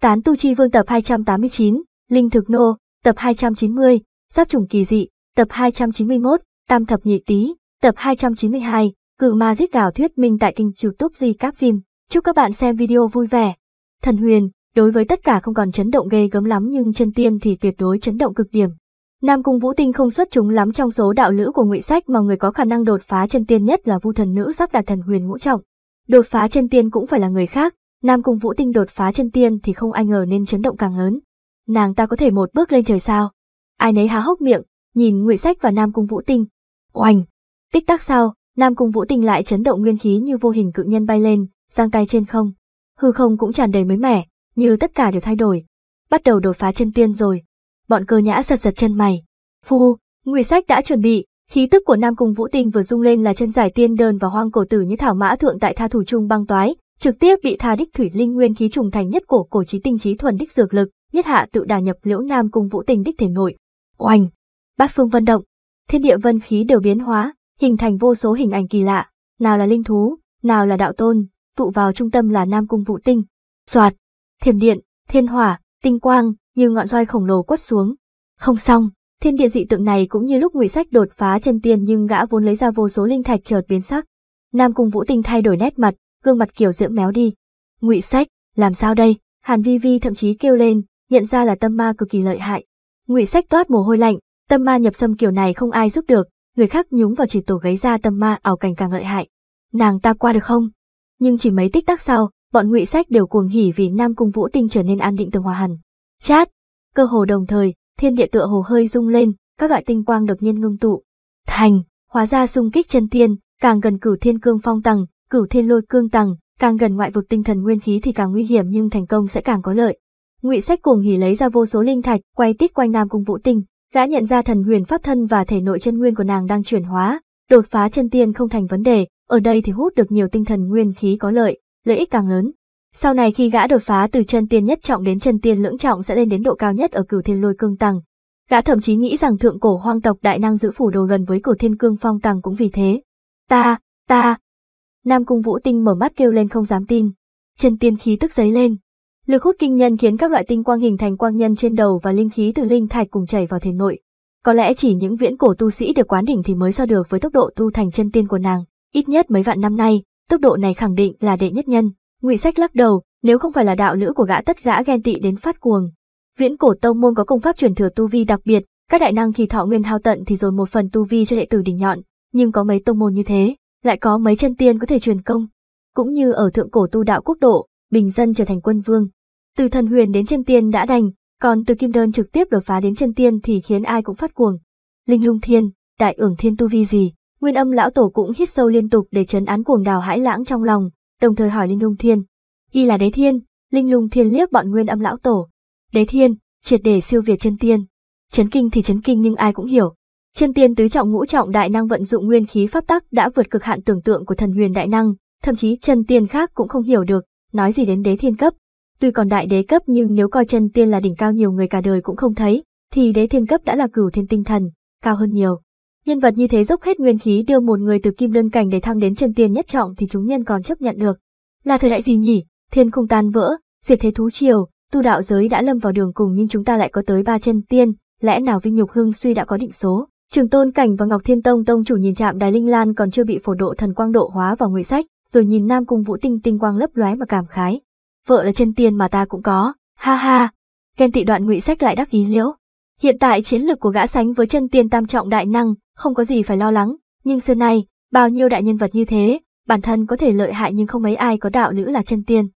Tán tu chi vương tập 289, Linh thực nô, tập 290, Giáp trùng kỳ dị, tập 291, Tam thập nhị tý, tập 292, Cự ma giết gào thuyết minh tại kênh youtube Di Cáp Phim. Chúc các bạn xem video vui vẻ. Thần huyền, đối với tất cả không còn chấn động ghê gớm lắm nhưng chân tiên thì tuyệt đối chấn động cực điểm. Nam Cung Vũ Tinh không xuất chúng lắm trong số đạo lữ của Ngụy Sách mà người có khả năng đột phá chân tiên nhất là Vu thần nữ sắp đạt thần huyền ngũ trọng. Đột phá chân tiên cũng phải là người khác, Nam Cung Vũ Tinh đột phá chân tiên thì không ai ngờ nên chấn động càng lớn. Nàng ta có thể một bước lên trời sao? Ai nấy há hốc miệng, nhìn Ngụy Sách và Nam Cung Vũ Tinh. Oành! Tích tắc sau, Nam Cung Vũ Tinh lại chấn động nguyên khí như vô hình cự nhân bay lên, giang tay trên không. Hư không cũng tràn đầy mới mẻ, như tất cả đều thay đổi. Bắt đầu đột phá chân tiên rồi. Bọn cơ nhã giật giật chân mày. Phu, Ngụy Sách đã chuẩn bị, khí tức của Nam Cung Vũ Tinh vừa rung lên là chân giải tiên đơn và hoang cổ tử như thảo mã thượng tại tha thủ trung băng toái, trực tiếp bị tha đích thủy linh nguyên khí trùng thành nhất cổ cổ trí tinh trí thuần đích dược lực, nhất hạ tự đà nhập liễu nam cung vũ tình đích thể nội. Oanh! Bát phương vân động, thiên địa vân khí đều biến hóa, hình thành vô số hình ảnh kỳ lạ, nào là linh thú, nào là đạo tôn, tụ vào trung tâm là nam cung vũ tinh. Soạt, thiềm điện, thiên hỏa, tinh quang, như ngọn roi khổng lồ quất xuống. Không xong, thiên địa dị tượng này cũng như lúc ngụy sách đột phá chân tiên nhưng gã vốn lấy ra vô số linh thạch chợt biến sắc. Nam cung vũ tinh thay đổi nét mặt, gương mặt kiểu diễm méo đi. Ngụy Sách, làm sao đây? Hàn Vi Vi thậm chí kêu lên, nhận ra là tâm ma cực kỳ lợi hại. Ngụy Sách toát mồ hôi lạnh, tâm ma nhập xâm kiểu này không ai giúp được, người khác nhúng vào chỉ tổ gáy ra tâm ma ảo cảnh càng lợi hại. Nàng ta qua được không? Nhưng chỉ mấy tích tắc sau, bọn Ngụy Sách đều cuồng hỉ vì Nam Cung Vũ Tinh trở nên an định tường hòa hẳn. Chát! Cơ hồ đồng thời, thiên địa tựa hồ hơi rung lên, các loại tinh quang đột nhiên ngưng tụ. Thành, hóa ra xung kích chân tiên, càng gần cửu thiên cương phong tầng, Cửu Thiên Lôi Cương Tầng, càng gần ngoại vực tinh thần nguyên khí thì càng nguy hiểm nhưng thành công sẽ càng có lợi. Ngụy Sách cùng hỉ lấy ra vô số linh thạch, quay tít quanh Nam Cung Vũ Tinh, gã nhận ra thần huyền pháp thân và thể nội chân nguyên của nàng đang chuyển hóa, đột phá chân tiên không thành vấn đề, ở đây thì hút được nhiều tinh thần nguyên khí có lợi, lợi ích càng lớn. Sau này khi gã đột phá từ chân tiên nhất trọng đến chân tiên lưỡng trọng sẽ lên đến độ cao nhất ở Cửu Thiên Lôi Cương Tầng. Gã thậm chí nghĩ rằng thượng cổ hoang tộc đại năng giữ phủ đồ gần với Cửu Thiên Cương Phong Tầng cũng vì thế. Ta, ta, Nam Cung Vũ Tinh mở mắt kêu lên không dám tin. Chân tiên khí tức giấy lên. Lực hút kinh nhân khiến các loại tinh quang hình thành quang nhân trên đầu và linh khí từ linh thạch cùng chảy vào thể nội. Có lẽ chỉ những viễn cổ tu sĩ được quán đỉnh thì mới so được với tốc độ tu thành chân tiên của nàng, ít nhất mấy vạn năm nay, tốc độ này khẳng định là đệ nhất nhân. Ngụy Sách lắc đầu, nếu không phải là đạo lữ của gã tất gã ghen tị đến phát cuồng. Viễn cổ tông môn có công pháp truyền thừa tu vi đặc biệt, các đại năng khi thọ nguyên hao tận thì dồn một phần tu vi cho đệ tử đỉnh nhọn, nhưng có mấy tông môn như thế, lại có mấy chân tiên có thể truyền công. Cũng như ở thượng cổ tu đạo quốc độ, bình dân trở thành quân vương. Từ thần huyền đến chân tiên đã đành, còn từ kim đơn trực tiếp đột phá đến chân tiên thì khiến ai cũng phát cuồng. Linh lung thiên, đại ưởng thiên tu vi gì, nguyên âm lão tổ cũng hít sâu liên tục để chấn án cuồng đào hãi lãng trong lòng, đồng thời hỏi linh lung thiên. Y là đế thiên, linh lung thiên liếc bọn nguyên âm lão tổ. Đế thiên, triệt đề siêu việt chân tiên. Chấn kinh thì chấn kinh nhưng ai cũng hiểu, Chân tiên tứ trọng ngũ trọng đại năng vận dụng nguyên khí pháp tắc đã vượt cực hạn tưởng tượng của thần huyền đại năng, thậm chí chân tiên khác cũng không hiểu được, nói gì đến đế thiên cấp. Tuy còn đại đế cấp nhưng nếu coi chân tiên là đỉnh cao nhiều người cả đời cũng không thấy, thì đế thiên cấp đã là cửu thiên tinh thần, cao hơn nhiều. Nhân vật như thế dốc hết nguyên khí đưa một người từ kim đơn cảnh để thăng đến chân tiên nhất trọng thì chúng nhân còn chấp nhận được. Là thời đại gì nhỉ? Thiên không tan vỡ, diệt thế thú triều, tu đạo giới đã lâm vào đường cùng nhưng chúng ta lại có tới ba chân tiên, lẽ nào Vinh Nhục Hưng Suy đã có định số? Trường Tôn Cảnh và Ngọc Thiên Tông Tông chủ nhìn chạm đài Linh Lan còn chưa bị phổ độ thần quang độ hóa vào người sách, rồi nhìn Nam Cung Vũ Tinh tinh quang lấp lóe mà cảm khái. Vợ là chân tiên mà ta cũng có, ha ha. Ghen tị đoạn ngụy sách lại đắc ý liễu. Hiện tại chiến lược của gã sánh với chân tiên tam trọng đại năng, không có gì phải lo lắng, nhưng xưa nay, bao nhiêu đại nhân vật như thế, bản thân có thể lợi hại nhưng không mấy ai có đạo nữ là chân tiên.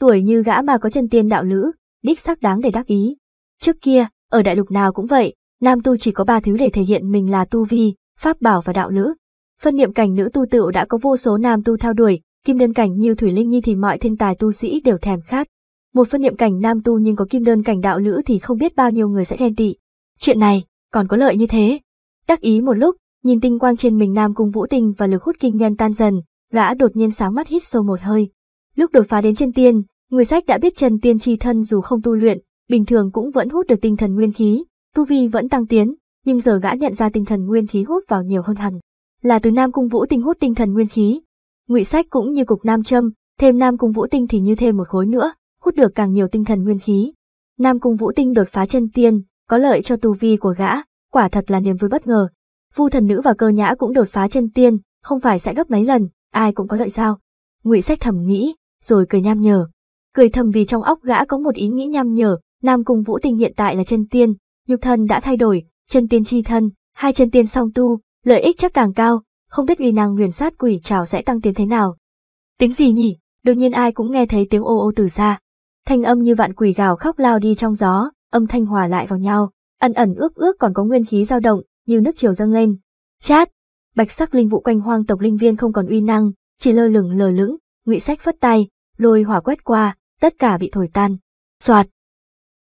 Tuổi như gã mà có chân tiên đạo nữ, đích xác đáng để đắc ý. Trước kia, ở đại lục nào cũng vậy, Nam tu chỉ có ba thứ để thể hiện mình là tu vi, pháp bảo và đạo nữ. Phân niệm cảnh nữ tu tựu đã có vô số nam tu theo đuổi, kim đơn cảnh như Thủy Linh Nhi thì mọi thiên tài tu sĩ đều thèm khát. Một phân niệm cảnh nam tu nhưng có kim đơn cảnh đạo nữ thì không biết bao nhiêu người sẽ ghen tị. Chuyện này, còn có lợi như thế. Đắc ý một lúc, nhìn tinh quang trên mình nam cung vũ tình và lực hút kinh nhân tan dần, gã đột nhiên sáng mắt hít sâu một hơi. Lúc đột phá đến trên tiên, người sách đã biết chân tiên chi thân dù không tu luyện, bình thường cũng vẫn hút được tinh thần nguyên khí, Tu Vi vẫn tăng tiến, nhưng giờ gã nhận ra tinh thần nguyên khí hút vào nhiều hơn hẳn. Là từ Nam Cung Vũ Tinh hút tinh thần nguyên khí. Ngụy Sách cũng như cục Nam Châm, thêm Nam Cung Vũ Tinh thì như thêm một khối nữa, hút được càng nhiều tinh thần nguyên khí. Nam Cung Vũ Tinh đột phá chân tiên, có lợi cho tu vi của gã, quả thật là niềm vui bất ngờ. Vu thần nữ và cơ nhã cũng đột phá chân tiên, không phải sẽ gấp mấy lần, ai cũng có lợi sao. Ngụy Sách thầm nghĩ, rồi cười nham nhở. Cười thầm vì trong óc gã có một ý nghĩ nham nhở, Nam Cung Vũ Tinh hiện tại là chân tiên, nhục thân đã thay đổi, chân tiên chi thân, hai chân tiên song tu, lợi ích chắc càng cao, không biết uy năng huyền sát quỷ trào sẽ tăng tiến thế nào. Tính gì nhỉ, đột nhiên ai cũng nghe thấy tiếng ô ô từ xa. Thanh âm như vạn quỷ gào khóc lao đi trong gió, âm thanh hòa lại vào nhau, ẩn ẩn ước ước còn có nguyên khí dao động, như nước chiều dâng lên. Chát! Bạch sắc linh vụ quanh hoang tộc linh viên không còn uy năng, chỉ lơ lửng lờ lững, ngụy sách phất tay, lôi hỏa quét qua, tất cả bị thổi tan. Soạt!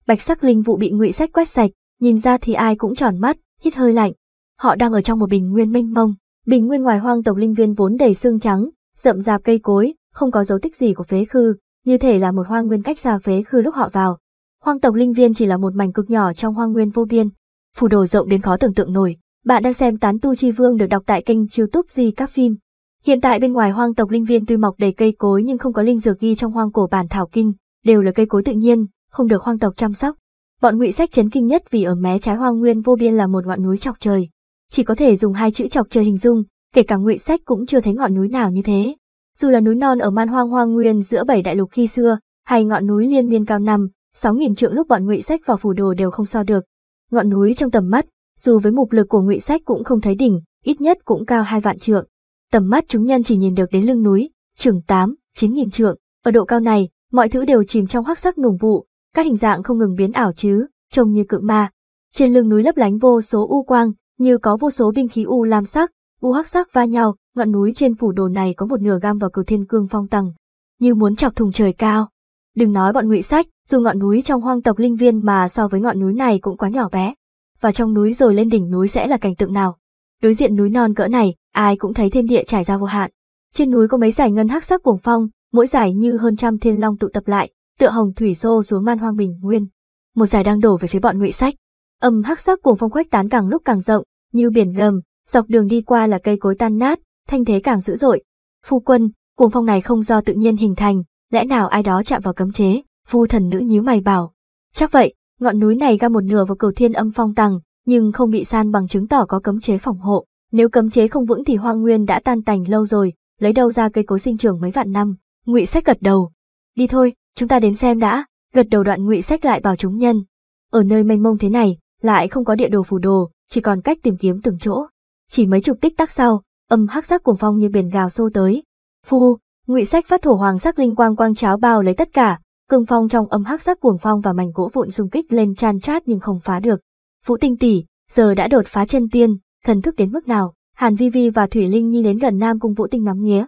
Bạch sắc linh vụ bị ngụy sách quét sạch, nhìn ra thì ai cũng tròn mắt, hít hơi lạnh. Họ đang ở trong một bình nguyên mênh mông, bình nguyên ngoài hoang tộc linh viên vốn đầy xương trắng, rậm rạp cây cối, không có dấu tích gì của phế khư, như thể là một hoang nguyên cách xa phế khư lúc họ vào. Hoang tộc linh viên chỉ là một mảnh cực nhỏ trong hoang nguyên vô biên, phù đồ rộng đến khó tưởng tượng nổi. Bạn đang xem Tán Tu Chi Vương được đọc tại kênh YouTube Di các phim. Hiện tại bên ngoài hoang tộc linh viên tuy mọc đầy cây cối nhưng không có linh dược ghi trong hoang cổ bản thảo kinh, đều là cây cối tự nhiên, không được hoang tộc chăm sóc. Bọn ngụy sách chấn kinh nhất vì ở mé trái hoang nguyên vô biên là một ngọn núi chọc trời. Chỉ có thể dùng hai chữ chọc trời hình dung, kể cả ngụy sách cũng chưa thấy ngọn núi nào như thế. Dù là núi non ở man hoang hoang nguyên giữa bảy đại lục khi xưa, hay ngọn núi liên miên cao năm, sáu nghìn trượng lúc bọn ngụy sách vào phủ đồ đều không so được. Ngọn núi trong tầm mắt, dù với mục lực của ngụy sách cũng không thấy đỉnh, ít nhất cũng cao hai vạn trượng. Tầm mắt chúng nhân chỉ nhìn được đến lưng núi, chừng tám, chín nghìn trượng. Ở độ cao này, mọi thứ đều chìm trong hắc sắc nùng vụ, các hình dạng không ngừng biến ảo chứ, trông như cự ma. Trên lưng núi lấp lánh vô số u quang, như có vô số binh khí u lam sắc, u hắc sắc va nhau, ngọn núi trên phủ đồ này có một nửa gam vào cửu thiên cương phong tầng, như muốn chọc thùng trời cao. Đừng nói bọn ngụy sách, dù ngọn núi trong hoang tộc linh viên mà so với ngọn núi này cũng quá nhỏ bé. và trong núi rồi lên đỉnh núi sẽ là cảnh tượng nào? Đối diện núi non cỡ này, ai cũng thấy thiên địa trải ra vô hạn. Trên núi có mấy giải ngân hắc sắc cuồng phong, mỗi giải như hơn trăm thiên long tụ tập lại, tựa hồng thủy xô xuống man hoang bình nguyên. Một giải đang đổ về phía bọn ngụy sách. Âm hắc sắc cuồng phong khuếch tán càng lúc càng rộng, như biển gầm, dọc đường đi qua là cây cối tan nát, thanh thế càng dữ dội. Phu quân, cuồng phong này không do tự nhiên hình thành, lẽ nào ai đó chạm vào cấm chế? phu thần nữ nhíu mày bảo. Chắc vậy, ngọn núi này ga một nửa vào cầu thiên âm phong tầng nhưng không bị san bằng chứng tỏ có cấm chế phòng hộ. Nếu cấm chế không vững thì hoang nguyên đã tan tành lâu rồi, lấy đâu ra cây cối sinh trưởng mấy vạn năm. Ngụy Sách gật đầu. Đi thôi, chúng ta đến xem đã, gật đầu đoạn ngụy sách lại bảo chúng nhân. Ở nơi mênh mông thế này, lại không có địa đồ phù đồ, chỉ còn cách tìm kiếm từng chỗ. Chỉ mấy chục tích tắc sau, âm hắc sắc cuồng phong như biển gào xô tới. Phu, ngụy sách phát thổ hoàng sắc linh quang quang cháo bao lấy tất cả, cương phong trong âm hắc sắc cuồng phong và mảnh gỗ vụn xung kích lên chan chát nhưng không phá được. Vũ Tinh tỷ, giờ đã đột phá chân tiên, thần thức đến mức nào? Hàn Vi Vi và Thủy Linh Nhi đến gần Nam Cung Vũ Tinh ngắm nghía.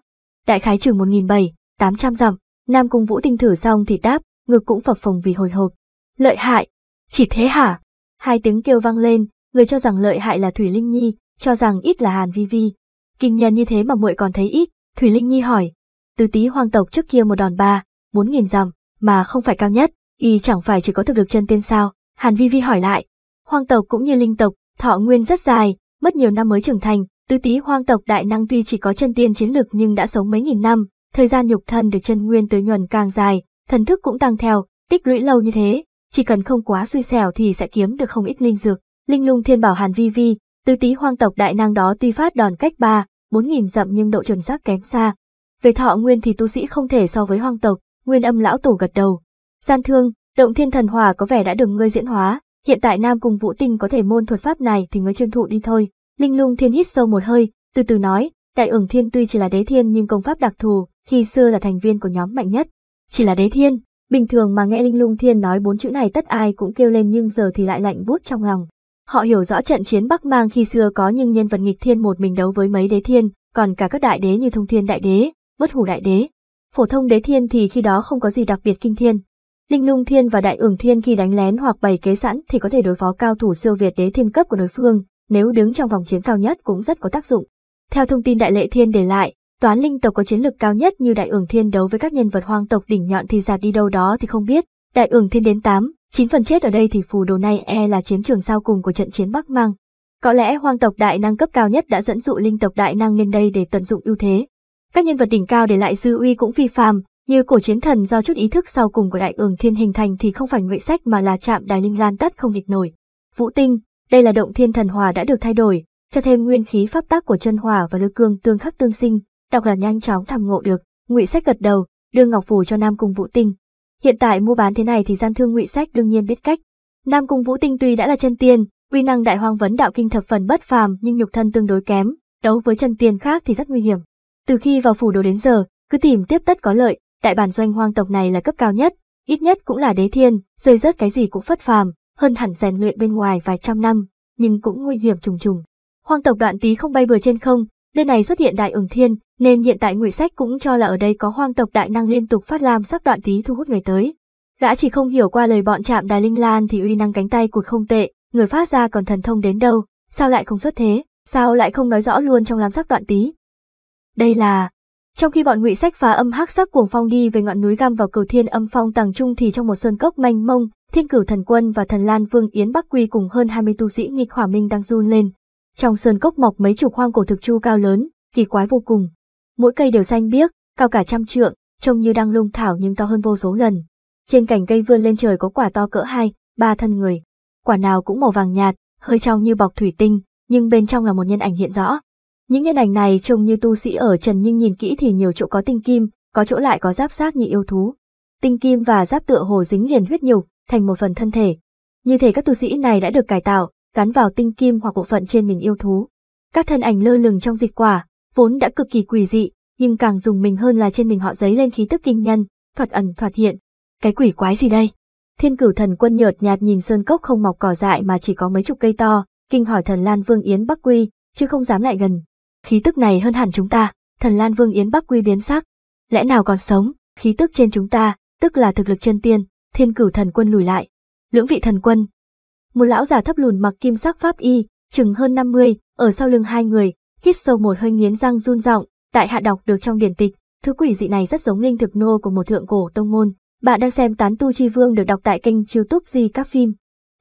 Đại khái chừng một nghìn bảy tám trăm dặm, Nam Cung Vũ Tinh thử xong thì đáp, ngực cũng phập phồng vì hồi hộp. Lợi hại, chỉ thế hả? Hai tiếng kêu vang lên, người cho rằng lợi hại là Thủy Linh Nhi, cho rằng ít là Hàn Vi Vi. Kinh nhân như thế mà muội còn thấy ít, Thủy Linh Nhi hỏi. Từ tí hoang tộc trước kia một đòn ba, muốn nghìn dặm, mà không phải cao nhất, y chẳng phải chỉ có thực lực chân tiên sao? Hàn Vi Vi hỏi lại. Hoang tộc cũng như linh tộc, thọ nguyên rất dài, mất nhiều năm mới trưởng thành, tứ tí hoang tộc đại năng tuy chỉ có chân tiên chiến lực nhưng đã sống mấy nghìn năm, thời gian nhục thân được chân nguyên tới nhuần càng dài, thần thức cũng tăng theo, tích lũy lâu như thế, chỉ cần không quá suy xẻo thì sẽ kiếm được không ít linh dược. Linh lung thiên bảo hàn vi vi, tứ tí hoang tộc đại năng đó tuy phát đòn cách ba, bốn nghìn dặm nhưng độ chuẩn xác kém xa. Về thọ nguyên thì tu sĩ không thể so với hoang tộc, nguyên âm lão tổ gật đầu. Gian thương, động thiên thần hỏa có vẻ đã được ngươi diễn hóa, hiện tại nam cùng vũ tinh có thể môn thuật pháp này thì ngươi chuyên thụ đi thôi. Linh lung thiên hít sâu một hơi, từ từ nói, Đại ửng thiên tuy chỉ là đế thiên nhưng công pháp đặc thù, khi xưa là thành viên của nhóm mạnh nhất. Chỉ là đế thiên, bình thường mà nghe Linh Lung Thiên nói bốn chữ này tất ai cũng kêu lên nhưng giờ thì lại lạnh buốt trong lòng. Họ hiểu rõ trận chiến Bắc Mang khi xưa có nhưng nhân vật nghịch thiên một mình đấu với mấy đế thiên, còn cả các đại đế như Thông Thiên Đại Đế, Bất Hủ Đại Đế. Phổ thông đế thiên thì khi đó không có gì đặc biệt kinh thiên. Linh Lung Thiên và Đại ửng Thiên khi đánh lén hoặc bày kế sẵn thì có thể đối phó cao thủ siêu việt đế thiên cấp của đối phương, nếu đứng trong vòng chiến cao nhất cũng rất có tác dụng. Theo thông tin Đại Lệ Thiên để lại, toán linh tộc có chiến lực cao nhất như Đại ưởng Thiên đấu với các nhân vật hoang tộc đỉnh nhọn thì giạt đi đâu đó thì không biết. Đại ưởng Thiên đến 8, 9 phần chết ở đây thì phù đồ này e là chiến trường sau cùng của trận chiến Bắc Mang. Có lẽ hoang tộc đại năng cấp cao nhất đã dẫn dụ linh tộc đại năng lên đây để tận dụng ưu thế. Các nhân vật đỉnh cao để lại dư uy cũng phi phàm, như cổ chiến thần do chút ý thức sau cùng của đại ưởng thiên hình thành thì không phải ngụy sách mà là chạm đài linh lan tất không địch nổi. Vũ tinh, đây là động thiên thần hòa đã được thay đổi, cho thêm nguyên khí pháp tác của chân hỏa và lư cương tương khắc tương sinh, đọc là nhanh chóng tham ngộ được. Ngụy Sách gật đầu, đưa ngọc phủ cho Nam Cung Vũ Tinh. Hiện tại mua bán thế này thì gian thương Ngụy Sách đương nhiên biết cách. Nam Cung Vũ Tinh tuy đã là chân tiên, uy năng đại hoàng vấn đạo kinh thập phần bất phàm nhưng nhục thân tương đối kém, đấu với chân tiên khác thì rất nguy hiểm. Từ khi vào phủ đồ đến giờ, cứ tìm tiếp tất có lợi, đại bản doanh hoang tộc này là cấp cao nhất, ít nhất cũng là đế thiên, rơi rớt cái gì cũng phất phàm, hơn hẳn rèn luyện bên ngoài vài trăm năm, nhưng cũng nguy hiểm trùng trùng. Hoang tộc đoạn tí không bay vừa trên không, nơi này xuất hiện đại ửng thiên, nên hiện tại Ngụy Sách cũng cho là ở đây có hoang tộc đại năng liên tục phát lam sắc đoạn tí thu hút người tới. Gã chỉ không hiểu qua lời bọn chạm đài linh lan thì uy năng cánh tay cụt không tệ, người phát ra còn thần thông đến đâu, sao lại không xuất thế, sao lại không nói rõ luôn trong lam sắc đoạn tí. Đây là... Trong khi bọn ngụy sách phá âm hắc sắc cuồng phong đi về ngọn núi găm vào cầu thiên âm phong tàng trung thì trong một sơn cốc mênh mông, thiên cửu thần quân và thần lan vương Yến Bắc Quy cùng hơn 20 tu sĩ nghịch hỏa minh đang run lên, trong sơn cốc mọc mấy chục hoang cổ thực chu cao lớn, kỳ quái vô cùng. Mỗi cây đều xanh biếc, cao cả trăm trượng, trông như đang lung thảo nhưng to hơn vô số lần. Trên cành cây vươn lên trời có quả to cỡ hai, ba thân người. Quả nào cũng màu vàng nhạt, hơi trong như bọc thủy tinh, nhưng bên trong là một nhân ảnh hiện rõ. Những nhân ảnh này trông như tu sĩ ở trần nhưng nhìn kỹ thì nhiều chỗ có tinh kim, có chỗ lại có giáp xác như yêu thú. Tinh kim và giáp tựa hồ dính liền huyết nhục, thành một phần thân thể. Như thể các tu sĩ này đã được cải tạo, dán vào tinh kim hoặc bộ phận trên mình yêu thú. Các thân ảnh lơ lửng trong dịch quả, vốn đã cực kỳ quỷ dị, nhưng càng dùng mình hơn là trên mình họ dấy lên khí tức kinh nhân, thoạt ẩn thoạt hiện. Cái quỷ quái gì đây? Thiên cửu thần quân nhợt nhạt nhìn sơn cốc không mọc cỏ dại mà chỉ có mấy chục cây to, kinh hỏi thần Lan Vương Yến Bắc Quy, chứ không dám lại gần. Khí tức này hơn hẳn chúng ta, thần Lan Vương Yến Bắc Quy biến sắc. Lẽ nào còn sống, khí tức trên chúng ta, tức là thực lực chân tiên, thiên cửu thần quân lùi lại. Lưỡng vị thần quân, một lão già thấp lùn mặc kim sắc pháp y, chừng hơn 50, ở sau lưng hai người, hít sâu một hơi nghiến răng run giọng, tại hạ đọc được trong điển tịch, thứ quỷ dị này rất giống linh thực nô của một thượng cổ tông môn. Bạn đang xem Tán Tu Chi Vương được đọc tại kênh youtube gì các phim.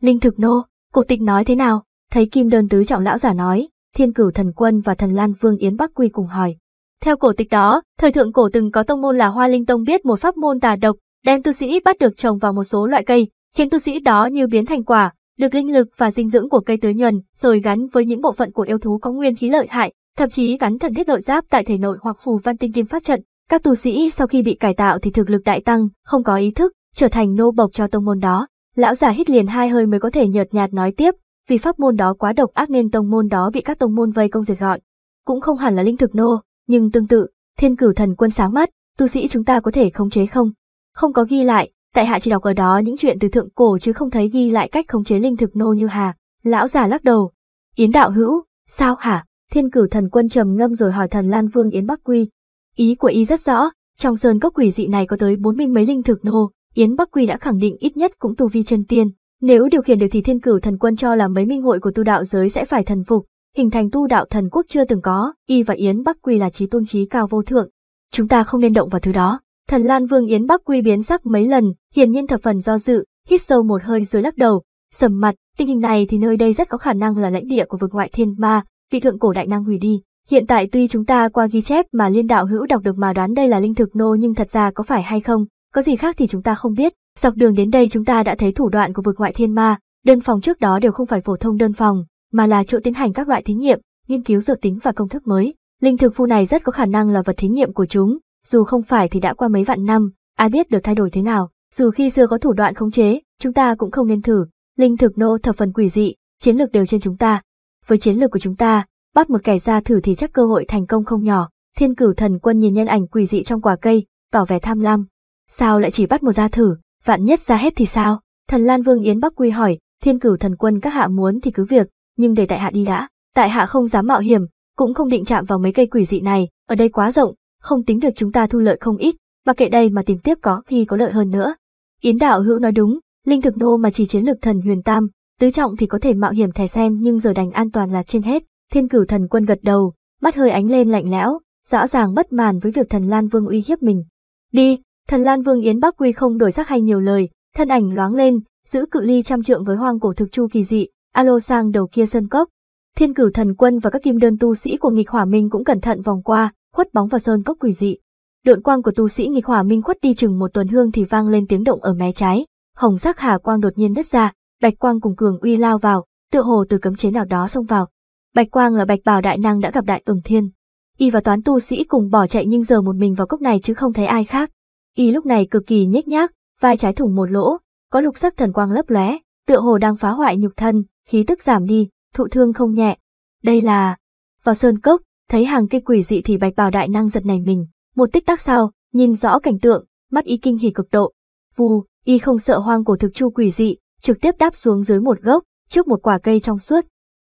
Linh thực nô, cổ tịch nói thế nào? Thấy kim đơn tứ trọng lão giả nói, thiên cửu thần quân và thần lan vương Yến Bắc Quy cùng hỏi. Theo cổ tịch đó, thời thượng cổ từng có tông môn là Hoa Linh Tông biết một pháp môn tà độc, đem tu sĩ bắt được trồng vào một số loại cây, khiến tu sĩ đó như biến thành quả, được linh lực và dinh dưỡng của cây tưới nhuần, rồi gắn với những bộ phận của yêu thú có nguyên khí lợi hại, thậm chí gắn thần thiết nội giáp tại thể nội hoặc phù văn tinh kim pháp trận. Các tu sĩ sau khi bị cải tạo thì thực lực đại tăng, không có ý thức, trở thành nô bộc cho tông môn đó. Lão già hít liền hai hơi mới có thể nhợt nhạt nói tiếp, vì pháp môn đó quá độc ác nên tông môn đó bị các tông môn vây công diệt gọn. Cũng không hẳn là linh thực nô, nhưng tương tự, thiên cửu thần quân sáng mắt, tu sĩ chúng ta có thể khống chế không? Không có ghi lại, Tại hạ chỉ đọc ở đó những chuyện từ thượng cổ chứ không thấy ghi lại cách khống chế linh thực nô như hà. Lão già lắc đầu. Yến đạo hữu, sao hả? Thiên cử thần quân trầm ngâm rồi hỏi thần Lan Vương Yến Bắc Quy. Ý của y rất rõ, trong sơn cốc quỷ dị này có tới bốn mươi mấy linh thực nô, Yến Bắc Quy đã khẳng định ít nhất cũng tu vi chân tiên. Nếu điều khiển được thì thiên cử thần quân cho là mấy minh hội của tu đạo giới sẽ phải thần phục, hình thành tu đạo thần quốc chưa từng có, y và Yến Bắc Quy là trí tôn trí cao vô thượng. Chúng ta không nên động vào thứ đó. Thần Lan Vương Yến Bắc Quy biến sắc mấy lần, hiển nhiên thập phần do dự, hít sâu một hơi rồi lắc đầu, sầm mặt, tình hình này thì nơi đây rất có khả năng là lãnh địa của vực ngoại thiên ma, vị thượng cổ đại năng hủy đi. Hiện tại tuy chúng ta qua ghi chép mà liên đạo hữu đọc được mà đoán đây là linh thực nô nhưng thật ra có phải hay không, có gì khác thì chúng ta không biết. Dọc đường đến đây chúng ta đã thấy thủ đoạn của vực ngoại thiên ma, đơn phòng trước đó đều không phải phổ thông đơn phòng, mà là chỗ tiến hành các loại thí nghiệm, nghiên cứu dược tính và công thức mới. Linh thực phu này rất có khả năng là vật thí nghiệm của chúng, dù không phải thì đã qua mấy vạn năm, ai biết được thay đổi thế nào, dù khi xưa có thủ đoạn khống chế, chúng ta cũng không nên thử, linh thực nô thập phần quỷ dị, chiến lược đều trên chúng ta. Với chiến lược của chúng ta, bắt một kẻ ra thử thì chắc cơ hội thành công không nhỏ, thiên cửu thần quân nhìn nhân ảnh quỷ dị trong quả cây, tỏ vẻ tham lam. Sao lại chỉ bắt một ra thử, vạn nhất ra hết thì sao? Thần Lan Vương Yến Bắc Quy hỏi, thiên cửu thần quân các hạ muốn thì cứ việc, nhưng để tại hạ đi đã, tại hạ không dám mạo hiểm, cũng không định chạm vào mấy cây quỷ dị này, ở đây quá rộng, không tính được chúng ta thu lợi không ít, mà kệ đây mà tìm tiếp có khi có lợi hơn nữa. Yến đạo hữu nói đúng, linh thực nô mà chỉ chiến lược thần huyền tam, tứ trọng thì có thể mạo hiểm thẻ xem nhưng giờ đành an toàn là trên hết. Thiên cửu thần quân gật đầu, mắt hơi ánh lên lạnh lẽo, rõ ràng bất màn với việc thần Lan Vương uy hiếp mình. Đi, thần Lan Vương Yến Bắc Quy không đổi sắc hay nhiều lời, thân ảnh loáng lên, giữ cự ly trăm trượng với hoang cổ thực chu kỳ dị, alo sang đầu kia sân cốc. Thiên cửu thần quân và các kim đơn tu sĩ của nghịch hỏa minh cũng cẩn thận vòng qua, khuất bóng vào sơn cốc quỷ dị. Độn quang của tu sĩ nghịch hỏa minh khuất đi chừng một tuần hương thì vang lên tiếng động ở mé trái, hồng sắc hà quang đột nhiên đứt ra, bạch quang cùng cường uy lao vào, tựa hồ từ cấm chế nào đó xông vào. Bạch quang là bạch bảo đại năng đã gặp đại ửng thiên. Y và toán tu sĩ cùng bỏ chạy nhưng giờ một mình vào cốc này chứ không thấy ai khác. Y lúc này cực kỳ nhếch nhác, vai trái thủng một lỗ, có lục sắc thần quang lấp lóe, tựa hồ đang phá hoại nhục thân, khí tức giảm đi, thụ thương không nhẹ. Đây là vào sơn cốc, thấy hàng cây quỷ dị thì bạch bào đại năng giật nảy mình, một tích tắc sau, nhìn rõ cảnh tượng, mắt y kinh hỉ cực độ. Vù, y không sợ hoang cổ thực chu quỷ dị, trực tiếp đáp xuống dưới một gốc, trước một quả cây trong suốt.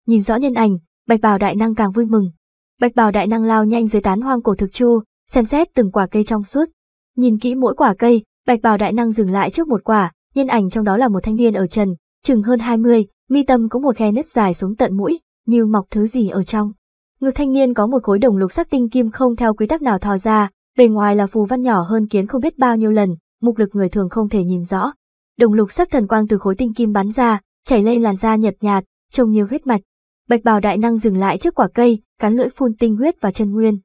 Nhìn rõ nhân ảnh, bạch bào đại năng càng vui mừng. Bạch bào đại năng lao nhanh dưới tán hoang cổ thực chu, xem xét từng quả cây trong suốt. Nhìn kỹ mỗi quả cây, bạch bào đại năng dừng lại trước một quả, nhân ảnh trong đó là một thanh niên ở trần, chừng hơn 20, mi tâm có một khe nếp dài xuống tận mũi, như mọc thứ gì ở trong. Người thanh niên có một khối đồng lục sắc tinh kim không theo quy tắc nào thò ra, bề ngoài là phù văn nhỏ hơn kiến không biết bao nhiêu lần, mục lực người thường không thể nhìn rõ. Đồng lục sắc thần quang từ khối tinh kim bắn ra, chảy lên làn da nhợt nhạt, trông như huyết mạch. Bạch bào đại năng dừng lại trước quả cây, cắn lưỡi phun tinh huyết và chân nguyên.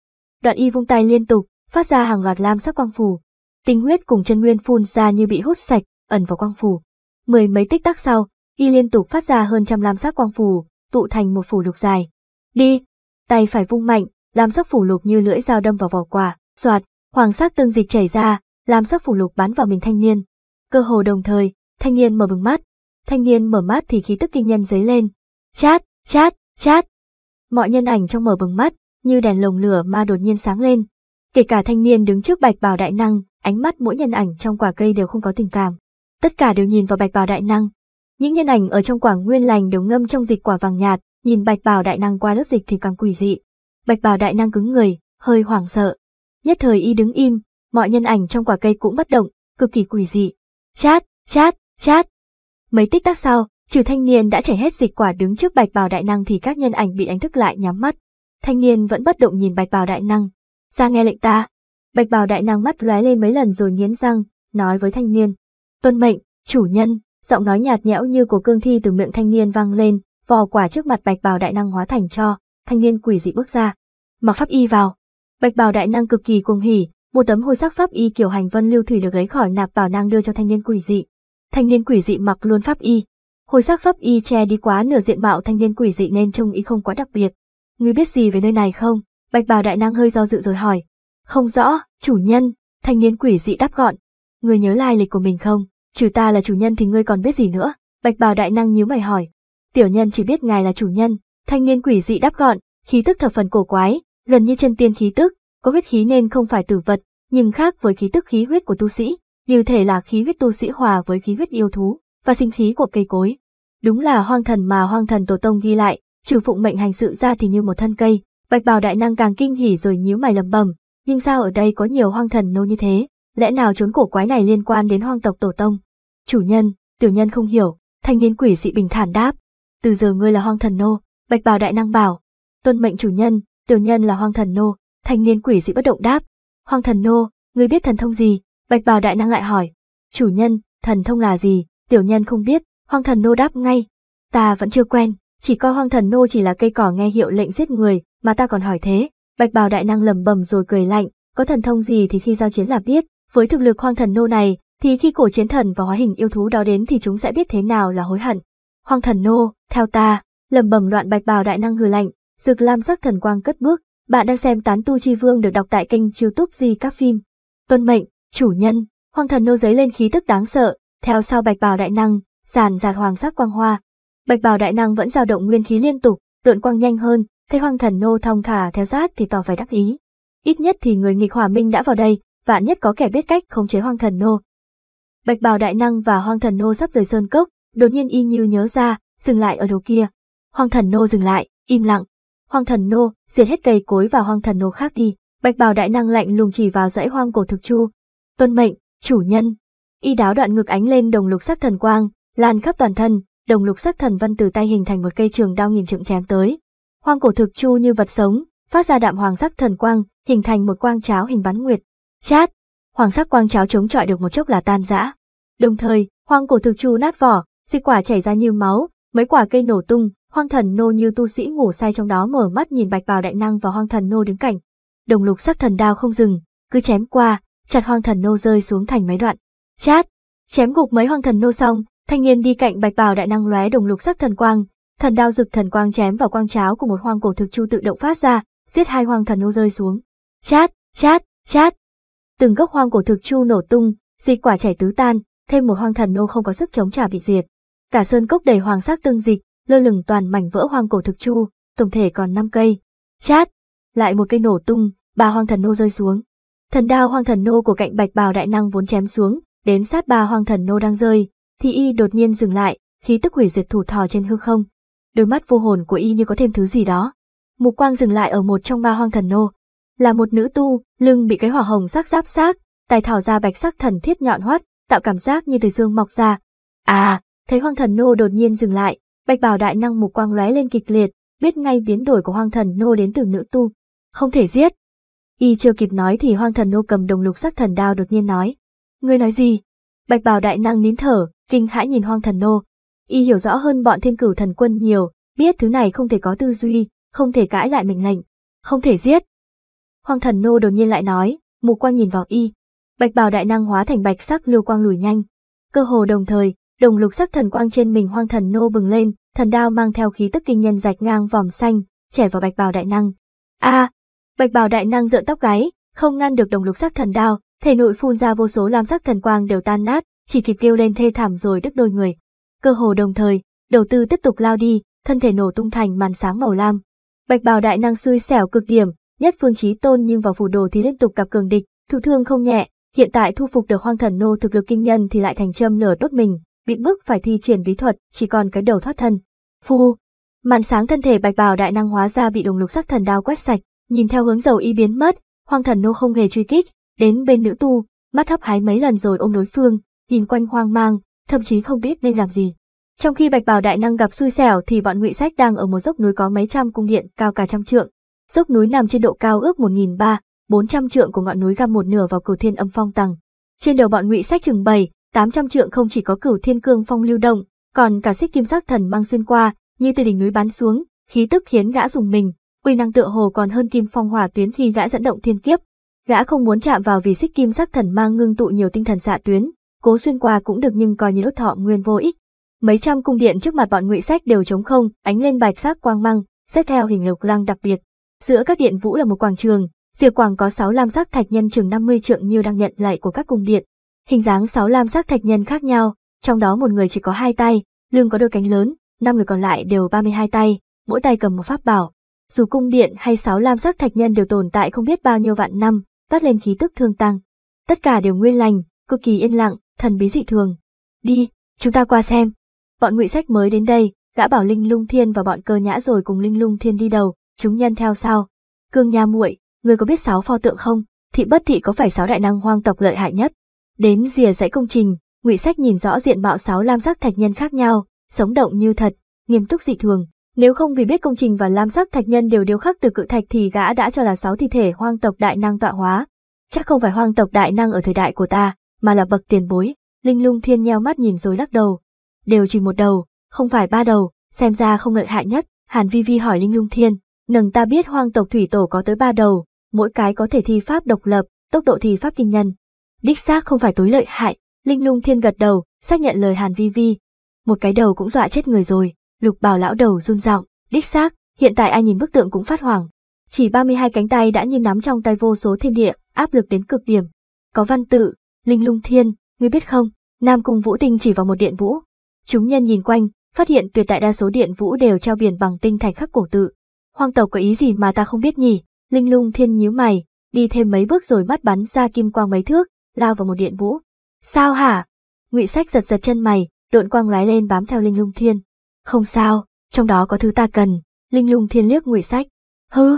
Đoạn y vung tay liên tục, phát ra hàng loạt lam sắc quang phủ. Tinh huyết cùng chân nguyên phun ra như bị hút sạch, ẩn vào quang phủ. Mười mấy tích tắc sau, y liên tục phát ra hơn trăm lam sắc quang phủ, tụ thành một phủ lục dài. Đi, tay phải vung mạnh, làm sắc phủ lục như lưỡi dao đâm vào vỏ quả, xoạt, hoàng sắc tương dịch chảy ra, làm sắc phủ lục bắn vào mình thanh niên. Cơ hồ đồng thời, thanh niên mở bừng mắt, thanh niên mở mắt thì khí tức kinh nhân dấy lên. Chát, chát, chát. Mọi nhân ảnh trong mở bừng mắt, như đèn lồng lửa ma đột nhiên sáng lên. Kể cả thanh niên đứng trước bạch bào đại năng, ánh mắt mỗi nhân ảnh trong quả cây đều không có tình cảm. Tất cả đều nhìn vào bạch bào đại năng. Những nhân ảnh ở trong quả nguyên lành đều ngâm trong dịch quả vàng nhạt, nhìn bạch bào đại năng qua lớp dịch thì càng quỷ dị. Bạch bào đại năng cứng người, hơi hoảng sợ. Nhất thời y đứng im, mọi nhân ảnh trong quả cây cũng bất động, cực kỳ quỷ dị. Chát, chát, chát. Mấy tích tắc sau, trừ thanh niên đã chảy hết dịch quả đứng trước bạch bào đại năng thì các nhân ảnh bị đánh thức lại nhắm mắt. Thanh niên vẫn bất động nhìn bạch bào đại năng. Ra nghe lệnh ta. Bạch bào đại năng mắt lóe lên mấy lần rồi nghiến răng, nói với thanh niên. Tôn mệnh, chủ nhân, giọng nói nhạt nhẽo như của cương thi từ miệng thanh niên vang lên, vò quả trước mặt bạch bào đại năng hóa thành cho, thanh niên quỷ dị bước ra, mặc pháp y vào. Bạch bào đại năng cực kỳ cuồng hỉ, một tấm hồi sắc pháp y kiểu hành vân lưu thủy được lấy khỏi nạp bảo năng đưa cho thanh niên quỷ dị. Thanh niên quỷ dị mặc luôn pháp y. Hồi sắc pháp y che đi quá nửa diện mạo thanh niên quỷ dị nên trông y không quá đặc biệt. Ngươi biết gì về nơi này không? Bạch bào đại năng hơi do dự rồi hỏi. Không rõ, chủ nhân, thanh niên quỷ dị đáp gọn. người nhớ lai lịch của mình không? Trừ ta là chủ nhân thì ngươi còn biết gì nữa? Bạch bào đại năng nhíu mày hỏi. Tiểu nhân chỉ biết ngài là chủ nhân, thanh niên quỷ dị đáp gọn, khí tức thập phần cổ quái, gần như chân tiên khí tức, có huyết khí nên không phải tử vật, nhưng khác với khí tức khí huyết của tu sĩ, điều thể là khí huyết tu sĩ hòa với khí huyết yêu thú và sinh khí của cây cối. Đúng là hoang thần mà hoang thần tổ tông ghi lại, trừ phụng mệnh hành sự ra thì như một thân cây. Bạch bào đại năng càng kinh hỉ rồi nhíu mày lẩm bẩm nhưng sao ở đây có nhiều hoang thần nô như thế, lẽ nào chốn cổ quái này liên quan đến hoang tộc tổ tông? Chủ nhân, tiểu nhân không hiểu, thanh niên quỷ dị bình thản đáp, từ giờ ngươi là hoang thần nô, bạch bào đại năng bảo. Tuân mệnh chủ nhân, tiểu nhân là hoang thần nô, thanh niên quỷ dị bất động đáp. Hoang thần nô, ngươi biết thần thông gì? Bạch bào đại năng lại hỏi. Chủ nhân, thần thông là gì? Tiểu nhân không biết, hoang thần nô đáp ngay. Ta vẫn chưa quen, chỉ coi hoang thần nô chỉ là cây cỏ nghe hiệu lệnh giết người, mà ta còn hỏi thế. Bạch bào đại năng lẩm bẩm rồi cười lạnh, có thần thông gì thì khi giao chiến là biết, với thực lực hoang thần nô này, thì khi cổ chiến thần và hóa hình yêu thú đó đến thì chúng sẽ biết thế nào là hối hận. Hoàng thần nô, theo ta, lầm bầm loạn bạch bào đại năng hừ lạnh, dực lam sắc thần quang cất bước, bạn đang xem tán tu chi vương được đọc tại kênh youtube gì các phim. Tuân mệnh, chủ nhân, hoàng thần nô giấy lên khí tức đáng sợ, theo sau bạch bào đại năng, giàn giạt hoàng sắc quang hoa. Bạch bào đại năng vẫn dao động nguyên khí liên tục, độn quang nhanh hơn, thấy hoàng thần nô thong thả theo sát thì tỏ phải đắc ý. Ít nhất thì người nghịch hòa minh đã vào đây, vạn nhất có kẻ biết cách khống chế hoàng thần nô. Bạch bào đại năng và hoàng thần nô sắp rời sơn cốc, Đột nhiên y như nhớ ra, dừng lại ở đầu kia. Hoàng thần nô dừng lại, im lặng. Hoàng thần nô, diệt hết cây cối và hoàng thần nô khác đi. Bạch bào đại năng lạnh lùng chỉ vào dãy hoang cổ thực chu. Tuân mệnh, chủ nhân. Y đáo đoạn ngực ánh lên đồng lục sắc thần quang, lan khắp toàn thân, đồng lục sắc thần văn từ tay hình thành một cây trường đao nghìn trượng chém tới. Hoang cổ thực chu như vật sống, phát ra đạm hoàng sắc thần quang, hình thành một quang cháo hình bán nguyệt. Chát! Hoàng sắc quang cháo chống chọi được một chốc là tan rã. Đồng thời, hoang cổ thực chu nát vỏ, Dịch quả chảy ra như máu, mấy quả cây nổ tung, hoang thần nô như tu sĩ ngủ say trong đó mở mắt nhìn bạch bào đại năng và hoang thần nô đứng cạnh. Đồng lục sắc thần đao không dừng, cứ chém qua, chặt hoang thần nô rơi xuống thành mấy đoạn. Chát! Chém gục mấy hoang thần nô xong, thanh niên đi cạnh bạch bào đại năng lóe đồng lục sắc thần quang, thần đao rực thần quang chém vào quang cháo của một hoang cổ thực chu tự động phát ra, giết hai hoang thần nô rơi xuống. Chát, chát, chát. Từng gốc hoang cổ thực chu nổ tung, dịch quả chảy tứ tan, thêm một hoang thần nô không có sức chống trả bị diệt. Cả sơn cốc đầy hoàng sắc tương dịch, lơ lửng toàn mảnh vỡ hoang cổ thực chu, tổng thể còn 5 cây. Chát! Lại một cây nổ tung, ba hoang thần nô rơi xuống. Thần đao hoang thần nô của cạnh bạch bào đại năng vốn chém xuống, đến sát ba hoang thần nô đang rơi, thì y đột nhiên dừng lại, khí tức hủy diệt thủ thò trên hư không. Đôi mắt vô hồn của y như có thêm thứ gì đó. Mục quang dừng lại ở một trong ba hoang thần nô. Là một nữ tu, lưng bị cái hỏa hồng sắc giáp xác, tài thảo ra bạch sắc thần thiết nhọn hoắt, tạo cảm giác như từ dương mọc ra. À, Thấy hoàng thần nô đột nhiên dừng lại, bạch bào đại năng một quang lóe lên kịch liệt, biết ngay biến đổi của hoàng thần nô đến từ nữ tu. Không thể giết. Y chưa kịp nói thì hoàng thần nô cầm đồng lục sắc thần đao đột nhiên nói. Ngươi nói gì? Bạch bào đại năng nín thở, kinh hãi nhìn hoàng thần nô. Y hiểu rõ hơn bọn thiên cửu thần quân nhiều, biết thứ này không thể có tư duy, không thể cãi lại mệnh lệnh, không thể giết. hoàng thần nô đột nhiên lại nói, mục quang nhìn vào y. Bạch bào đại năng hóa thành bạch sắc lưu quang lùi nhanh. Cơ hồ đồng thời, Đồng lục sắc thần quang trên mình hoang thần nô bừng lên, thần đao mang theo khí tức kinh nhân rạch ngang vòm xanh, chẻ vào bạch bào đại năng. A! bạch bào đại năng rợn tóc gáy, không ngăn được đồng lục sắc thần đao, thể nội phun ra vô số lam sắc thần quang đều tan nát, chỉ kịp kêu lên thê thảm rồi đứt đôi người. Cơ hồ đồng thời, đầu tư tiếp tục lao đi, thân thể nổ tung thành màn sáng màu lam. Bạch bào đại năng xui xẻo cực điểm, nhất phương chí tôn nhưng vào phủ đồ thì liên tục gặp cường địch, thụ thương không nhẹ, hiện tại thu phục được hoang thần nô thực lực kinh nhân thì lại thành châm lửa đốt mình, bị bức phải thi triển bí thuật, chỉ còn cái đầu thoát thân. Phu, màn sáng thân thể bạch bào đại năng hóa ra bị đồng lục sắc thần đao quét sạch, nhìn theo hướng dầu y biến mất, hoang thần nô không hề truy kích, đến bên nữ tu, mắt hấp hái mấy lần rồi ôm đối phương, nhìn quanh hoang mang, thậm chí không biết nên làm gì. Trong khi bạch bào đại năng gặp xui xẻo thì bọn ngụy sách đang ở một dốc núi có mấy trăm cung điện cao cả trăm trượng, dốc núi nằm trên độ cao ước 1.300, 400 trượng của ngọn núi găm một nửa vào cửu thiên âm phong tầng. Trên đầu bọn ngụy sách chừng bảy 800 trượng không chỉ có cửu thiên cương phong lưu động, còn cả xích kim sắc thần mang xuyên qua, như từ đỉnh núi bắn xuống, khí tức khiến gã dùng mình, Quy năng tựa hồ còn hơn kim phong hỏa tuyến khi gã dẫn động thiên kiếp. Gã không muốn chạm vào vì xích kim sắc thần mang ngưng tụ nhiều tinh thần xạ tuyến, cố xuyên qua cũng được nhưng coi như lốt thọ nguyên vô ích. Mấy trăm cung điện trước mặt bọn ngụy sách đều trống không, ánh lên bạch sắc quang mang, xếp theo hình lục lăng đặc biệt. Giữa các điện vũ là một quảng trường, Diệp Quảng có 6 lam sắc thạch nhân chừng 50 trượng như đang nhận lại của các cung điện, hình dáng sáu lam sắc thạch nhân khác nhau, trong đó một người chỉ có hai tay, lưng có đôi cánh lớn, năm người còn lại đều 32 tay, mỗi tay cầm một pháp bảo. Dù cung điện hay sáu lam sắc thạch nhân đều tồn tại không biết bao nhiêu vạn năm, toát lên khí tức thương tăng. Tất cả đều nguyên lành, cực kỳ yên lặng, thần bí dị thường. Đi, chúng ta qua xem. Bọn ngụy sách mới đến đây, gã bảo Linh Lung Thiên và bọn cơ nhã rồi cùng Linh Lung Thiên đi đầu, chúng nhân theo sau. Cương Nha muội, người có biết sáu pho tượng không? Thị bất thị có phải sáu đại năng hoang tộc lợi hại nhất? Đến rìa dãy công trình, Ngụy Sách nhìn rõ diện mạo sáu lam sắc thạch nhân khác nhau, sống động như thật, nghiêm túc dị thường. Nếu không vì biết công trình và lam sắc thạch nhân đều điêu khắc từ cự thạch thì gã đã cho là sáu thi thể hoang tộc đại năng tọa hóa. Chắc không phải hoang tộc đại năng ở thời đại của ta, mà là bậc tiền bối. Linh lung thiên nheo mắt nhìn rồi lắc đầu. Đều chỉ một đầu, không phải ba đầu, xem ra không lợi hại nhất. Hàn Vi Vi hỏi Linh lung thiên, nâng ta biết hoang tộc thủy tổ có tới ba đầu, mỗi cái có thể thi pháp độc lập, tốc độ thi pháp kinh nhân, Đích xác không phải tối lợi hại, Linh Lung Thiên gật đầu, xác nhận lời Hàn Vi Vi. Một cái đầu cũng dọa chết người rồi, lục Bảo lão đầu run giọng đích xác, hiện tại ai nhìn bức tượng cũng phát hoảng. Chỉ 32 cánh tay đã như nắm trong tay vô số thiên địa, áp lực đến cực điểm. Có văn tự, Linh Lung Thiên, ngươi biết không, Nam Cung Vũ Tinh chỉ vào một điện vũ. Chúng nhân nhìn quanh, phát hiện tuyệt đại đa số điện vũ đều treo biển bằng tinh thạch khắc cổ tự. Hoang tộc có ý gì mà ta không biết nhỉ? Linh Lung Thiên nhíu mày, đi thêm mấy bước rồi mắt bắn ra kim quang mấy thước, lao vào một điện vũ. Sao hả? Ngụy Sách giật giật chân mày, độn quang lóe lên bám theo Linh Lung Thiên. Không sao, trong đó có thứ ta cần. Linh Lung Thiên liếc Ngụy Sách. Hừ.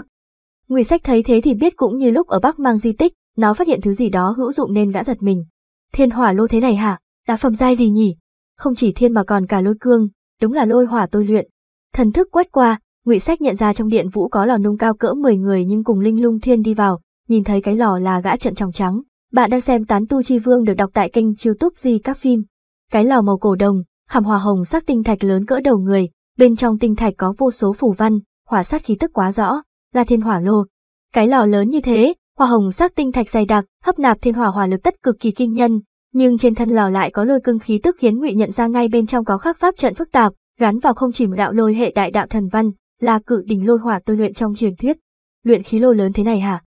Ngụy Sách thấy thế thì biết cũng như lúc ở Bắc Mang di tích, nó phát hiện thứ gì đó hữu dụng nên gã giật mình. Thiên hỏa lô thế này hả? Đá phẩm giai gì nhỉ? Không chỉ thiên mà còn cả lôi cương, đúng là lôi hỏa tôi luyện. Thần thức quét qua, Ngụy Sách nhận ra trong điện vũ có lò nung cao cỡ 10 người nhưng cùng Linh Lung Thiên đi vào, nhìn thấy cái lò là gã trận tròng trắng, bạn đang xem Tán Tu Chi Vương được đọc tại kênh youtube Di Các Phim. Cái lò màu cổ đồng, hàm hòa hồng sắc tinh thạch lớn cỡ đầu người, bên trong tinh thạch có vô số phù văn, hỏa sát khí tức quá rõ, là thiên hỏa lô. Cái lò lớn như thế, hỏa hồng sắc tinh thạch dày đặc, hấp nạp thiên hỏa hỏa lực tất cực kỳ kinh nhân, nhưng trên thân lò lại có lôi cương khí tức khiến Ngụy nhận ra ngay bên trong có khắc pháp trận phức tạp, gắn vào không chỉ một đạo lôi hệ đại đạo thần văn, là cự đỉnh lôi hỏa tôi luyện trong truyền thuyết. Luyện khí lô lớn thế này hả?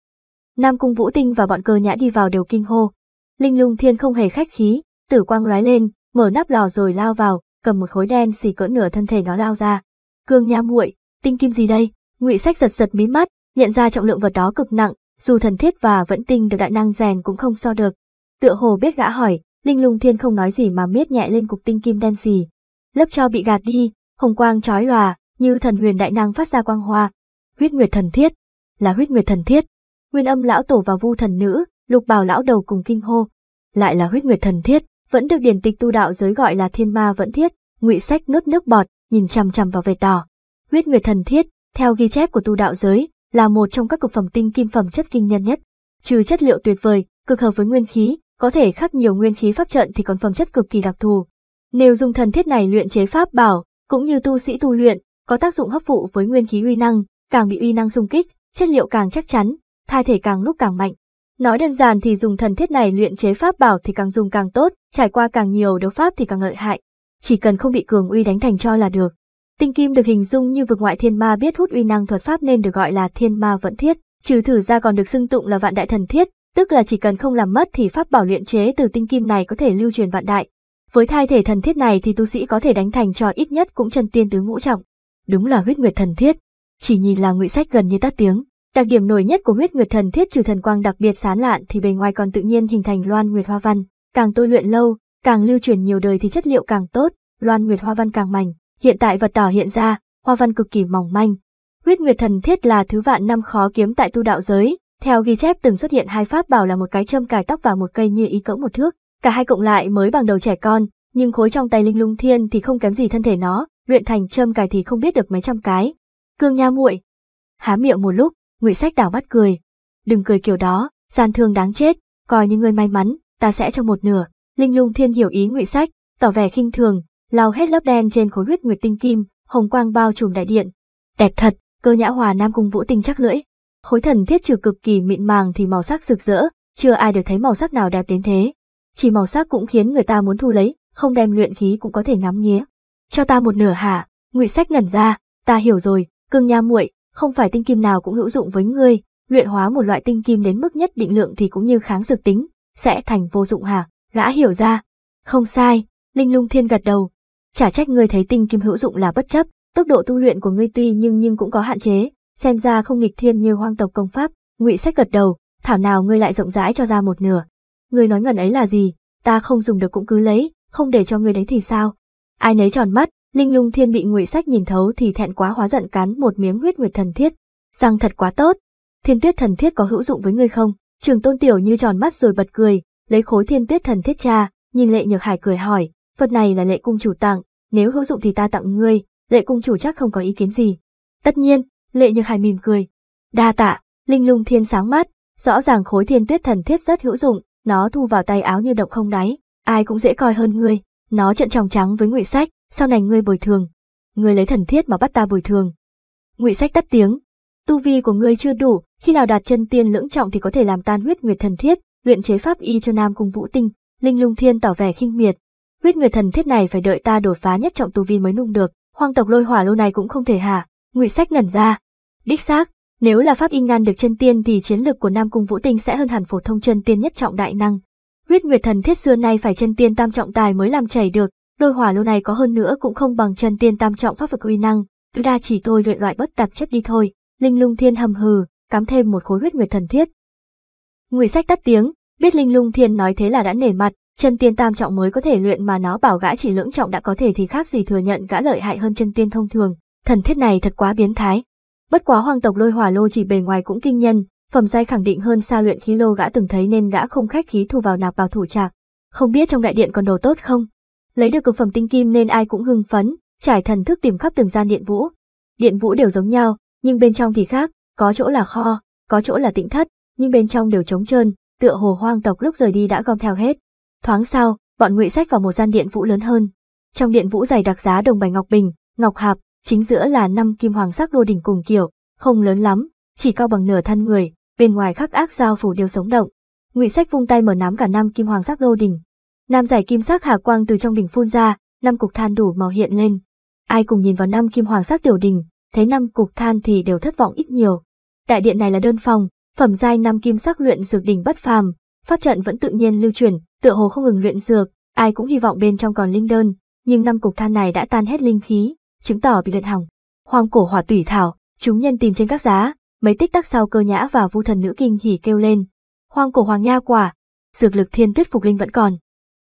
Nam Cung Vũ Tinh và bọn cơ nhã đi vào đều kinh hô. Linh lung thiên không hề khách khí, tử quang lóe lên, mở nắp lò rồi lao vào, cầm một khối đen xì cỡ nửa thân thể nó lao ra. Cương nha muội, tinh kim gì đây? Ngụy Sách giật giật mí mắt, nhận ra trọng lượng vật đó cực nặng, dù thần thiết và vẫn tinh được đại năng rèn cũng không so được. Tựa hồ biết gã hỏi, Linh Lung Thiên không nói gì mà miết nhẹ lên cục tinh kim đen xì. Lớp cho bị gạt đi, hồng quang chói lòa, như thần huyền đại năng phát ra quang hoa. Huyết Nguyệt thần thiết, là Huyết Nguyệt thần thiết. Nguyên âm lão tổ và vu thần nữ, lục bào lão đầu cùng kinh hô. Lại là huyết nguyệt thần thiết, vẫn được điển tịch tu đạo giới gọi là thiên ma vẫn thiết, ngụy sách nuốt nước bọt, nhìn chằm chằm vào vệt đỏ. Huyết nguyệt thần thiết, theo ghi chép của tu đạo giới, là một trong các cực phẩm tinh kim phẩm chất kinh nhân nhất. Trừ chất liệu tuyệt vời, cực hợp với nguyên khí, có thể khắc nhiều nguyên khí pháp trận thì còn phẩm chất cực kỳ đặc thù. Nếu dùng thần thiết này luyện chế pháp bảo, cũng như tu sĩ tu luyện, có tác dụng hấp phụ với nguyên khí uy năng, càng bị uy năng xung kích, chất liệu càng chắc chắn, thai thể càng lúc càng mạnh. Nói đơn giản thì dùng thần thiết này luyện chế pháp bảo thì càng dùng càng tốt, trải qua càng nhiều đấu pháp thì càng lợi hại. Chỉ cần không bị cường uy đánh thành cho là được. Tinh kim được hình dung như vực ngoại thiên ma biết hút uy năng thuật pháp nên được gọi là thiên ma vẫn thiết, trừ thử ra còn được xưng tụng là vạn đại thần thiết, tức là chỉ cần không làm mất thì pháp bảo luyện chế từ tinh kim này có thể lưu truyền vạn đại. Với thai thể thần thiết này thì tu sĩ có thể đánh thành cho ít nhất cũng chân tiên tứ ngũ trọng. Đúng là huyết nguyệt thần thiết. Chỉ nhìn là ngụy sách gần như tắt tiếng. Đặc điểm nổi nhất của huyết nguyệt thần thiết trừ thần quang đặc biệt sán lạn thì bề ngoài còn tự nhiên hình thành loan nguyệt hoa văn, càng tôi luyện lâu, càng lưu truyền nhiều đời thì chất liệu càng tốt, loan nguyệt hoa văn càng mảnh. Hiện tại vật đỏ hiện ra, hoa văn cực kỳ mỏng manh. Huyết nguyệt thần thiết là thứ vạn năm khó kiếm tại tu đạo giới, theo ghi chép từng xuất hiện hai pháp bảo là một cái châm cài tóc và một cây như ý cỡ một thước, cả hai cộng lại mới bằng đầu trẻ con, nhưng khối trong tay linh lung thiên thì không kém gì thân thể nó, luyện thành châm cài thì không biết được mấy trăm cái. Cương Nha muội, há miệng một lúc, ngụy sách đảo mắt cười đừng cười kiểu đó gian thương đáng chết coi như ngươi may mắn ta sẽ cho một nửa linh lung thiên hiểu ý ngụy sách tỏ vẻ khinh thường lau hết lớp đen trên khối huyết nguyệt tinh kim hồng quang bao trùm đại điện đẹp thật cơ nhã hòa nam cung vũ tinh chắc lưỡi khối thần thiết trừ cực kỳ mịn màng thì màu sắc rực rỡ chưa ai được thấy màu sắc nào đẹp đến thế chỉ màu sắc cũng khiến người ta muốn thu lấy không đem luyện khí cũng có thể ngắm nghía cho ta một nửa hả ngụy sách ngẩn ra ta hiểu rồi cương nha muội không phải tinh kim nào cũng hữu dụng với ngươi, luyện hóa một loại tinh kim đến mức nhất định lượng thì cũng như kháng dược tính, sẽ thành vô dụng hả? Gã hiểu ra. Không sai, Linh Lung Thiên gật đầu. Chả trách ngươi thấy tinh kim hữu dụng là bất chấp, tốc độ tu luyện của ngươi tuy nhưng nhưng cũng có hạn chế, xem ra không nghịch thiên như hoang tộc công pháp. Ngụy Sách gật đầu, thảo nào ngươi lại rộng rãi cho ra một nửa. Ngươi nói ngần ấy là gì, ta không dùng được cũng cứ lấy, không để cho ngươi đấy thì sao? Ai nấy tròn mắt, Linh lung thiên bị ngụy sách nhìn thấu thì thẹn quá hóa giận cắn một miếng huyết nguyệt thần thiết. Rằng thật quá tốt, thiên tuyết thần thiết có hữu dụng với ngươi không? Trường tôn tiểu như tròn mắt rồi bật cười, lấy khối thiên tuyết thần thiết cha, nhìn lệ nhược hải cười hỏi, vật này là lệ cung chủ tặng, nếu hữu dụng thì ta tặng ngươi, lệ cung chủ chắc không có ý kiến gì. Tất nhiên, lệ nhược hải mỉm cười. Đa tạ, linh lung thiên sáng mắt, rõ ràng khối thiên tuyết thần thiết rất hữu dụng, nó thu vào tay áo như động không đáy, ai cũng dễ coi hơn ngươi, nó trận tròng trắng với ngụy sách sau này ngươi bồi thường, ngươi lấy thần thiết mà bắt ta bồi thường. Ngụy Sách tắt tiếng, tu vi của ngươi chưa đủ, khi nào đạt chân tiên lưỡng trọng thì có thể làm tan huyết nguyệt thần thiết, luyện chế pháp y cho Nam Cung Vũ Tinh, Linh Lung Thiên tỏ vẻ khinh miệt. Huyết nguyệt thần thiết này phải đợi ta đột phá nhất trọng tu vi mới nung được, hoang tộc lôi hỏa lâu này cũng không thể hả? Ngụy Sách ngẩn ra. Đích xác, nếu là pháp y ngăn được chân tiên thì chiến lực của Nam Cung Vũ Tinh sẽ hơn hẳn phổ thông chân tiên nhất trọng đại năng. Huyết Nguyệt Thần Thiết xưa nay phải chân tiên tam trọng tài mới làm chảy được, lôi hỏa lô này có hơn nữa cũng không bằng chân tiên tam trọng pháp vực uy năng, tối đa chỉ tôi luyện loại bất tạp chất đi thôi, linh lung thiên hầm hừ, cắm thêm một khối huyết nguyệt thần thiết. Ngụy sách tắt tiếng, biết linh lung thiên nói thế là đã nể mặt, chân tiên tam trọng mới có thể luyện mà nó bảo gã chỉ lưỡng trọng đã có thể thì khác gì thừa nhận gã lợi hại hơn chân tiên thông thường, thần thiết này thật quá biến thái. Bất quá hoàng tộc lôi hỏa lô chỉ bề ngoài cũng kinh nhân, phẩm giai khẳng định hơn xa luyện khí lô gã từng thấy nên gã không khách khí thu vào nạp vào thủ trạc. Không biết trong đại điện còn đồ tốt không? Lấy được cực phẩm tinh kim nên ai cũng hưng phấn, trải thần thức tìm khắp từng gian điện vũ. Điện vũ đều giống nhau, nhưng bên trong thì khác, có chỗ là kho, có chỗ là tĩnh thất, nhưng bên trong đều trống trơn, tựa hồ hoang tộc lúc rời đi đã gom theo hết. Thoáng sau, bọn ngụy sách vào một gian điện vũ lớn hơn. Trong điện vũ dày đặc giá đồng bài ngọc bình, ngọc hạp, chính giữa là năm kim hoàng sắc đô đỉnh cùng kiểu, không lớn lắm, chỉ cao bằng nửa thân người, bên ngoài khắc ác giao phủ điêu sống động. Ngụy Sách vung tay mở nắm cả năm kim hoàng sắc đô đỉnh, Nam giải kim sắc hà quang từ trong đỉnh phun ra, năm cục than đủ màu hiện lên. Ai cùng nhìn vào năm kim hoàng sắc tiểu đỉnh, thấy năm cục than thì đều thất vọng ít nhiều. Đại điện này là đơn phòng, phẩm giai năm kim sắc luyện dược đỉnh bất phàm, pháp trận vẫn tự nhiên lưu truyền, tựa hồ không ngừng luyện dược, ai cũng hy vọng bên trong còn linh đơn, nhưng năm cục than này đã tan hết linh khí, chứng tỏ bị luyện hỏng. hoàng cổ hỏa tủy thảo, chúng nhân tìm trên các giá, mấy tích tắc sau cơ nhã và vu thần nữ kinh hỉ kêu lên. hoàng cổ hoàng nha quả, dược lực thiên tuyết phục linh vẫn còn,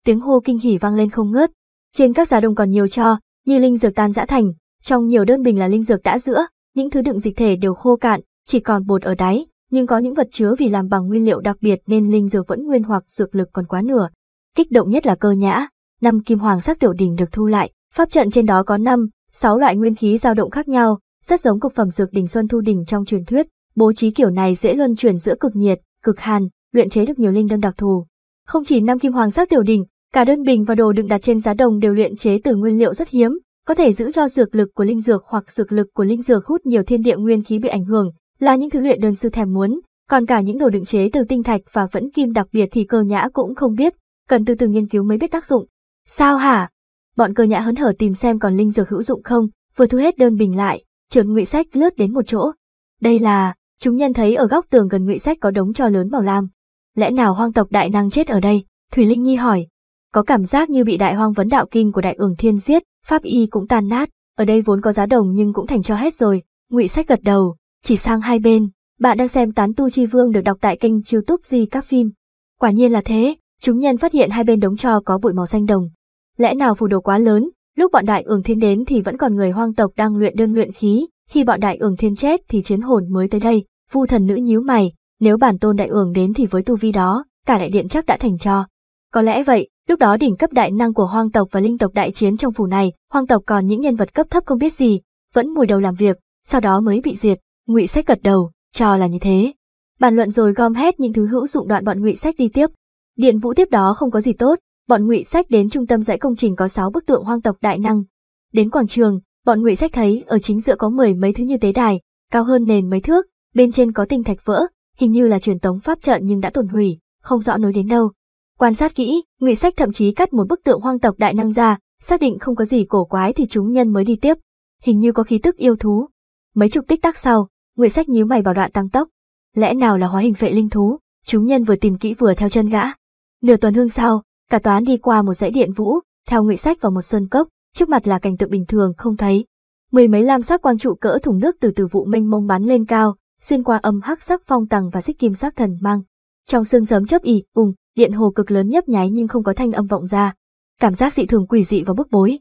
tiếng hô kinh hỉ vang lên không ngớt. Trên các giá đồng còn nhiều cho, như linh dược tan dã thành, trong nhiều đơn bình là linh dược đã giữa, những thứ đựng dịch thể đều khô cạn, chỉ còn bột ở đáy, nhưng có những vật chứa vì làm bằng nguyên liệu đặc biệt nên linh dược vẫn nguyên hoặc dược lực còn quá nửa. Kích động nhất là cơ nhã, năm kim hoàng sắc tiểu đỉnh được thu lại, pháp trận trên đó có năm, sáu loại nguyên khí dao động khác nhau, rất giống cục phẩm dược đỉnh xuân thu đỉnh trong truyền thuyết, bố trí kiểu này dễ luân chuyển giữa cực nhiệt, cực hàn, luyện chế được nhiều linh đơn đặc thù. Không chỉ năm kim hoàng sắc tiểu đỉnh, Cả đơn bình và đồ đựng đặt trên giá đồng đều luyện chế từ nguyên liệu rất hiếm, có thể giữ cho dược lực của linh dược hoặc dược lực của linh dược hút nhiều thiên địa nguyên khí bị ảnh hưởng, là những thứ luyện đơn sư thèm muốn, còn cả những đồ đựng chế từ tinh thạch và vẫn kim đặc biệt thì cơ nhã cũng không biết, cần từ từ nghiên cứu mới biết tác dụng. Sao hả? Bọn cơ nhã hớn hở tìm xem còn linh dược hữu dụng không, vừa thu hết đơn bình lại, trượt ngụy sách lướt đến một chỗ. Đây là, chúng nhân thấy ở góc tường gần ngụy sách có đống trò lớn màu lam. Lẽ nào hoang tộc đại năng chết ở đây? Thủy Linh Nhi hỏi, có cảm giác như bị đại hoang vấn đạo kinh của đại ương thiên giết, pháp y cũng tan nát, ở đây vốn có giá đồng nhưng cũng thành cho hết rồi, ngụy sách gật đầu, chỉ sang hai bên, bạn đang xem tán tu chi vương được đọc tại kênh youtube gì các phim. Quả nhiên là thế, chúng nhân phát hiện hai bên đống trò có bụi màu xanh đồng. Lẽ nào phù đồ quá lớn, lúc bọn đại ương thiên đến thì vẫn còn người hoang tộc đang luyện đơn luyện khí, khi bọn đại ương thiên chết thì chiến hồn mới tới đây, vu thần nữ nhíu mày, nếu bản tôn đại ương đến thì với tu vi đó, cả đại điện chắc đã thành cho Có lẽ vậy, Lúc đó đỉnh cấp đại năng của hoang tộc và linh tộc đại chiến trong phủ này, hoang tộc còn những nhân vật cấp thấp không biết gì, vẫn mùi đầu làm việc, sau đó mới bị diệt. Ngụy Sách gật đầu, cho là như thế. Bàn luận rồi gom hết những thứ hữu dụng đoạn bọn Ngụy Sách đi tiếp. Điện Vũ tiếp đó không có gì tốt, bọn Ngụy Sách đến trung tâm dãy công trình có 6 bức tượng hoang tộc đại năng. Đến quảng trường, bọn Ngụy Sách thấy ở chính giữa có mười mấy thứ như tế đài, cao hơn nền mấy thước, bên trên có tinh thạch vỡ, hình như là truyền tống pháp trận nhưng đã tổn hủy, không rõ nối đến đâu. Quan sát kỹ, Ngụy Sách thậm chí cắt một bức tượng hoang tộc đại năng ra, xác định không có gì cổ quái thì chúng nhân mới đi tiếp. Hình như có khí tức yêu thú. Mấy chục tích tắc sau, Ngụy Sách nhíu mày bảo đoạn tăng tốc. Lẽ nào là hóa hình vệ linh thú? Chúng nhân vừa tìm kỹ vừa theo chân gã. Nửa tuần hương sau, cả toán đi qua một dãy điện vũ, theo Ngụy Sách vào một sơn cốc, trước mặt là cảnh tượng bình thường không thấy. Mười mấy lam sắc quang trụ cỡ thùng nước từ từ vụ mênh mông bắn lên cao, xuyên qua âm hắc sắc phong tầng và xích kim sắc thần mang. Trong xương giấm chớp ì, ùng, điện hồ cực lớn nhấp nháy nhưng không có thanh âm vọng ra. Cảm giác dị thường quỷ dị và bức bối.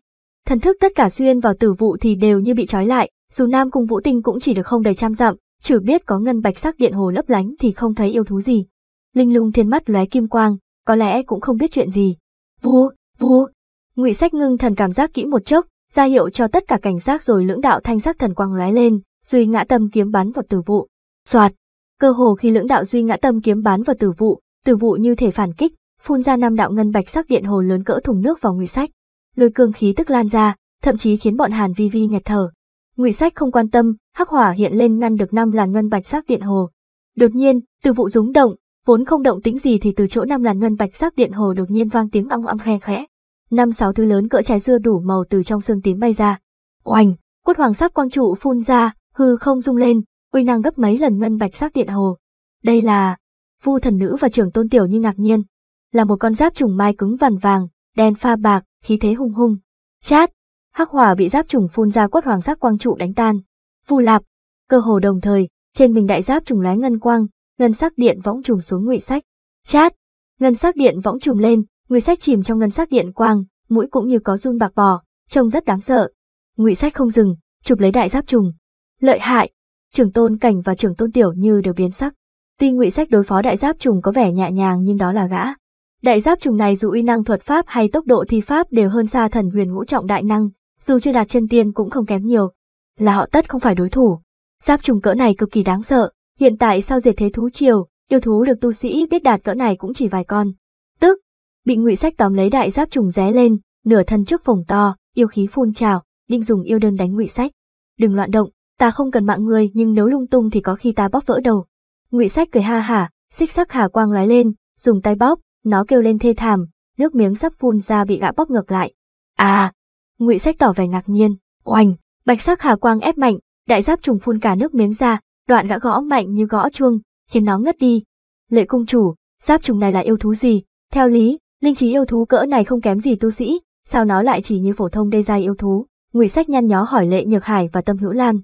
Thần thức tất cả xuyên vào tử vụ thì đều như bị trói lại, dù Nam cùng Vũ Tinh cũng chỉ được không đầy trăm dặm, chỉ biết có ngân bạch sắc điện hồ lấp lánh thì không thấy yêu thú gì. Linh Lung thiên mắt lóe kim quang, có lẽ cũng không biết chuyện gì. Vù, vù. Ngụy Sách ngưng thần cảm giác kỹ một chốc, ra hiệu cho tất cả cảnh giác rồi lưỡng đạo thanh sắc thần quang lóe lên, duy ngã tâm kiếm bắn vào tử vụ. Soạt. Cơ hồ khi lưỡng đạo duy ngã tâm kiếm bắn vào tử vụ, Tử vụ như thể phản kích, phun ra năm đạo ngân bạch sắc điện hồ lớn cỡ thùng nước vào Ngụy Sách. Lôi cương khí tức lan ra, thậm chí khiến bọn Hàn Vi Vi nghẹt thở. Ngụy Sách không quan tâm, hắc hỏa hiện lên ngăn được năm làn ngân bạch sắc điện hồ. Đột nhiên, từ vụ rúng động, vốn không động tĩnh gì thì từ chỗ năm làn ngân bạch sắc điện hồ đột nhiên vang tiếng ong ong khe khẽ. Năm sáu thứ lớn cỡ trái dưa đủ màu từ trong xương tím bay ra. Oanh, quất hoàng sắc quang trụ phun ra, hư không rung lên, uy năng gấp mấy lần ngân bạch sắc điện hồ. Đây là phu thần nữ và trưởng tôn tiểu như ngạc nhiên. Là một con giáp trùng mai cứng vằn vàng, đen pha bạc, khí thế hung hung. Chát! Hắc hỏa bị giáp trùng phun ra quất hoàng sắc quang trụ đánh tan. Phù lạp! Cơ hồ đồng thời, trên mình đại giáp trùng lóe ngân quang, ngân sắc điện võng trùng xuống ngụy sách. Chát! Ngân sắc điện võng trùng lên, ngụy sách chìm trong ngân sắc điện quang, mũi cũng như có run bạc bò, trông rất đáng sợ. Ngụy sách không dừng, chụp lấy đại giáp trùng. Lợi hại! Trưởng tôn cảnh và trưởng tôn tiểu như đều biến sắc. Tuy ngụy sách đối phó đại giáp trùng có vẻ nhẹ nhàng nhưng đó là gã. Đại giáp trùng này dù uy năng thuật pháp hay tốc độ thi pháp đều hơn xa thần huyền ngũ trọng đại năng, dù chưa đạt chân tiên cũng không kém nhiều. Là họ tất không phải đối thủ. Giáp trùng cỡ này cực kỳ đáng sợ, hiện tại sau diệt thế thú triều, yêu thú được tu sĩ biết đạt cỡ này cũng chỉ vài con. Tức, bị ngụy sách tóm lấy đại giáp trùng ré lên, nửa thân trước phồng to, yêu khí phun trào, định dùng yêu đơn đánh ngụy sách. Đừng loạn động, ta không cần mạng người nhưng nếu lung tung thì có khi ta bóp vỡ đầu. Ngụy Sách cười ha hả, xích sắc hà quang lóe lên, dùng tay bóp, nó kêu lên thê thảm, nước miếng sắp phun ra bị gã bóp ngược lại. À! Ngụy Sách tỏ vẻ ngạc nhiên, oành, bạch sắc hà quang ép mạnh, đại giáp trùng phun cả nước miếng ra, đoạn gã gõ mạnh như gõ chuông, khiến nó ngất đi. Lệ cung chủ, giáp trùng này là yêu thú gì? Theo lý, linh trí yêu thú cỡ này không kém gì tu sĩ, sao nó lại chỉ như phổ thông đê giai yêu thú? Ngụy Sách nhăn nhó hỏi Lệ Nhược Hải và Tâm Hữu Lan.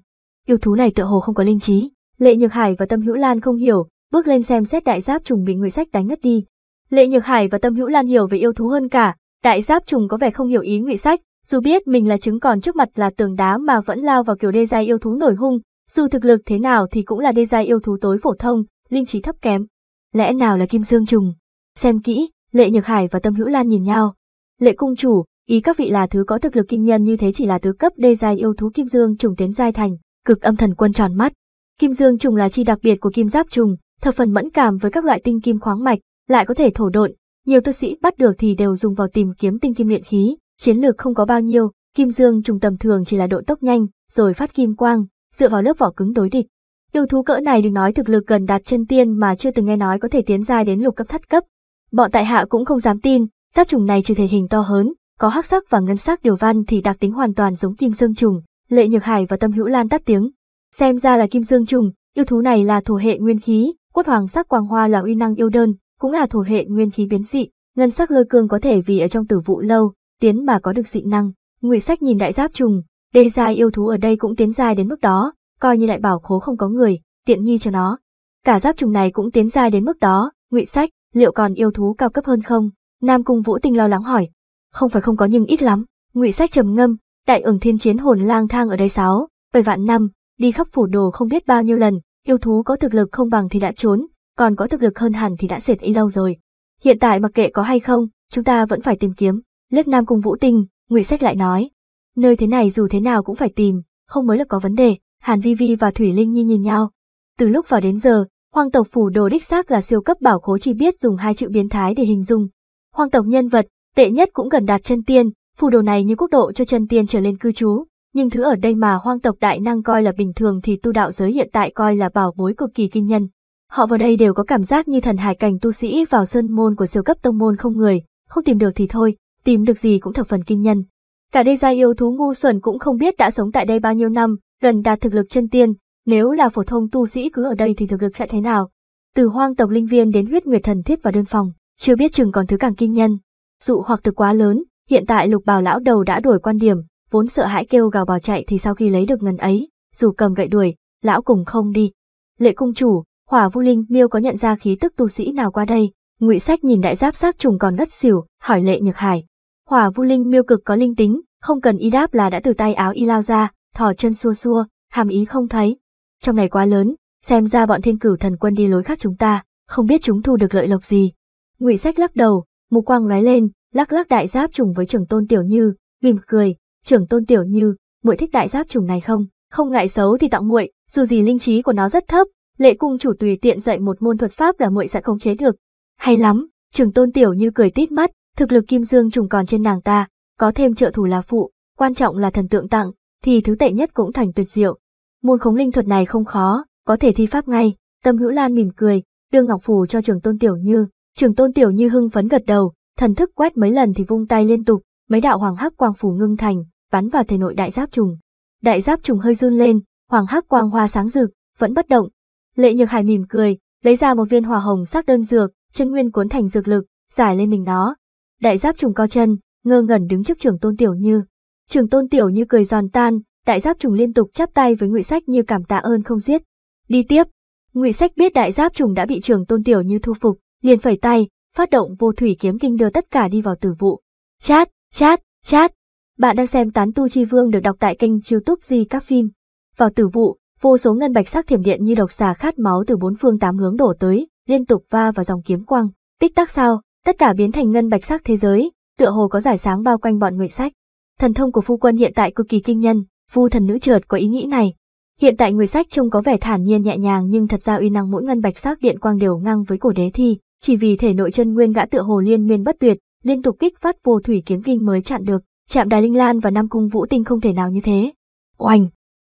Yêu thú này tựa hồ không có linh trí, Lệ Nhược Hải và Tâm Hữu Lan không hiểu, bước lên xem xét đại giáp trùng bị người sách đánh ngất đi. Lệ Nhược Hải và Tâm Hữu Lan hiểu về yêu thú hơn cả, đại giáp trùng có vẻ không hiểu ý ngụy sách, dù biết mình là trứng còn trước mặt là tường đá mà vẫn lao vào kiểu đê giai yêu thú nổi hung, dù thực lực thế nào thì cũng là đê giai yêu thú tối phổ thông, linh trí thấp kém. Lẽ nào là kim dương trùng? Xem kỹ, Lệ Nhược Hải và Tâm Hữu Lan nhìn nhau. Lệ cung chủ, ý các vị là thứ có thực lực kinh nhân như thế chỉ là tứ cấp đê giai yêu thú kim dương trùng tiến giai thành, cực âm thần quân tròn mắt. Kim dương trùng là chi đặc biệt của kim giáp trùng, thập phần mẫn cảm với các loại tinh kim khoáng mạch, lại có thể thổ độn. Nhiều tu sĩ bắt được thì đều dùng vào tìm kiếm tinh kim luyện khí, chiến lược không có bao nhiêu, kim dương trùng tầm thường chỉ là độ tốc nhanh, rồi phát kim quang, dựa vào lớp vỏ cứng đối địch. Yêu thú cỡ này đừng nói thực lực gần đạt chân tiên mà chưa từng nghe nói có thể tiến dài đến lục cấp thất cấp. Bọn tại hạ cũng không dám tin, giáp trùng này trừ thể hình to hơn, có hắc sắc và ngân sắc điều văn thì đặc tính hoàn toàn giống kim dương trùng, Lệ Nhược Hải và Tâm Hữu Lan tắt tiếng, Xem ra là kim dương trùng, yêu thú này là thổ hệ nguyên khí, cốt hoàng sắc quang hoa là uy năng yêu đơn, cũng là thổ hệ nguyên khí biến dị, ngân sắc lôi cương có thể vì ở trong tử vụ lâu, tiến mà có được dị năng. Ngụy Sách nhìn đại giáp trùng, đề ra yêu thú ở đây cũng tiến dài đến mức đó, coi như lại bảo khố không có người, tiện nghi cho nó. Cả giáp trùng này cũng tiến dài đến mức đó, Ngụy Sách, liệu còn yêu thú cao cấp hơn không? Nam Cung Vũ tinh lo lắng hỏi. Không phải không có nhưng ít lắm, Ngụy Sách trầm ngâm, đại ửng thiên chiến hồn lang thang ở đây sáu, bảy vạn năm, đi khắp phủ đồ không biết bao nhiêu lần, yêu thú có thực lực không bằng thì đã trốn, còn có thực lực hơn hẳn thì đã diệt y lâu rồi. Hiện tại mặc kệ có hay không, chúng ta vẫn phải tìm kiếm, liếc nam cùng vũ tinh, ngụy sách lại nói. Nơi thế này dù thế nào cũng phải tìm, không mới là có vấn đề, Hàn Vi Vi và Thủy Linh Nhi nhìn nhau. Từ lúc vào đến giờ, Hoàng tộc phủ đồ đích xác là siêu cấp bảo khố chỉ biết dùng hai chữ biến thái để hình dung. Hoàng tộc nhân vật, tệ nhất cũng gần đạt chân tiên, phủ đồ này như quốc độ cho chân tiên trở lên cư trú, nhưng thứ ở đây mà hoang tộc đại năng coi là bình thường thì tu đạo giới hiện tại coi là bảo bối cực kỳ kinh nhân. Họ vào đây đều có cảm giác như thần hải cảnh tu sĩ vào sơn môn của siêu cấp tông môn không người, không tìm được thì thôi, tìm được gì cũng thập phần kinh nhân. Cả đây gia yêu thú ngu xuẩn cũng không biết đã sống tại đây bao nhiêu năm, gần đạt thực lực chân tiên, nếu là phổ thông tu sĩ cứ ở đây thì thực lực sẽ thế nào. Từ hoang tộc linh viên đến huyết nguyệt thần thiết và đơn phòng, chưa biết chừng còn thứ càng kinh nhân. Dụ hoặc từ quá lớn, hiện tại lục bào lão đầu đã đổi quan điểm, vốn sợ hãi kêu gào bỏ chạy thì sau khi lấy được ngân ấy, dù cầm gậy đuổi, lão cùng không đi. Lệ cung chủ, hỏa vu linh miêu có nhận ra khí tức tu sĩ nào qua đây? Ngụy Sách nhìn đại giáp sát trùng còn ngất xỉu, hỏi Lệ Nhược Hải. Hỏa vu linh miêu cực có linh tính, không cần y đáp là đã từ tay áo y lao ra, thò chân xua xua, hàm ý không thấy. Trong này quá lớn, xem ra bọn thiên cửu thần quân đi lối khác chúng ta, không biết chúng thu được lợi lộc gì. Ngụy Sách lắc đầu, mù quang lóe lên, lắc lắc đại giáp trùng với trưởng tôn tiểu như, mỉm cười, trưởng tôn tiểu như, muội thích đại giáp trùng này không? Không ngại xấu thì tặng muội, dù gì linh trí của nó rất thấp, lệ cung chủ tùy tiện dạy một môn thuật pháp là muội sẽ không chế được. Hay lắm, trưởng tôn tiểu như cười tít mắt, thực lực kim dương trùng còn trên nàng ta, có thêm trợ thủ là phụ, quan trọng là thần tượng tặng, thì thứ tệ nhất cũng thành tuyệt diệu. Môn khống linh thuật này không khó, có thể thi pháp ngay, tâm hữu lan mỉm cười, đương ngọc phù cho trưởng tôn tiểu như, trưởng tôn tiểu như hưng phấn gật đầu, thần thức quét mấy lần thì vung tay liên tục, mấy đạo hoàng hắc quang phủ ngưng thành, bắn vào thể nội đại giáp trùng. Đại giáp trùng hơi run lên, hoàng hắc quang hoa sáng rực, vẫn bất động. Lệ Nhược Hải mỉm cười, lấy ra một viên hỏa hồng sắc đơn dược, chân nguyên cuốn thành dược lực, giải lên mình nó. Đại giáp trùng co chân, ngơ ngẩn đứng trước trưởng tôn tiểu như. trưởng tôn tiểu như cười giòn tan, đại giáp trùng liên tục chắp tay với ngụy sách như cảm tạ ơn không giết. Đi tiếp. Ngụy sách biết đại giáp trùng đã bị trưởng tôn tiểu như thu phục, liền phẩy tay, phát động vô thủy kiếm kinh đưa tất cả đi vào tử vụ. Chát, chát, chát, bạn đang xem Tán Tu Chi Vương được đọc tại kênh youtube Di Các Phim. Vào tử vụ, vô số ngân bạch sắc thiểm điện như độc xà khát máu từ bốn phương tám hướng đổ tới, liên tục va vào dòng kiếm quang. Tích tắc sao, tất cả biến thành ngân bạch sắc thế giới, tựa hồ có giải sáng bao quanh bọn ngụy sách. Thần thông của phu quân hiện tại cực kỳ kinh nhân, phu thần nữ chợt có ý nghĩ này. Hiện tại người sách trông có vẻ thản nhiên nhẹ nhàng nhưng thật ra uy năng mỗi ngân bạch sắc điện quang đều ngang với cổ đế thi, chỉ vì thể nội chân nguyên gã tựa hồ liên miên bất tuyệt, liên tục kích phát vô thủy kiếm kinh mới chặn được chạm đài linh lan và Nam Cung Vũ Tinh không thể nào như thế. Oành!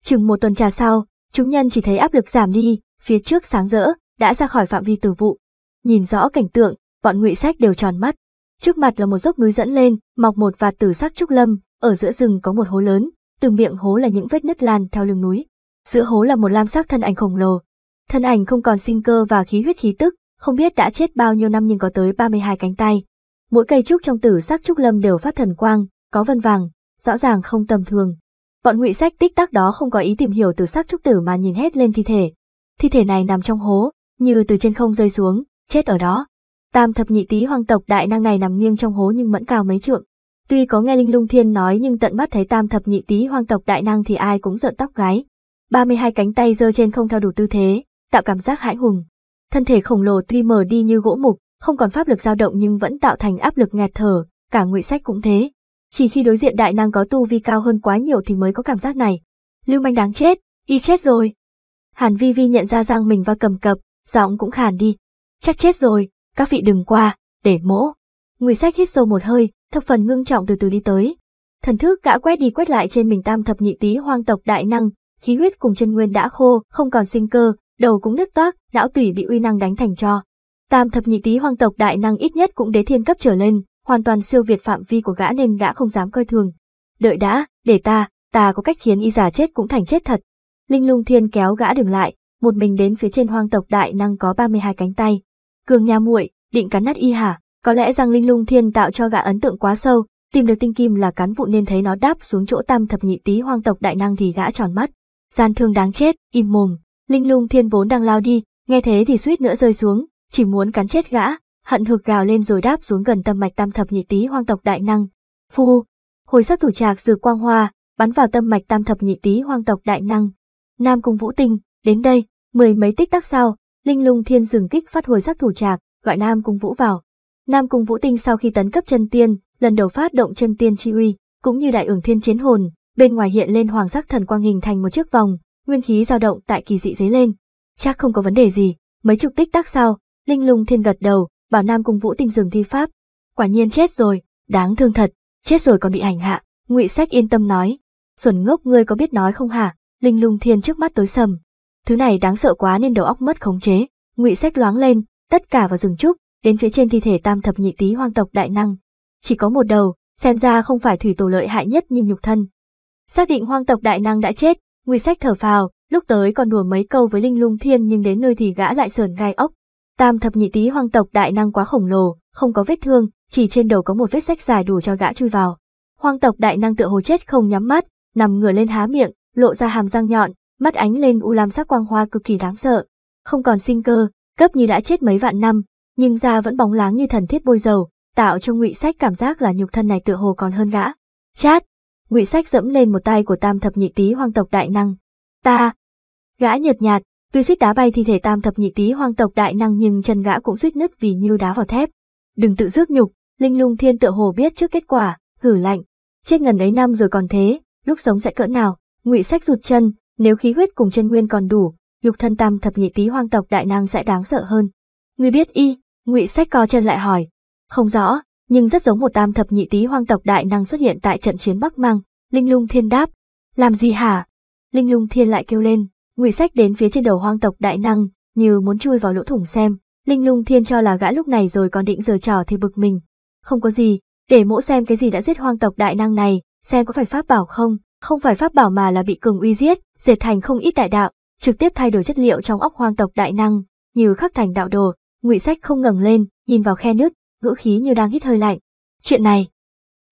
Chừng một tuần trà sau, chúng nhân chỉ thấy áp lực giảm đi, phía trước sáng rỡ, đã ra khỏi phạm vi tử vụ. Nhìn rõ cảnh tượng, bọn ngụy sách đều tròn mắt. Trước mặt là một dốc núi dẫn lên, mọc một vạt tử sắc trúc lâm, ở giữa rừng có một hố lớn, từ miệng hố là những vết nứt lan theo lưng núi. Giữa hố là một lam sắc thân ảnh khổng lồ. Thân ảnh không còn sinh cơ và khí huyết khí tức, không biết đã chết bao nhiêu năm nhưng có tới 32 cánh tay. Mỗi cây trúc trong tử sắc trúc lâm đều phát thần quang, có vân vàng, rõ ràng không tầm thường. Bọn ngụy sách tích tắc đó không có ý tìm hiểu từ xác trúc tử mà nhìn hết lên thi thể. Thi thể này nằm trong hố, như từ trên không rơi xuống, chết ở đó. Tam thập nhị tý hoàng tộc đại năng này nằm nghiêng trong hố nhưng mẫn cao mấy trượng. Tuy có nghe Linh Lung Thiên nói nhưng tận mắt thấy tam thập nhị tý hoàng tộc đại năng thì ai cũng giận tóc gái. 32 cánh tay giơ trên không theo đủ tư thế, tạo cảm giác hãi hùng. Thân thể khổng lồ tuy mờ đi như gỗ mục, không còn pháp lực dao động nhưng vẫn tạo thành áp lực nghẹt thở, cả ngụy sách cũng thế. Chỉ khi đối diện đại năng có tu vi cao hơn quá nhiều thì mới có cảm giác này. Lưu manh đáng chết, y chết rồi. Hàn Vi Vi nhận ra răng mình và cầm cập, giọng cũng khàn đi. Chắc chết rồi, các vị đừng qua, để mỗ. Ngụy sách hít sâu một hơi, thập phần ngưng trọng từ từ đi tới. Thần thức gã quét đi quét lại trên mình tam thập nhị tý hoang tộc đại năng, khí huyết cùng chân nguyên đã khô, không còn sinh cơ, đầu cũng nứt toác, não tủy bị uy năng đánh thành cho. Tam thập nhị tý hoang tộc đại năng ít nhất cũng đế thiên cấp trở lên, hoàn toàn siêu việt phạm vi của gã nên gã không dám coi thường. Đợi đã, để ta, ta có cách khiến y già chết cũng thành chết thật. Linh lung thiên kéo gã đường lại, một mình đến phía trên hoang tộc đại năng có 32 cánh tay. Cường nhà muội, định cắn nát y hả? Có lẽ rằng linh lung thiên tạo cho gã ấn tượng quá sâu, tìm được tinh kim là cán vụ nên thấy nó đáp xuống chỗ tam thập nhị tý hoang tộc đại năng thì gã tròn mắt. Gian thương đáng chết, im mồm, linh lung thiên vốn đang lao đi, nghe thế thì suýt nữa rơi xuống, chỉ muốn cắn chết gã, hận hực gào lên rồi đáp xuống gần tâm mạch tam thập nhị tý hoang tộc đại năng. Phu, hồi sắc thủ trạc dược quang hoa, bắn vào tâm mạch tam thập nhị tý hoang tộc đại năng. Nam cung vũ tinh, đến đây, mười mấy tích tắc sau, linh lung thiên dừng kích phát hồi sắc thủ trạc, gọi Nam cung vũ vào. Nam cung vũ tinh sau khi tấn cấp chân tiên, lần đầu phát động chân tiên chi uy, cũng như đại ưởng thiên chiến hồn, bên ngoài hiện lên hoàng sắc thần quang hình thành một chiếc vòng, nguyên khí dao động tại kỳ dị dấy lên. Chắc không có vấn đề gì, mấy chục tích tắc sau, Linh Lung Thiên gật đầu, Bảo Nam cùng Vũ Tinh dừng thi pháp. Quả nhiên chết rồi, đáng thương thật, chết rồi còn bị hành hạ, Ngụy Sách yên tâm nói. Xuẩn ngốc ngươi có biết nói không hả, linh lung thiên trước mắt tối sầm. Thứ này đáng sợ quá nên đầu óc mất khống chế, Ngụy Sách loáng lên, tất cả vào rừng trúc, đến phía trên thi thể tam thập nhị tý hoang tộc đại năng. Chỉ có một đầu, xem ra không phải thủy tổ lợi hại nhất nhưng nhục thân. Xác định hoang tộc đại năng đã chết, Ngụy Sách thở phào, lúc tới còn đùa mấy câu với Linh Lung Thiên nhưng đến nơi thì gã lại sờn gai ốc, Tam thập nhị tý hoang tộc đại năng quá khổng lồ, không có vết thương, chỉ trên đầu có một vết sách dài đủ cho gã chui vào. Hoang tộc đại năng tựa hồ chết không nhắm mắt, nằm ngửa lên há miệng, lộ ra hàm răng nhọn, mắt ánh lên u lam sắc quang hoa cực kỳ đáng sợ. Không còn sinh cơ, cấp như đã chết mấy vạn năm, nhưng da vẫn bóng láng như thần thiết bôi dầu, tạo cho Ngụy Sách cảm giác là nhục thân này tựa hồ còn hơn gã. Chát! Ngụy Sách dẫm lên một tay của Tam thập nhị tý hoang tộc đại năng. Ta! Gã nhợt nhạt, Tuy suýt đá bay thi thể tam thập nhị tý hoang tộc đại năng nhưng chân gã cũng suýt nứt vì như đá vào thép. Đừng tự rước nhục, linh lung thiên tựa hồ biết trước kết quả, hử lạnh. Chết ngần ấy năm rồi còn thế, lúc sống sẽ cỡ nào, ngụy sách rụt chân, nếu khí huyết cùng chân nguyên còn đủ, lục thân tam thập nhị tý hoang tộc đại năng sẽ đáng sợ hơn. Ngươi biết y, ngụy sách co chân lại hỏi. Không rõ, nhưng rất giống một tam thập nhị tý hoang tộc đại năng xuất hiện tại trận chiến Bắc măng Linh Lung Thiên đáp. Làm gì hả? Linh Lung Thiên lại kêu lên, Ngụy Sách đến phía trên đầu hoang tộc đại năng, như muốn chui vào lỗ thủng xem, Linh Lung Thiên cho là gã lúc này rồi còn định giở trò thì bực mình. Không có gì, để mỗ xem cái gì đã giết hoang tộc đại năng này, xem có phải pháp bảo không, không phải pháp bảo mà là bị cường uy giết, dệt thành không ít đại đạo, trực tiếp thay đổi chất liệu trong óc hoang tộc đại năng, như khắc thành đạo đồ, Ngụy Sách không ngẩng lên, nhìn vào khe nứt, ngữ khí như đang hít hơi lạnh. Chuyện này,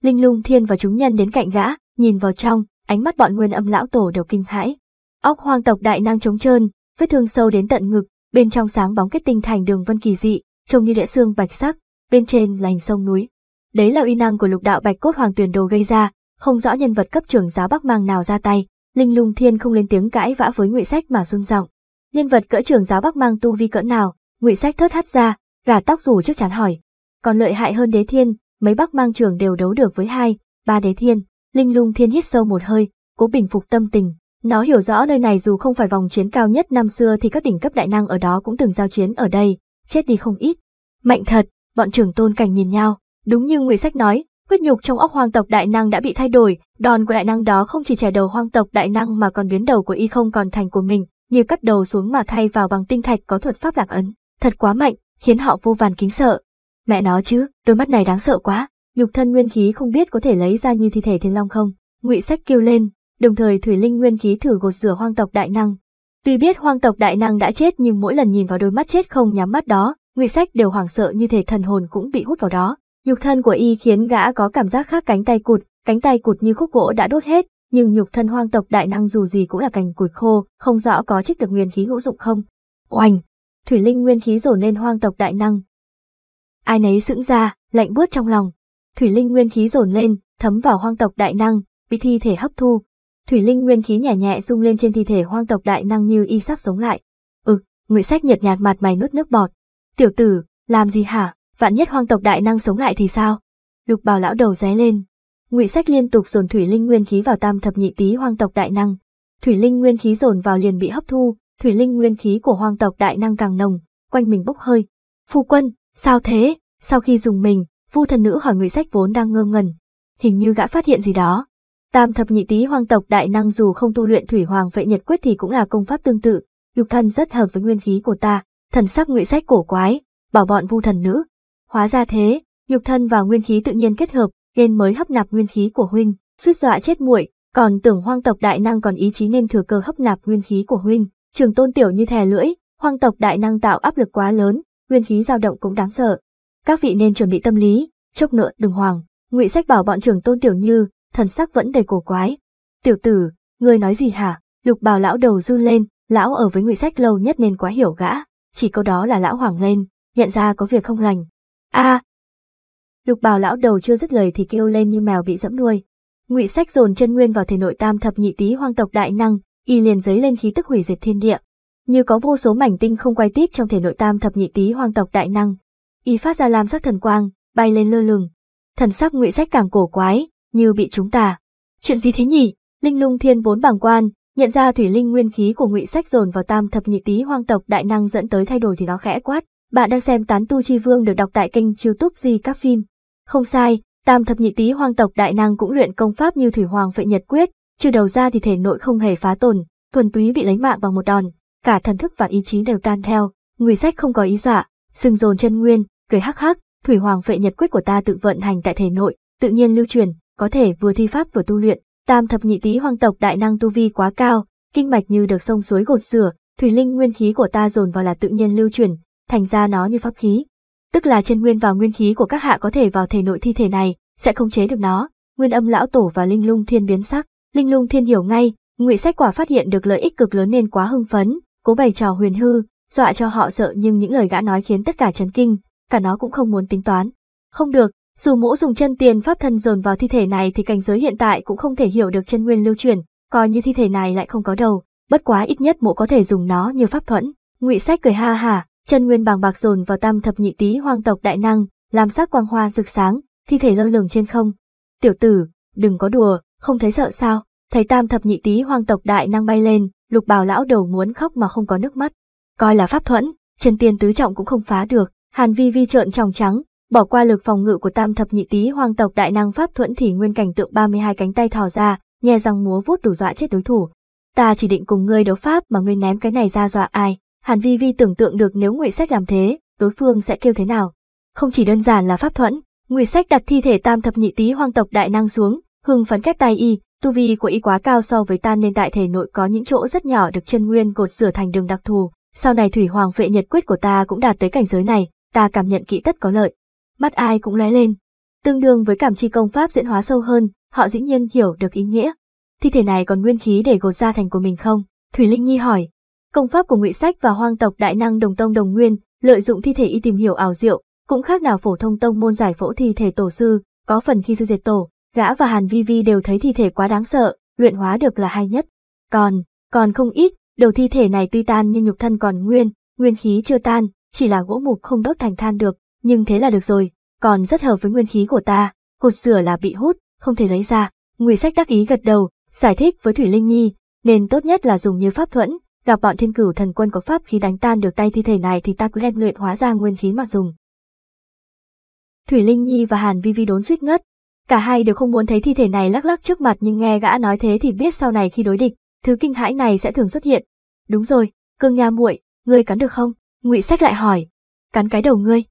Linh Lung Thiên và chúng nhân đến cạnh gã, nhìn vào trong, ánh mắt bọn Nguyên Âm lão tổ đều kinh hãi. Óc hoang tộc đại năng trống trơn, vết thương sâu đến tận ngực, bên trong sáng bóng kết tinh thành đường vân kỳ dị, trông như đĩa xương bạch sắc, bên trên là hình sông núi. Đấy là uy năng của lục đạo bạch cốt hoàng tuyển đồ gây ra, không rõ nhân vật cấp trưởng giáo Bắc Mang nào ra tay, Linh Lung Thiên không lên tiếng cãi vã với Ngụy Sách mà run giọng. Nhân vật cỡ trưởng giáo Bắc Mang tu vi cỡ nào? Ngụy Sách thớt hắt ra, gà tóc rủ trước chán hỏi. Còn lợi hại hơn Đế Thiên, mấy Bắc Mang trưởng đều đấu được với hai, ba Đế Thiên, Linh Lung Thiên hít sâu một hơi, cố bình phục tâm tình, nó hiểu rõ nơi này dù không phải vòng chiến cao nhất năm xưa thì các đỉnh cấp đại năng ở đó cũng từng giao chiến ở đây, chết đi không ít. Mạnh thật, bọn trưởng tôn cảnh nhìn nhau, đúng như ngụy sách nói, huyết nhục trong óc hoang tộc đại năng đã bị thay đổi, đòn của đại năng đó không chỉ trẻ đầu hoang tộc đại năng mà còn biến đầu của y không còn thành của mình, như cắt đầu xuống mà thay vào bằng tinh thạch có thuật pháp lạc ấn, thật quá mạnh, khiến họ vô vàn kính sợ. Mẹ nó chứ, đôi mắt này đáng sợ quá, nhục thân nguyên khí không biết có thể lấy ra như thi thể thiên long không. Ngụy Sách kêu lên, đồng thời thủy linh nguyên khí thử gột rửa hoang tộc đại năng. Tuy biết hoang tộc đại năng đã chết nhưng mỗi lần nhìn vào đôi mắt chết không nhắm mắt đó, Ngụy Sách đều hoảng sợ như thể thần hồn cũng bị hút vào đó. Nhục thân của y khiến gã có cảm giác khác cánh tay cụt, cánh tay cụt như khúc gỗ đã đốt hết, nhưng nhục thân hoang tộc đại năng dù gì cũng là cành củi khô, không rõ có trích được nguyên khí hữu dụng không. Oanh! Thủy linh nguyên khí dồn lên hoang tộc đại năng. Ai nấy sững ra, lạnh buốt trong lòng. Thủy linh nguyên khí dồn lên, thấm vào hoang tộc đại năng, bị thi thể hấp thu, Thủy linh nguyên khí nhẹ nhẹ rung lên trên thi thể hoang tộc đại năng như y sắp sống lại. Ừ, Ngụy Sách nhợt nhạt mặt mày nuốt nước bọt. "Tiểu tử, làm gì hả? Vạn nhất hoang tộc đại năng sống lại thì sao?" Lục Bào lão đầu ré lên. Ngụy Sách liên tục dồn thủy linh nguyên khí vào tam thập nhị tý hoang tộc đại năng. Thủy linh nguyên khí dồn vào liền bị hấp thu, thủy linh nguyên khí của hoang tộc đại năng càng nồng, quanh mình bốc hơi. "Phu quân, sao thế?" Sau khi dùng mình, Vu thần nữ hỏi Ngụy Sách vốn đang ngơ ngẩn, hình như gã phát hiện gì đó. Tam thập nhị tý hoang tộc đại năng dù không tu luyện thủy hoàng vệ nhật quyết thì cũng là công pháp tương tự, nhục thân rất hợp với nguyên khí của ta, thần sắc ngụy sách cổ quái, bảo bọn vu thần nữ. Hóa ra thế, nhục thân và nguyên khí tự nhiên kết hợp, nên mới hấp nạp nguyên khí của huynh, suýt dọa chết muội, còn tưởng hoang tộc đại năng còn ý chí nên thừa cơ hấp nạp nguyên khí của huynh, trường tôn tiểu như thè lưỡi, hoang tộc đại năng tạo áp lực quá lớn, nguyên khí dao động cũng đáng sợ. Các vị nên chuẩn bị tâm lý, chốc nữa đừng hoàng, ngụy sách bảo bọn trưởng tôn tiểu như, thần sắc vẫn đầy cổ quái. Tiểu tử, ngươi nói gì hả? Lục bào lão đầu run lên, lão ở với ngụy sách lâu nhất nên quá hiểu gã, chỉ câu đó là lão hoảng lên, nhận ra có việc không lành. a Lục bào lão đầu chưa dứt lời thì kêu lên như mèo bị dẫm đuôi. Ngụy sách dồn chân nguyên vào thể nội tam thập nhị tý hoang tộc đại năng, y liền giấy lên khí tức hủy diệt thiên địa. Như có vô số mảnh tinh không quay tít trong thể nội tam thập nhị tý hoang tộc đại năng. Y phát ra lam sắc thần quang, bay lên lơ lửng. Thần sắc ngụy sách càng cổ quái, như bị chúng ta. Chuyện gì thế nhỉ? Linh Lung Thiên vốn bàng quan, nhận ra thủy linh nguyên khí của Ngụy Sách dồn vào Tam thập nhị tý hoang tộc đại năng dẫn tới thay đổi thì nó khẽ quát. Bạn đang xem Tán tu chi vương được đọc tại kênh YouTube gì các phim. Không sai, Tam thập nhị tý hoang tộc đại năng cũng luyện công pháp như thủy hoàng vệ nhật quyết, trừ đầu ra thì thể nội không hề phá tổn, thuần túy bị lấy mạng bằng một đòn, cả thần thức và ý chí đều tan theo. Ngụy Sách không có ý dọa, sừng dồn chân nguyên, cười hắc hắc, thủy hoàng vệ nhật quyết của ta tự vận hành tại thể nội, tự nhiên lưu truyền, có thể vừa thi pháp vừa tu luyện, tam thập nhị tý hoang tộc đại năng tu vi quá cao, kinh mạch như được sông suối gột rửa, thủy linh nguyên khí của ta dồn vào là tự nhiên lưu chuyển, thành ra nó như pháp khí. Tức là chân nguyên vào nguyên khí của các hạ có thể vào thể nội thi thể này, sẽ không chế được nó. Nguyên âm lão tổ và linh lung thiên biến sắc, linh lung thiên hiểu ngay, ngụy sách quả phát hiện được lợi ích cực lớn nên quá hưng phấn, cố bày trò huyền hư, dọa cho họ sợ nhưng những lời gã nói khiến tất cả chấn kinh, cả nó cũng không muốn tính toán. Không được, dù mũ dùng chân tiền pháp thân dồn vào thi thể này thì cảnh giới hiện tại cũng không thể hiểu được chân nguyên lưu truyền, coi như thi thể này lại không có đầu, bất quá ít nhất mũ có thể dùng nó như pháp thuẫn. Ngụy Sách cười ha hả, chân nguyên bàng bạc dồn vào tam thập nhị tý hoang tộc đại năng, làm sắc quang hoa rực sáng, thi thể lơ lửng trên không. Tiểu tử, đừng có đùa, không thấy sợ sao? Thấy tam thập nhị tý hoang tộc đại năng bay lên, lục bào lão đầu muốn khóc mà không có nước mắt. Coi là pháp thuẫn, chân tiền tứ trọng cũng không phá được, Hàn Vi Vi trợn trong trắng, Bỏ qua lực phòng ngự của tam thập nhị tý hoàng tộc đại năng pháp thuẫn thì nguyên cảnh tượng 32 cánh tay thò ra, nhè răng múa vuốt đủ dọa chết đối thủ. Ta chỉ định cùng ngươi đấu pháp mà ngươi ném cái này ra dọa ai? Hàn Vi Vi tưởng tượng được nếu Ngụy Sách làm thế, đối phương sẽ kêu thế nào. Không chỉ đơn giản là pháp thuẫn, Ngụy Sách đặt thi thể tam thập nhị tý hoang tộc đại năng xuống, hưng phấn kép tay y, tu vi của y quá cao so với tan nên tại thể nội có những chỗ rất nhỏ được chân nguyên cột sửa thành đường đặc thù, sau này thủy hoàng vệ nhiệt quyết của ta cũng đạt tới cảnh giới này, ta cảm nhận kỹ tất có lợi mắt ai cũng lóe lên. Tương đương với cảm chi công pháp diễn hóa sâu hơn, họ dĩ nhiên hiểu được ý nghĩa. Thi thể này còn nguyên khí để gột ra thành của mình không? Thủy Linh Nhi hỏi. Công pháp của Ngụy Sách và Hoang tộc đại năng đồng tông đồng nguyên, lợi dụng thi thể y tìm hiểu ảo diệu, cũng khác nào phổ thông tông môn giải phẫu thi thể tổ sư, có phần khi sư diệt tổ, gã và Hàn Vi Vi đều thấy thi thể quá đáng sợ, luyện hóa được là hay nhất. Còn, còn không ít, đầu thi thể này tuy tan nhưng nhục thân còn nguyên, nguyên khí chưa tan, chỉ là gỗ mục không đốt thành than được, nhưng thế là được rồi, còn rất hợp với nguyên khí của ta, cột sửa là bị hút, không thể lấy ra. Ngụy Sách đắc ý gật đầu, giải thích với Thủy Linh Nhi, nên tốt nhất là dùng như pháp thuẫn, gặp bọn thiên cửu thần quân có pháp khí đánh tan được tay thi thể này thì ta cứ rèn luyện hóa ra nguyên khí mà dùng. Thủy Linh Nhi và Hàn Vi Vi đốn suýt ngất, cả hai đều không muốn thấy thi thể này lắc lắc trước mặt nhưng nghe gã nói thế thì biết sau này khi đối địch, thứ kinh hãi này sẽ thường xuất hiện. Đúng rồi, Cương Nha muội, ngươi cắn được không? Ngụy Sách lại hỏi. Cắn cái đầu ngươi.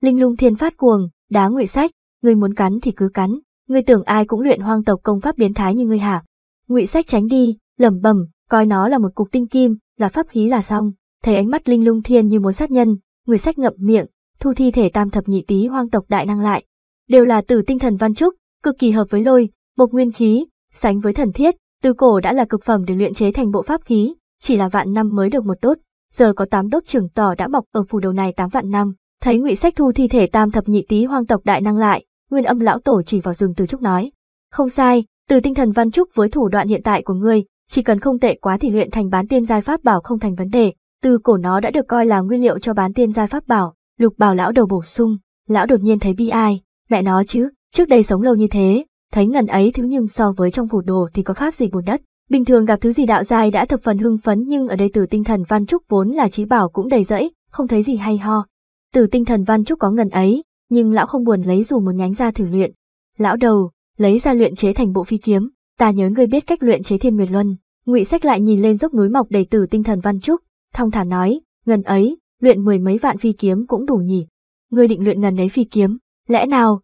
Linh lung thiên phát cuồng, đá ngụy sách, ngươi muốn cắn thì cứ cắn, ngươi tưởng ai cũng luyện hoang tộc công pháp biến thái như ngươi hả? Ngụy sách tránh đi, lẩm bẩm, coi nó là một cục tinh kim, là pháp khí là xong. Thấy ánh mắt linh lung thiên như muốn sát nhân, người sách ngậm miệng, thu thi thể tam thập nhị tý hoang tộc đại năng lại. Đều là từ tinh thần văn trúc, cực kỳ hợp với lôi, một nguyên khí, sánh với thần thiết, từ cổ đã là cực phẩm để luyện chế thành bộ pháp khí, chỉ là vạn năm mới được một đốt, giờ có tám đốt trưởng tỏ đã mọc ở phủ đầu này tám vạn năm, Thấy Ngụy Sách thu thi thể tam thập nhị tý hoang tộc đại năng lại, Nguyên Âm lão tổ chỉ vào rừng Từ Trúc nói: "Không sai, từ tinh thần văn trúc với thủ đoạn hiện tại của ngươi, chỉ cần không tệ quá thì luyện thành bán tiên giai pháp bảo không thành vấn đề, từ cổ nó đã được coi là nguyên liệu cho bán tiên giai pháp bảo." Lục Bảo lão đầu bổ sung, lão đột nhiên thấy bi ai, mẹ nó chứ, trước đây sống lâu như thế, thấy ngần ấy thứ nhưng so với trong vụ đồ thì có khác gì bùn đất. Bình thường gặp thứ gì đạo giai đã thập phần hưng phấn nhưng ở đây từ tinh thần văn trúc vốn là trí bảo cũng đầy rẫy, không thấy gì hay ho, từ tinh thần văn trúc có ngần ấy, nhưng lão không buồn lấy dù một nhánh ra thử luyện. Lão đầu, lấy ra luyện chế thành bộ phi kiếm, ta nhớ ngươi biết cách luyện chế thiên nguyệt luân. Ngụy Sách lại nhìn lên dốc núi mọc đầy từ tinh thần văn trúc, thong thả nói, ngần ấy, luyện mười mấy vạn phi kiếm cũng đủ nhỉ. Ngươi định luyện ngần ấy phi kiếm, lẽ nào?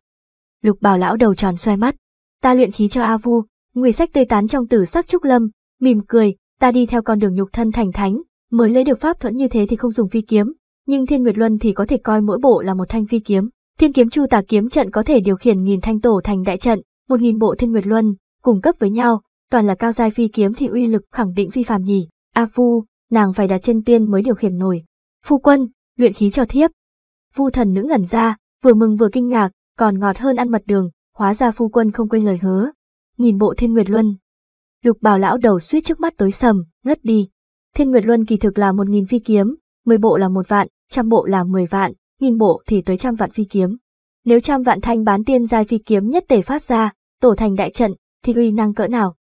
Lục Bảo lão đầu tròn xoay mắt, ta luyện khí cho A Vu, Ngụy Sách tê tán trong tử sắc trúc lâm, mỉm cười, ta đi theo con đường nhục thân thành thánh, mới lấy được pháp thuẫn như thế thì không dùng phi kiếm, nhưng Thiên Nguyệt Luân thì có thể coi mỗi bộ là một thanh phi kiếm. Thiên kiếm chu tà kiếm trận có thể điều khiển nghìn thanh tổ thành đại trận, một nghìn bộ Thiên Nguyệt Luân, cùng cấp với nhau, toàn là cao giai phi kiếm thì uy lực khẳng định phi phàm nhỉ. A Vu, nàng phải đặt chân tiên mới điều khiển nổi. Phu quân, luyện khí cho thiếp. phu thần nữ ngẩn ra, vừa mừng vừa kinh ngạc, còn ngọt hơn ăn mật đường, hóa ra phu quân không quên lời hứa. Nghìn bộ Thiên Nguyệt Luân. Lục Bảo lão đầu suýt trước mắt tối sầm, ngất đi. Thiên Nguyệt Luân kỳ thực là một nghìn phi kiếm, mười bộ là một vạn, trăm bộ là 10 vạn, nghìn bộ thì tới trăm vạn phi kiếm. Nếu trăm vạn thanh bán tiên giai phi kiếm nhất tề phát ra, tổ thành đại trận, thì uy năng cỡ nào?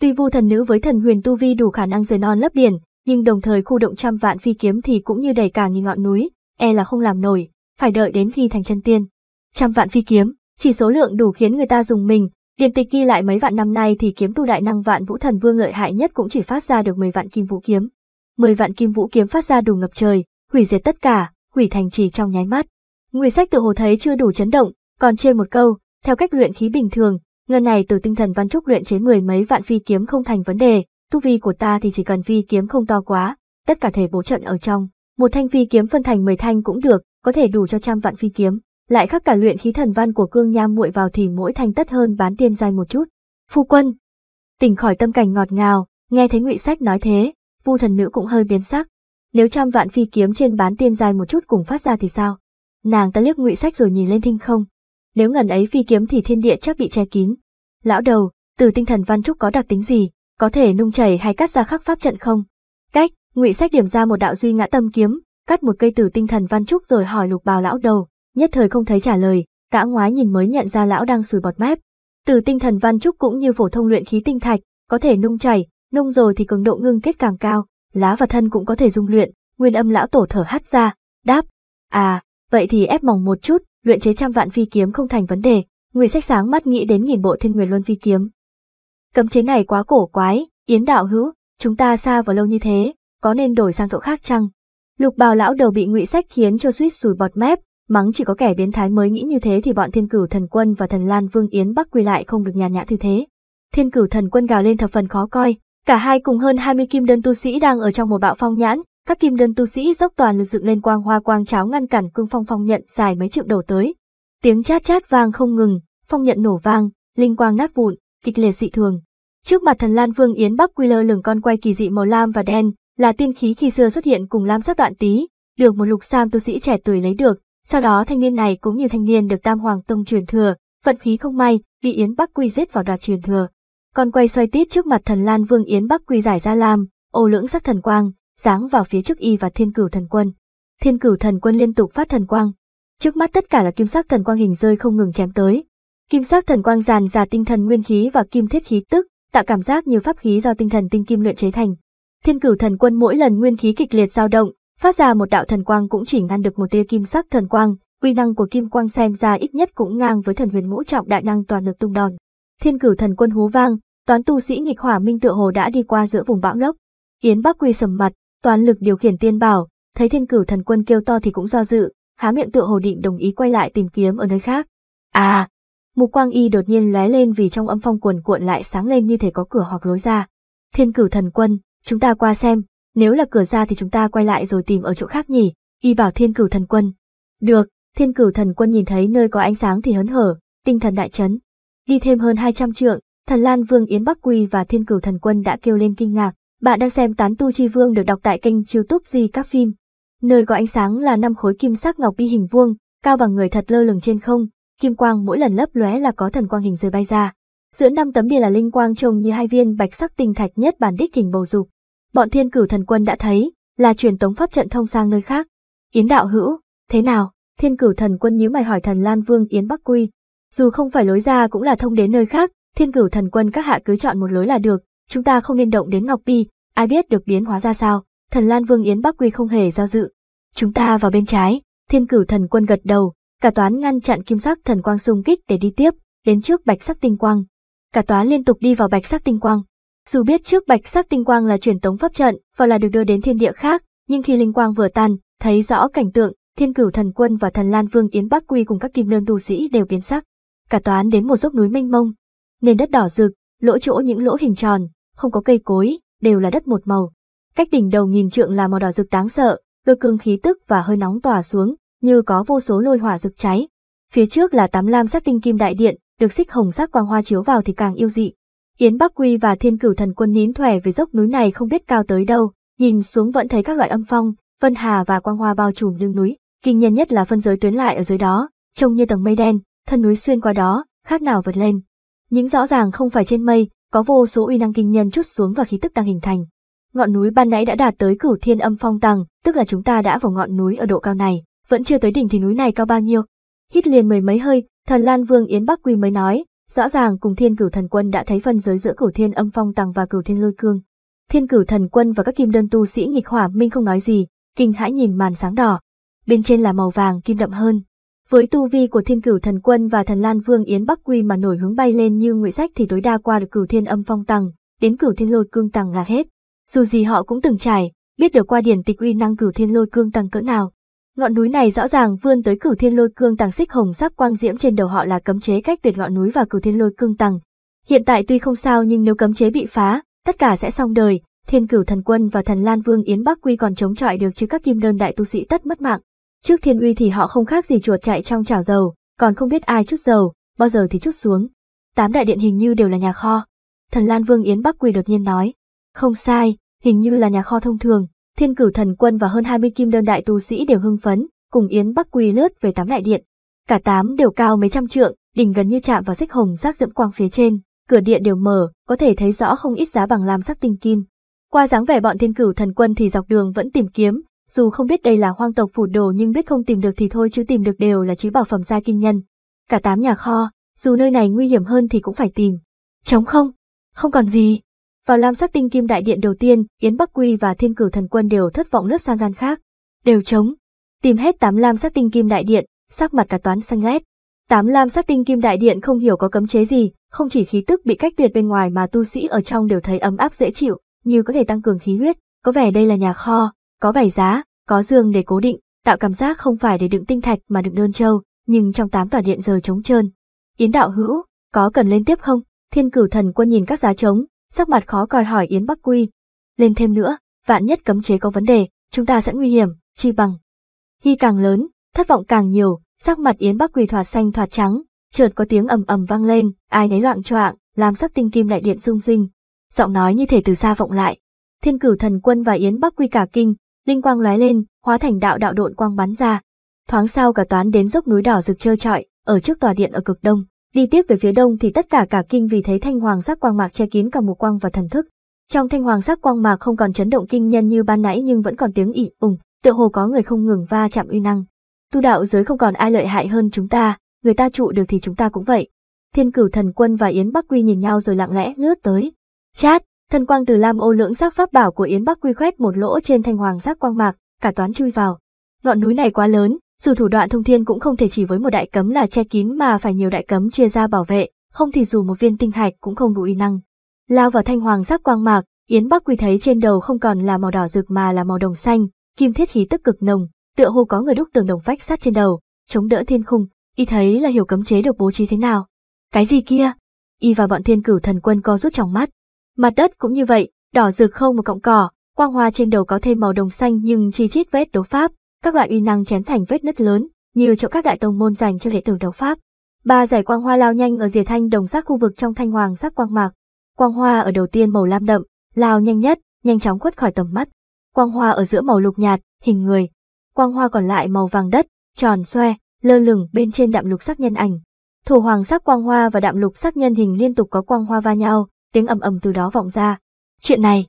Tuy vu thần nữ với thần huyền tu vi đủ khả năng rời non lấp biển, nhưng đồng thời khu động trăm vạn phi kiếm thì cũng như đầy cả nghìn ngọn núi, e là không làm nổi, phải đợi đến khi thành chân tiên. Trăm vạn phi kiếm, chỉ số lượng đủ khiến người ta dùng mình, điển tịch ghi lại mấy vạn năm nay thì kiếm tu đại năng vạn vũ thần vương lợi hại nhất cũng chỉ phát ra được 10 vạn kim vũ kiếm. 10 vạn kim vũ kiếm phát ra đủ ngập trời, hủy diệt tất cả, hủy thành trì trong nháy mắt. Ngụy sách tự hồ thấy chưa đủ chấn động, còn chê một câu, theo cách luyện khí bình thường, ngân này từ tinh thần văn trúc luyện chế mười mấy vạn phi kiếm không thành vấn đề, tu vi của ta thì chỉ cần phi kiếm không to quá, tất cả thể bố trận ở trong, một thanh phi kiếm phân thành 10 thanh cũng được, có thể đủ cho trăm vạn phi kiếm, lại khắc cả luyện khí thần văn của cương nham muội vào thì mỗi thanh tất hơn bán tiên giai một chút. Phu quân, tỉnh khỏi tâm cảnh ngọt ngào, nghe thấy Ngụy Sách nói thế, Vu thần nữ cũng hơi biến sắc, nếu trăm vạn phi kiếm trên bán tiên dài một chút cùng phát ra thì sao? Nàng ta liếc ngụy sách rồi nhìn lên thinh không. Nếu ngần ấy phi kiếm thì thiên địa chắc bị che kín. Lão đầu, từ tinh thần văn trúc có đặc tính gì, có thể nung chảy hay cắt ra khắc pháp trận không? Cách, ngụy sách điểm ra một đạo duy ngã tâm kiếm, cắt một cây từ tinh thần văn trúc rồi hỏi lục bào lão đầu, nhất thời không thấy trả lời, cả ngoái nhìn mới nhận ra lão đang sùi bọt mép. Từ tinh thần văn trúc cũng như phổ thông luyện khí tinh thạch, có thể nung chảy, nung rồi thì cường độ ngưng kết càng cao, lá và thân cũng có thể dung luyện, nguyên âm lão tổ thở hắt ra, đáp, à, vậy thì ép mỏng một chút, luyện chế trăm vạn phi kiếm không thành vấn đề, người sách sáng mắt nghĩ đến nghìn bộ thiên nguyên luân phi kiếm. Cấm chế này quá cổ quái, yến đạo hữu, chúng ta xa vào lâu như thế, có nên đổi sang chỗ khác chăng? Lục bào lão đầu bị ngụy sách khiến cho suýt sùi bọt mép, mắng chỉ có kẻ biến thái mới nghĩ như thế thì bọn thiên cửu thần quân và thần lan vương yến bắc quy lại không được nhàn nhã như thế. Thiên cửu thần quân gào lên thập phần khó coi, Cả hai cùng hơn 20 kim đơn tu sĩ đang ở trong một bạo phong nhãn, các kim đơn tu sĩ dốc toàn lực dựng lên quang hoa quang cháo ngăn cản cương phong phong nhận dài mấy triệu đầu tới. Tiếng chát chát vang không ngừng, phong nhận nổ vang, linh quang nát vụn, kịch liệt dị thường. Trước mặt thần Lan Vương Yến Bắc Quy Lơ lửng con quay kỳ dị màu lam và đen, là tiên khí khi xưa xuất hiện cùng lam sắc đoạn tí, được một lục sam tu sĩ trẻ tuổi lấy được, sau đó thanh niên này cũng như thanh niên được Tam Hoàng Tông truyền thừa, vận khí không may, bị Yến Bắc Quy giết vào đoạt truyền thừa. Con quay xoay tít trước mặt thần Lan Vương Yến Bắc Quy giải ra làm, ô lưỡng sắc thần quang, giáng vào phía trước y và thiên cửu thần quân. Thiên cửu thần quân liên tục phát thần quang. Trước mắt tất cả là kim sắc thần quang hình rơi không ngừng chém tới. Kim sắc thần quang dàn ra tinh thần nguyên khí và kim thiết khí tức, tạo cảm giác như pháp khí do tinh thần tinh kim luyện chế thành. Thiên cửu thần quân mỗi lần nguyên khí kịch liệt dao động, phát ra một đạo thần quang cũng chỉ ngăn được một tia kim sắc thần quang, quy năng của kim quang xem ra ít nhất cũng ngang với thần huyền ngũ trọng đại năng toàn lực tung đòn. Thiên cửu thần quân hú vang, Toán tu sĩ nghịch hỏa minh tựa hồ đã đi qua giữa vùng bão lốc. Yến Bắc Quy sầm mặt, toàn lực điều khiển tiên bảo, thấy thiên cửu thần quân kêu to thì cũng do dự, há miệng tựa hồ định đồng ý quay lại tìm kiếm ở nơi khác. À, mục quang y đột nhiên lóe lên vì trong âm phong cuồn cuộn lại sáng lên như thể có cửa hoặc lối ra. Thiên cửu thần quân, chúng ta qua xem, nếu là cửa ra thì chúng ta quay lại rồi tìm ở chỗ khác nhỉ, y bảo thiên cửu thần quân. Được, thiên cửu thần quân nhìn thấy nơi có ánh sáng thì hớn hở, tinh thần đại chấn. Đi thêm hơn 200 trượng, Thần Lan Vương Yến Bắc Quỳ và Thiên Cửu Thần Quân đã kêu lên kinh ngạc. Bạn đang xem Tán Tu Chi Vương được đọc tại kênh youtube Di Các Phim. Nơi có ánh sáng là năm khối kim sắc ngọc bi hình vuông, cao bằng người thật lơ lửng trên không, kim quang mỗi lần lấp lóe là có thần quang hình rơi bay ra. Giữa năm tấm bia là linh quang trông như hai viên bạch sắc tinh thạch nhất bản đích hình bầu dục. Bọn Thiên Cửu Thần Quân đã thấy, là truyền tống pháp trận thông sang nơi khác. Yến đạo hữu, thế nào? Thiên Cửu Thần Quân nhíu mày hỏi Thần Lan Vương Yến Bắc Quy. Dù không phải lối ra cũng là thông đến nơi khác, Thiên cửu thần quân các hạ cứ chọn một lối là được, chúng ta không nên động đến Ngọc Bi, ai biết được biến hóa ra sao, thần Lan Vương Yến Bắc Quy không hề do dự. Chúng ta vào bên trái, thiên cửu thần quân gật đầu, cả toán ngăn chặn kim sắc thần quang xung kích để đi tiếp, đến trước bạch sắc tinh quang. Cả toán liên tục đi vào bạch sắc tinh quang. Dù biết trước bạch sắc tinh quang là truyền tống pháp trận và là được đưa đến thiên địa khác, nhưng khi linh quang vừa tan, thấy rõ cảnh tượng, thiên cửu thần quân và thần Lan Vương Yến Bắc Quy cùng các kim nương tu sĩ đều biến sắc. Cả toán đến một dốc núi mênh mông, nền đất đỏ rực, lỗ chỗ những lỗ hình tròn, không có cây cối, đều là đất một màu. Cách đỉnh đầu nhìn trượng là màu đỏ rực đáng sợ, lôi cương khí tức và hơi nóng tỏa xuống, như có vô số lôi hỏa rực cháy. Phía trước là tám lam sắc tinh kim đại điện, được xích hồng sắc quang hoa chiếu vào thì càng yêu dị. Yến Bắc Quy và Thiên Cửu Thần Quân nín thòe về dốc núi này không biết cao tới đâu, nhìn xuống vẫn thấy các loại âm phong, vân hà và quang hoa bao trùm lưng núi, kinh nhân nhất là phân giới tuyến lại ở dưới đó, trông như tầng mây đen, thân núi xuyên qua đó, khác nào vượt lên những rõ ràng không phải trên mây, có vô số uy năng kinh nhân chút xuống và khí tức đang hình thành. Ngọn núi ban nãy đã đạt tới cửu thiên âm phong tầng, tức là chúng ta đã vào ngọn núi ở độ cao này, vẫn chưa tới đỉnh thì núi này cao bao nhiêu. Hít liền mười mấy hơi, thần Lan Vương Yến Bắc Quy mới nói, rõ ràng cùng thiên cửu thần quân đã thấy phân giới giữa cửu thiên âm phong tầng và cửu thiên lôi cương. Thiên cửu thần quân và các kim đơn tu sĩ nghịch hỏa minh không nói gì, kinh hãi nhìn màn sáng đỏ. Bên trên là màu vàng kim đậm hơn, với tu vi của thiên cửu thần quân và thần Lan Vương Yến Bắc Quy mà nổi hướng bay lên như ngụy sách thì tối đa qua được cửu thiên âm phong tầng, đến cửu thiên lôi cương tầng là hết. Dù gì họ cũng từng trải, biết được qua điển tịch uy năng cửu thiên lôi cương tầng cỡ nào. Ngọn núi này rõ ràng vươn tới cửu thiên lôi cương tầng xích hồng sắc quang diễm trên đầu họ là cấm chế cách tuyệt ngọn núi và cửu thiên lôi cương tầng. Hiện tại tuy không sao nhưng nếu cấm chế bị phá, tất cả sẽ xong đời, thiên cửu thần quân và thần Lan Vương Yến Bắc Quy còn chống chọi được chứ các kim đơn đại tu sĩ tất mất mạng. Trước thiên uy thì họ không khác gì chuột chạy trong chảo dầu, còn không biết ai chút dầu, bao giờ thì chút xuống. Tám đại điện hình như đều là nhà kho. Thần Lan Vương Yến Bắc Quỳ đột nhiên nói. Không sai, hình như là nhà kho thông thường, thiên cửu thần quân và hơn 20 kim đơn đại tu sĩ đều hưng phấn, cùng Yến Bắc Quỳ lướt về tám đại điện. Cả tám đều cao mấy trăm trượng, đỉnh gần như chạm vào xích hồng sắc dẫm quang phía trên, cửa điện đều mở, có thể thấy rõ không ít giá bằng lam sắc tinh kim. Qua dáng vẻ bọn thiên cửu thần quân thì dọc đường vẫn tìm kiếm, dù không biết đây là hoang tộc phủ đồ nhưng biết không tìm được thì thôi chứ tìm được đều là trí bảo phẩm gia kinh nhân. Cả tám nhà kho, dù nơi này nguy hiểm hơn thì cũng phải tìm. Trống không? Không còn gì. Vào lam sắc tinh kim đại điện đầu tiên, Yến Bắc Quy và Thiên Cửu Thần Quân đều thất vọng lướt sang gian khác. Đều trống. Tìm hết tám lam sắc tinh kim đại điện, sắc mặt cả toán xanh lét. Tám lam sắc tinh kim đại điện không hiểu có cấm chế gì, không chỉ khí tức bị cách biệt bên ngoài mà tu sĩ ở trong đều thấy ấm áp dễ chịu, như có thể tăng cường khí huyết, có vẻ đây là nhà kho, có bảy giá, có giường để cố định, tạo cảm giác không phải để đựng tinh thạch mà đựng đơn châu, nhưng trong tám tòa điện giờ trống trơn. Yến đạo hữu, có cần lên tiếp không? Thiên cửu thần quân nhìn các giá trống, sắc mặt khó coi hỏi Yến Bắc Quy. Lên thêm nữa, vạn nhất cấm chế có vấn đề, chúng ta sẽ nguy hiểm, chi bằng. Hy càng lớn, thất vọng càng nhiều, sắc mặt Yến Bắc Quy thoạt xanh thoạt trắng, chợt có tiếng ầm ầm vang lên, ai nấy loạn choạng, làm sắc tinh kim đại điện rung rinh. Giọng nói như thể từ xa vọng lại. Thiên cửu thần quân và Yến Bắc Quy cả kinh, linh quang lóe lên, hóa thành đạo đạo độn quang bắn ra. Thoáng sau cả toán đến dốc núi đỏ rực trơ trọi, ở trước tòa điện ở cực đông, đi tiếp về phía đông thì tất cả cả kinh vì thấy thanh hoàng sắc quang mạc che kín cả một quang và thần thức. Trong thanh hoàng sắc quang mạc không còn chấn động kinh nhân như ban nãy nhưng vẫn còn tiếng ị ùng, tựa hồ có người không ngừng va chạm uy năng. Tu đạo giới không còn ai lợi hại hơn chúng ta, người ta trụ được thì chúng ta cũng vậy. Thiên cửu thần quân và Yến Bắc Quy nhìn nhau rồi lặng lẽ lướt tới. Chát, Thân quang từ lam ô lưỡng sắc pháp bảo của Yến Bắc Quy khoét một lỗ trên thanh hoàng sắc quang mạc, cả toán chui vào. Ngọn núi này quá lớn, dù thủ đoạn thông thiên cũng không thể chỉ với một đại cấm là che kín mà phải nhiều đại cấm chia ra bảo vệ, không thì dù một viên tinh hạch cũng không đủ uy năng. Lao vào thanh hoàng sắc quang mạc, Yến Bắc Quy thấy trên đầu không còn là màu đỏ rực mà là màu đồng xanh, kim thiết khí tức cực nồng, tựa hồ có người đúc tường đồng vách sát trên đầu, chống đỡ thiên khung, y thấy là hiểu cấm chế được bố trí thế nào. Cái gì kia? Y và bọn thiên cửu thần quân co rút trong mắt, Mặt đất cũng như vậy, đỏ rực không một cọng cỏ, quang hoa trên đầu có thêm màu đồng xanh nhưng chi chít vết đấu pháp, các loại uy năng chém thành vết nứt lớn, như chỗ các đại tông môn dành cho đệ tử đấu pháp. Ba giải quang hoa lao nhanh ở rìa thanh đồng sắc khu vực trong thanh hoàng sắc quang mạc. Quang hoa ở đầu tiên màu lam đậm, lao nhanh nhất, nhanh chóng khuất khỏi tầm mắt. Quang hoa ở giữa màu lục nhạt, hình người. Quang hoa còn lại màu vàng đất, tròn xoe, lơ lửng bên trên đạm lục sắc nhân ảnh. Thủ hoàng sắc quang hoa và đạm lục sắc nhân hình liên tục có quang hoa va nhau, tiếng ầm ầm từ đó vọng ra. Chuyện này.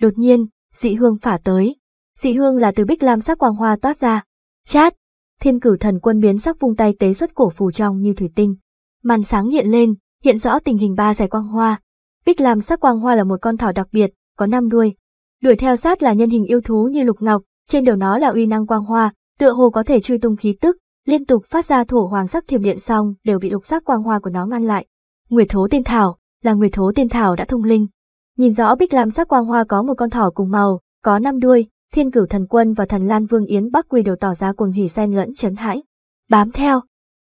Đột nhiên, dị hương phả tới. Dị hương là từ bích lam sắc quang hoa toát ra. Chát! Thiên cử thần quân biến sắc vung tay tế xuất cổ phù trong như thủy tinh. Màn sáng hiện lên, hiện rõ tình hình ba giải quang hoa. Bích lam sắc quang hoa là một con thỏ đặc biệt, có năm đuôi. Đuổi theo sát là nhân hình yêu thú như lục ngọc, trên đầu nó là uy năng quang hoa, tựa hồ có thể truy tung khí tức, liên tục phát ra thổ hoàng sắc thiểm điện xong đều bị lục sắc quang hoa của nó ngăn lại. Nguyệt thố tiên thảo, là người thố tiên thảo đã thông linh. Nhìn rõ bích lam sắc quang hoa có một con thỏ cùng màu, có năm đuôi, thiên cửu thần quân và thần lan vương yến bắc quy đều tỏ ra cuồng hỉ sen lẫn chấn hãi. Bám theo,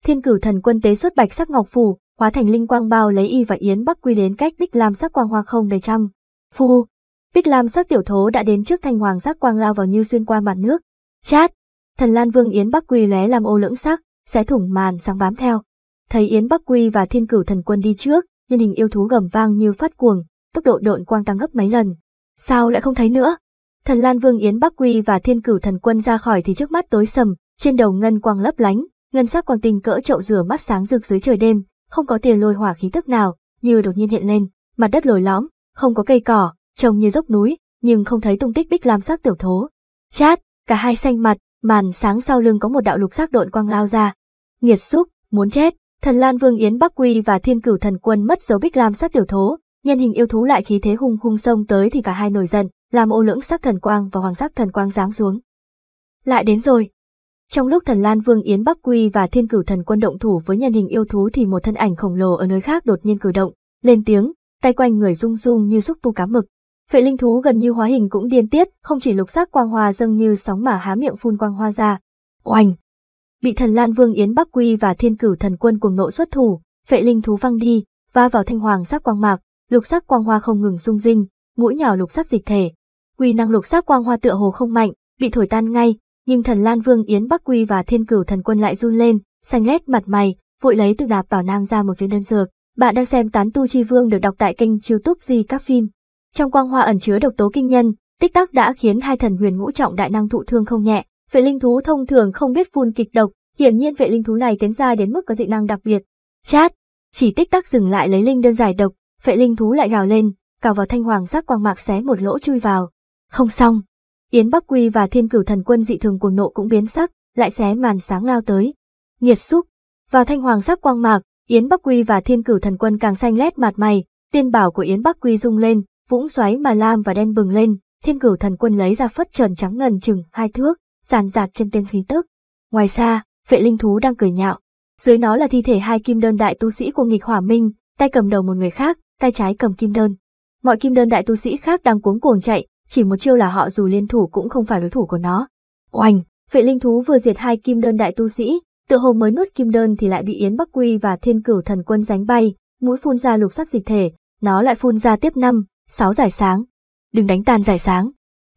thiên cửu thần quân tế xuất bạch sắc ngọc phủ, hóa thành linh quang bao lấy y và yến bắc quy đến cách bích lam sắc quang hoa không đầy trăm. Phu, bích lam sắc tiểu thố đã đến trước thanh hoàng sắc quang lao vào như xuyên qua mặt nước. Chát, thần lan vương yến bắc quy lóe làm ô lưỡng sắc, sẽ thủng màn sáng bám theo. Thấy yến bắc quy và thiên cửu thần quân đi trước, nhân hình yêu thú gầm vang như phát cuồng, tốc độ độn quang tăng gấp mấy lần. Sao lại không thấy nữa? Thần Lan Vương Yến Bắc Quy và Thiên Cửu Thần Quân ra khỏi thì trước mắt tối sầm, trên đầu ngân quang lấp lánh, ngân sắc quang tinh cỡ chậu rửa mắt sáng rực dưới trời đêm, không có tiền lôi hỏa khí tức nào, như đột nhiên hiện lên, mặt đất lồi lõm, không có cây cỏ, trông như dốc núi, nhưng không thấy tung tích bích lam sắc tiểu thố. Chát, cả hai xanh mặt, màn sáng sau lưng có một đạo lục sắc độn quang lao ra. Nghiệt xúc, muốn chết. Thần Lan Vương Yến Bắc Quy và Thiên Cửu Thần Quân mất dấu Bích Lam sát tiểu thố, nhân hình yêu thú lại khí thế hung hung sông tới thì cả hai nổi giận, làm ô lưỡng sắc thần quang và hoàng sắc thần quang giáng xuống. Lại đến rồi. Trong lúc Thần Lan Vương Yến Bắc Quy và Thiên Cửu Thần Quân động thủ với nhân hình yêu thú thì một thân ảnh khổng lồ ở nơi khác đột nhiên cử động, lên tiếng, tay quanh người rung rung như xúc tu cá mực. Phệ linh thú gần như hóa hình cũng điên tiết, không chỉ lục sắc quang hoa dâng như sóng mà há miệng phun quang hoa ra. Oanh! bị thần Lan Vương Yến Bắc Quy và thiên cửu thần quân cuồng nộ xuất thủ, phệ linh thú văng đi, va vào thanh hoàng sắc quang mạc, lục sắc quang hoa không ngừng sung rinh, mũi nhỏ lục sắc dịch thể. Quy năng lục sắc quang hoa tựa hồ không mạnh, bị thổi tan ngay, nhưng thần Lan Vương Yến Bắc Quy và thiên cửu thần quân lại run lên, xanh lét mặt mày, vội lấy từ đạp bảo nang ra một viên đơn dược. Bạn đang xem Tán Tu Chi Vương được đọc tại kênh youtube Di Các Phim. Trong quang hoa ẩn chứa độc tố kinh nhân, tích tắc đã khiến hai thần huyền ngũ trọng đại năng thụ thương không nhẹ, Vệ linh thú thông thường không biết phun kịch độc, hiển nhiên vệ linh thú này tiến ra đến mức có dị năng đặc biệt. Chát, chỉ tích tắc dừng lại lấy linh đơn giải độc, vệ linh thú lại gào lên, cào vào thanh hoàng sắc quang mạc xé một lỗ chui vào. Không xong, Yến Bắc Quy và Thiên Cửu Thần Quân dị thường cuồng nộ cũng biến sắc, lại xé màn sáng lao tới. Nghiệt xúc, vào thanh hoàng sắc quang mạc, Yến Bắc Quy và Thiên Cửu Thần Quân càng xanh lét mặt mày, tiên bảo của Yến Bắc Quy rung lên, vũng xoáy mà lam và đen bừng lên, Thiên Cửu Thần Quân lấy ra phất trần trắng ngần chừng hai thước, giàn giạt trên tên khí tức. Ngoài xa, vệ linh thú đang cười nhạo. Dưới nó là thi thể hai kim đơn đại tu sĩ của nghịch hỏa minh, tay cầm đầu một người khác, tay trái cầm kim đơn. Mọi kim đơn đại tu sĩ khác đang cuống cuồng chạy, chỉ một chiêu là họ dù liên thủ cũng không phải đối thủ của nó. Oanh, vệ linh thú vừa diệt hai kim đơn đại tu sĩ, tự hồ mới nuốt kim đơn thì lại bị Yến Bắc Quy và Thiên Cửu Thần Quân đánh bay, mũi phun ra lục sắc dịch thể, nó lại phun ra tiếp năm, sáu giải sáng. Đừng đánh tan giải sáng.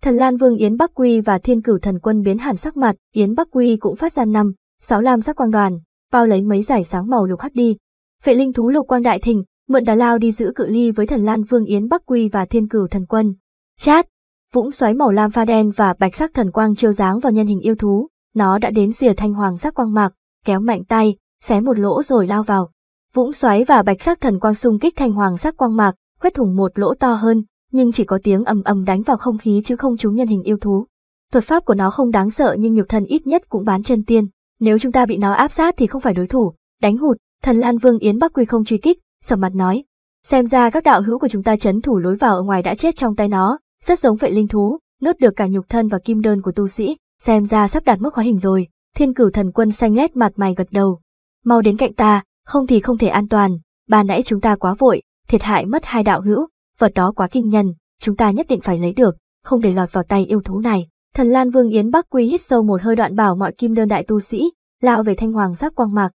Thần Lan Vương Yến Bắc Quy và Thiên Cửu Thần Quân biến hẳn sắc mặt, Yến Bắc Quy cũng phát ra năm, sáu lam sắc quang đoàn, bao lấy mấy giải sáng màu lục hắt đi. Phệ linh thú lục quang đại thình, mượn đà lao đi giữ cự ly với Thần Lan Vương Yến Bắc Quy và Thiên Cửu Thần Quân. Chát, vũng xoáy màu lam pha đen và bạch sắc thần quang chiêu dáng vào nhân hình yêu thú, nó đã đến rìa thanh hoàng sắc quang mạc, kéo mạnh tay, xé một lỗ rồi lao vào. Vũng xoáy và bạch sắc thần quang xung kích thanh hoàng sắc quang mạc, khuét thủng một lỗ to hơn, nhưng chỉ có tiếng ầm ầm đánh vào không khí chứ không trúng nhân hình yêu thú. Thuật pháp của nó không đáng sợ nhưng nhục thân ít nhất cũng bán chân tiên, nếu chúng ta bị nó áp sát thì không phải đối thủ, đánh hụt, thần Lan Vương Yến Bắc Quy không truy kích, sầm mặt nói. Xem ra các đạo hữu của chúng ta chấn thủ lối vào ở ngoài đã chết trong tay nó, rất giống vậy linh thú, nốt được cả nhục thân và kim đơn của tu sĩ, xem ra sắp đạt mức hóa hình rồi, thiên cửu thần quân xanh lét mặt mày gật đầu. Mau đến cạnh ta, không thì không thể an toàn, bà nãy chúng ta quá vội, thiệt hại mất hai đạo hữu, vật đó quá kinh nhân, chúng ta nhất định phải lấy được, không để lọt vào tay yêu thú này. Thần Lan Vương Yến Bắc Quy hít sâu một hơi đoạn bảo mọi kim đơn đại tu sĩ, lao về thanh hoàng sắc quang mạc.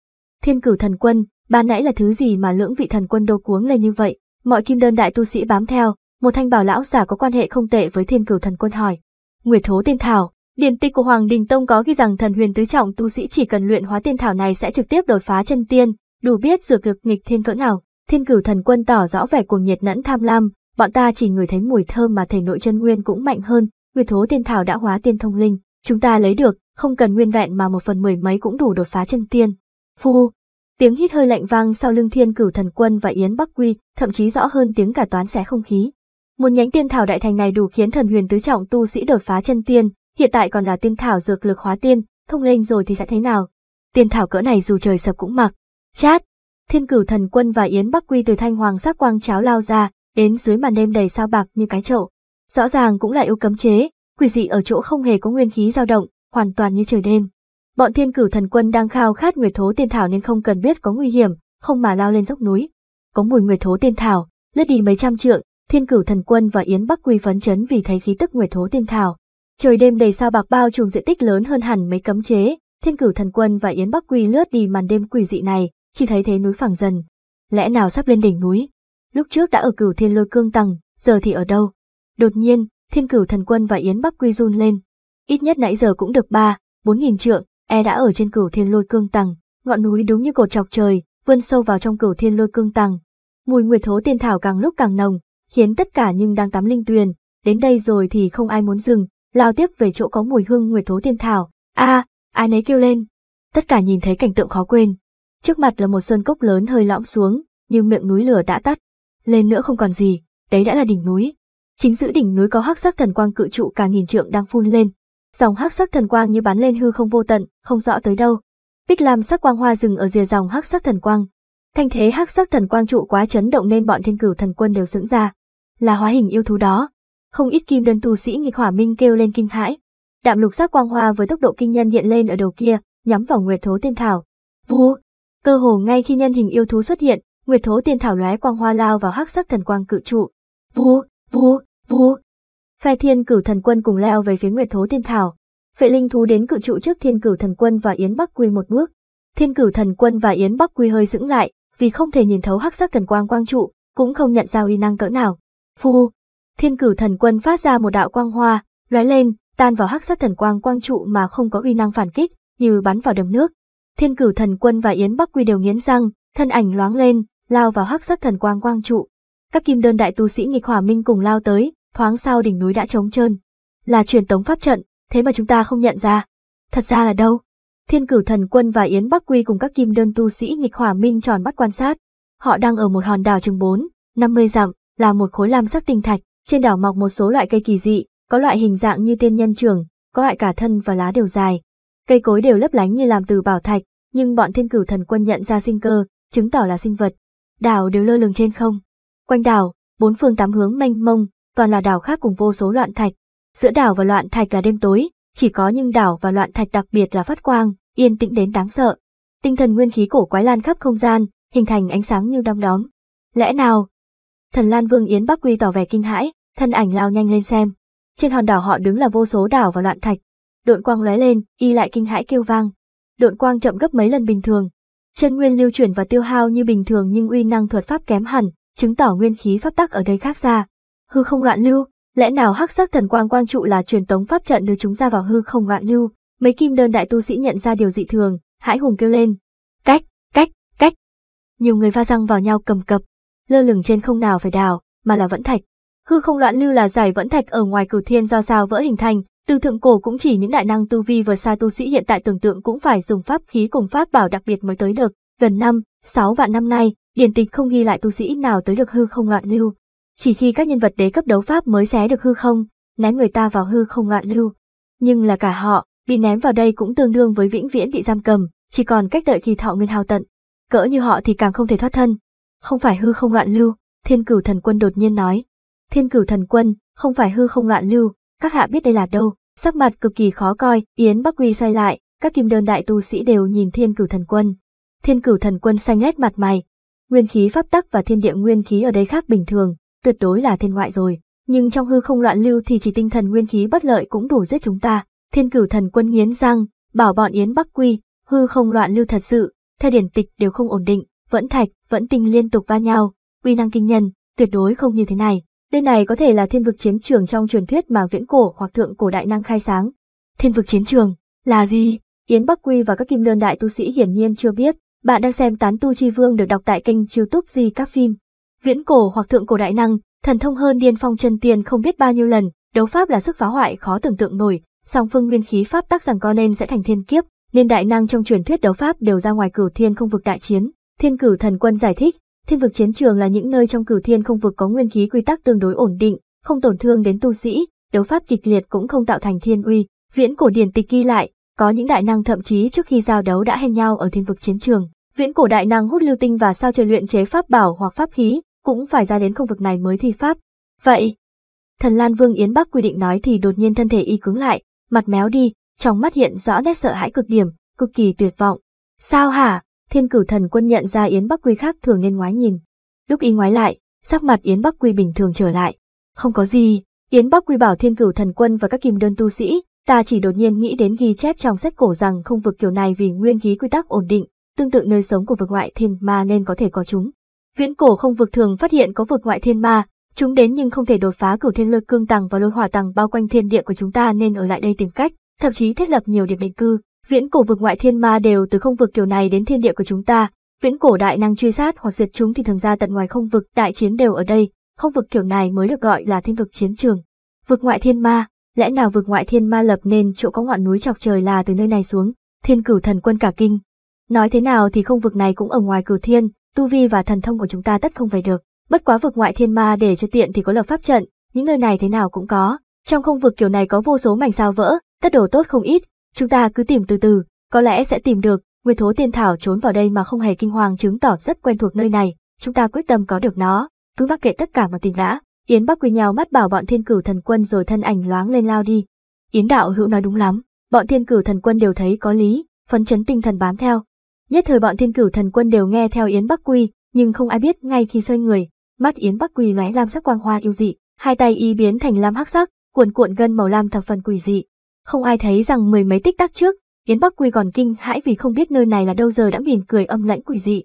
Thiên cử thần quân, ban nãy là thứ gì mà lưỡng vị thần quân đô cuống lên như vậy? Mọi kim đơn đại tu sĩ bám theo, một thanh bảo lão giả có quan hệ không tệ với thiên cử thần quân hỏi. Nguyệt thố tiên thảo, điển tịch của Hoàng Đình Tông có ghi rằng thần huyền tứ trọng tu sĩ chỉ cần luyện hóa tiên thảo này sẽ trực tiếp đột phá chân tiên, đủ biết dược lực nghịch thiên cỡ nào. Thiên cửu thần quân tỏ rõ vẻ cuồng nhiệt nẫn tham lam, bọn ta chỉ người thấy mùi thơm mà thể nội chân nguyên cũng mạnh hơn, nguyệt thố tiên thảo đã hóa tiên thông linh, chúng ta lấy được, không cần nguyên vẹn mà một phần mười mấy cũng đủ đột phá chân tiên. Phu, tiếng hít hơi lạnh vang sau lưng thiên cửu thần quân và yến bắc quy, thậm chí rõ hơn tiếng cả toán xé không khí. Một nhánh tiên thảo đại thành này đủ khiến thần huyền tứ trọng tu sĩ đột phá chân tiên, hiện tại còn là tiên thảo dược lực hóa tiên, thông linh rồi thì sẽ thế nào? Tiên thảo cỡ này dù trời sập cũng mặc. Chát, thiên cửu thần quân và yến bắc quy từ thanh hoàng sắc quang cháo lao ra, đến dưới màn đêm đầy sao bạc như cái chậu. Rõ ràng cũng là yêu cấm chế, quỷ dị ở chỗ không hề có nguyên khí dao động, hoàn toàn như trời đêm. Bọn thiên cửu thần quân đang khao khát nguyệt thố tiên thảo nên không cần biết có nguy hiểm, không mà lao lên dốc núi. Có mùi nguyệt thố tiên thảo, lướt đi mấy trăm trượng, thiên cửu thần quân và yến bắc quy phấn chấn vì thấy khí tức nguyệt thố tiên thảo. Trời đêm đầy sao bạc bao trùm diện tích lớn hơn hẳn mấy cấm chế, thiên cửu thần quân và yến bắc quy lướt đi màn đêm quỷ dị này, chỉ thấy thế núi phẳng dần, lẽ nào sắp lên đỉnh núi. Lúc trước đã ở cửu thiên lôi cương tầng, giờ thì ở đâu? Đột nhiên, thiên cửu thần quân và Yến Bắc Quy run lên. Ít nhất nãy giờ cũng được ba, bốn nghìn trượng, e đã ở trên cửu thiên lôi cương tầng, ngọn núi đúng như cột chọc trời, vươn sâu vào trong cửu thiên lôi cương tầng. Mùi nguyệt thố tiên thảo càng lúc càng nồng, khiến tất cả nhưng đang tắm linh tuyền, đến đây rồi thì không ai muốn dừng, lao tiếp về chỗ có mùi hương nguyệt thố tiên thảo. A, ai nấy kêu lên. Tất cả nhìn thấy cảnh tượng khó quên. Trước mặt là một sơn cốc lớn hơi lõm xuống, nhưng miệng núi lửa đã tắt. Lên nữa không còn gì, đấy đã là đỉnh núi. Chính giữa đỉnh núi có hắc sắc thần quang cự trụ cả nghìn trượng đang phun lên. Dòng hắc sắc thần quang như bắn lên hư không vô tận, không rõ tới đâu. Bích Lam sắc quang hoa dừng ở rìa dòng hắc sắc thần quang. Thanh thế hắc sắc thần quang trụ quá chấn động nên bọn thiên cửu thần quân đều sững ra. Là hóa hình yêu thú đó. Không ít kim đơn tu sĩ nghịch hỏa minh kêu lên kinh hãi. Đạm lục sắc quang hoa với tốc độ kinh nhân hiện lên ở đầu kia, nhắm vào Nguyệt Thố Tiên Thảo. Vù, Cơ hồ ngay khi nhân hình yêu thú xuất hiện, Nguyệt Thố Tiên Thảo lóe quang hoa lao vào hắc sắc thần quang cự trụ. Vù, vù, vù. Phe Thiên Cửu Thần Quân cùng leo về phía Nguyệt Thố Tiên Thảo. Vệ linh thú đến cự trụ trước Thiên Cửu Thần Quân và Yến Bắc Quy một bước. Thiên Cửu Thần Quân và Yến Bắc Quy hơi sững lại, vì không thể nhìn thấu hắc sắc thần quang quang trụ, cũng không nhận ra uy năng cỡ nào. Phu. Thiên Cửu Thần Quân phát ra một đạo quang hoa, lóe lên, tan vào hắc sắc thần quang quang trụ mà không có uy năng phản kích, như bắn vào đầm nước. Thiên cửu thần quân và Yến Bắc Quy đều nghiến răng, thân ảnh loáng lên, lao vào hắc sắc thần quang quang trụ. Các kim đơn đại tu sĩ nghịch hỏa minh cùng lao tới, thoáng sau đỉnh núi đã trống trơn. Là truyền tống pháp trận, thế mà chúng ta không nhận ra. Thật ra là đâu? Thiên cửu thần quân và Yến Bắc Quy cùng các kim đơn tu sĩ nghịch hỏa minh tròn mắt quan sát. Họ đang ở một hòn đảo chừng 4, 50 dặm, là một khối lam sắc tinh thạch, trên đảo mọc một số loại cây kỳ dị, có loại hình dạng như tiên nhân trường, có loại cả thân và lá đều dài, Cây cối đều lấp lánh như làm từ bảo thạch, nhưng bọn thiên cửu thần quân nhận ra sinh cơ, chứng tỏ là sinh vật. Đảo đều lơ lửng trên không. Quanh đảo, bốn phương tám hướng mênh mông, toàn là đảo khác cùng vô số loạn thạch. Giữa đảo và loạn thạch là đêm tối, chỉ có nhưng đảo và loạn thạch đặc biệt là phát quang, yên tĩnh đến đáng sợ. Tinh thần nguyên khí cổ quái lan khắp không gian, hình thành ánh sáng như đom đóm. Lẽ nào? Thần Lan Vương Yến Bắc Quy tỏ vẻ kinh hãi, thân ảnh lao nhanh lên xem. Trên hòn đảo họ đứng là vô số đảo và loạn thạch, độn quang lóe lên, y lại kinh hãi kêu vang. Độn quang chậm gấp mấy lần bình thường. Chân nguyên lưu chuyển và tiêu hao như bình thường nhưng uy năng thuật pháp kém hẳn, chứng tỏ nguyên khí pháp tắc ở đây khác xa. Hư không loạn lưu, lẽ nào hắc sắc thần quang quang trụ là truyền tống pháp trận đưa chúng ra vào hư không loạn lưu? Mấy kim đơn đại tu sĩ nhận ra điều dị thường, hãi hùng kêu lên. Cách, cách, cách. Nhiều người va răng vào nhau cầm cập, lơ lửng trên không nào phải đào, mà là vẫn thạch. Hư không loạn lưu là giải vẫn thạch ở ngoài cửu thiên do sao vỡ hình thành, từ thượng cổ cũng chỉ những đại năng tu vi vừa xa tu sĩ hiện tại tưởng tượng cũng phải dùng pháp khí cùng pháp bảo đặc biệt mới tới được. Gần năm, sáu vạn năm nay, điển tịch không ghi lại tu sĩ nào tới được hư không loạn lưu. Chỉ khi các nhân vật đế cấp đấu pháp mới xé được hư không, ném người ta vào hư không loạn lưu. Nhưng là cả họ, bị ném vào đây cũng tương đương với vĩnh viễn bị giam cầm, chỉ còn cách đợi kỳ thọ nguyên hao tận. Cỡ như họ thì càng không thể thoát thân. Không phải hư không loạn lưu, thiên cửu thần quân đột nhiên nói. Thiên cửu thần quân, không phải hư không loạn lưu, các hạ biết đây là đâu, sắc mặt cực kỳ khó coi, Yến Bắc Quy xoay lại, các kim đơn đại tu sĩ đều nhìn thiên cửu thần quân. Thiên cửu thần quân xanh lét mặt mày, nguyên khí pháp tắc và thiên địa nguyên khí ở đây khác bình thường, tuyệt đối là thiên ngoại rồi, nhưng trong hư không loạn lưu thì chỉ tinh thần nguyên khí bất lợi cũng đủ giết chúng ta. Thiên cửu thần quân nghiến răng, bảo bọn Yến Bắc Quy, hư không loạn lưu thật sự, theo điển tịch đều không ổn định, vẫn thạch, vẫn tinh liên tục va nhau, uy năng kinh nhân, tuyệt đối không như thế này. Nơi này có thể là thiên vực chiến trường trong truyền thuyết mà viễn cổ hoặc thượng cổ đại năng khai sáng. Thiên vực chiến trường là gì? Yến Bắc Quy và các kim đơn đại tu sĩ hiển nhiên chưa biết. Bạn đang xem Tán Tu Chi Vương được đọc tại kênh youtube gì Các Phim. Viễn cổ hoặc thượng cổ đại năng, thần thông hơn điên phong chân tiền không biết bao nhiêu lần, đấu pháp là sức phá hoại khó tưởng tượng nổi, song phương nguyên khí pháp tác rằng con nên sẽ thành thiên kiếp, nên đại năng trong truyền thuyết đấu pháp đều ra ngoài cửu thiên không vực đại chiến. Thiên cử thần quân giải thích, Thiên vực chiến trường là những nơi trong cửu thiên không vực có nguyên khí quy tắc tương đối ổn định, không tổn thương đến tu sĩ, đấu pháp kịch liệt cũng không tạo thành thiên uy. Viễn cổ điển tịch ghi lại, có những đại năng thậm chí trước khi giao đấu đã hẹn nhau ở thiên vực chiến trường. Viễn cổ đại năng hút lưu tinh và sao trời luyện chế pháp bảo hoặc pháp khí, cũng phải ra đến không vực này mới thi pháp. Vậy, thần Lan Vương Yến Bắc quy định nói thì đột nhiên thân thể y cứng lại, mặt méo đi, trong mắt hiện rõ nét sợ hãi cực điểm, cực kỳ tuyệt vọng. Sao hả? Thiên cửu thần quân nhận ra Yến Bắc Quy khác thường nên ngoái nhìn. Lúc y ngoái lại, sắc mặt Yến Bắc Quy bình thường trở lại. Không có gì, Yến Bắc Quy bảo thiên cửu thần quân và các kim đơn tu sĩ, ta chỉ đột nhiên nghĩ đến ghi chép trong sách cổ rằng không vực kiểu này vì nguyên khí quy tắc ổn định, tương tự nơi sống của vực ngoại thiên ma nên có thể có chúng. Viễn cổ không vực thường phát hiện có vực ngoại thiên ma, chúng đến nhưng không thể đột phá cửu thiên lôi cương tầng và lôi hỏa tầng bao quanh thiên địa của chúng ta nên ở lại đây tìm cách, thậm chí thiết lập nhiều điểm định cư, Viễn cổ vực ngoại thiên ma đều từ không vực kiểu này đến thiên địa của chúng ta, viễn cổ đại năng truy sát hoặc diệt chúng thì thường ra tận ngoài không vực đại chiến đều ở đây, không vực kiểu này mới được gọi là thiên vực chiến trường. Vực ngoại thiên ma, lẽ nào vực ngoại thiên ma lập nên chỗ có ngọn núi chọc trời là từ nơi này xuống, thiên cửu thần quân cả kinh. Nói thế nào thì không vực này cũng ở ngoài cửu thiên, tu vi và thần thông của chúng ta tất không về được. Bất quá vực ngoại thiên ma để cho tiện thì có lập pháp trận, những nơi này thế nào cũng có. Trong không vực kiểu này có vô số mảnh sao vỡ, tất đồ tốt không ít, Chúng ta cứ tìm từ từ, có lẽ sẽ tìm được, Nguyệt Thố Tiên Thảo trốn vào đây mà không hề kinh hoàng chứng tỏ rất quen thuộc nơi này, chúng ta quyết tâm có được nó, cứ mắc kệ tất cả mà tìm đã. Yến Bắc Quỳ nhào mắt bảo bọn thiên cửu thần quân rồi thân ảnh loáng lên lao đi. Yến Đạo Hữu nói đúng lắm, bọn thiên cửu thần quân đều thấy có lý, phấn chấn tinh thần bám theo. Nhất thời bọn thiên cửu thần quân đều nghe theo Yến Bắc Quy, nhưng không ai biết ngay khi xoay người, mắt Yến Bắc Quy lóe lam sắc quang hoa yêu dị, hai tay y biến thành lam hắc sắc, cuộn cuộn gân màu lam thập phần quỷ dị, không ai thấy rằng mười mấy tích tắc trước, Yến Bắc Quy còn kinh hãi vì không biết nơi này là đâu giờ đã mỉm cười âm lãnh quỷ dị.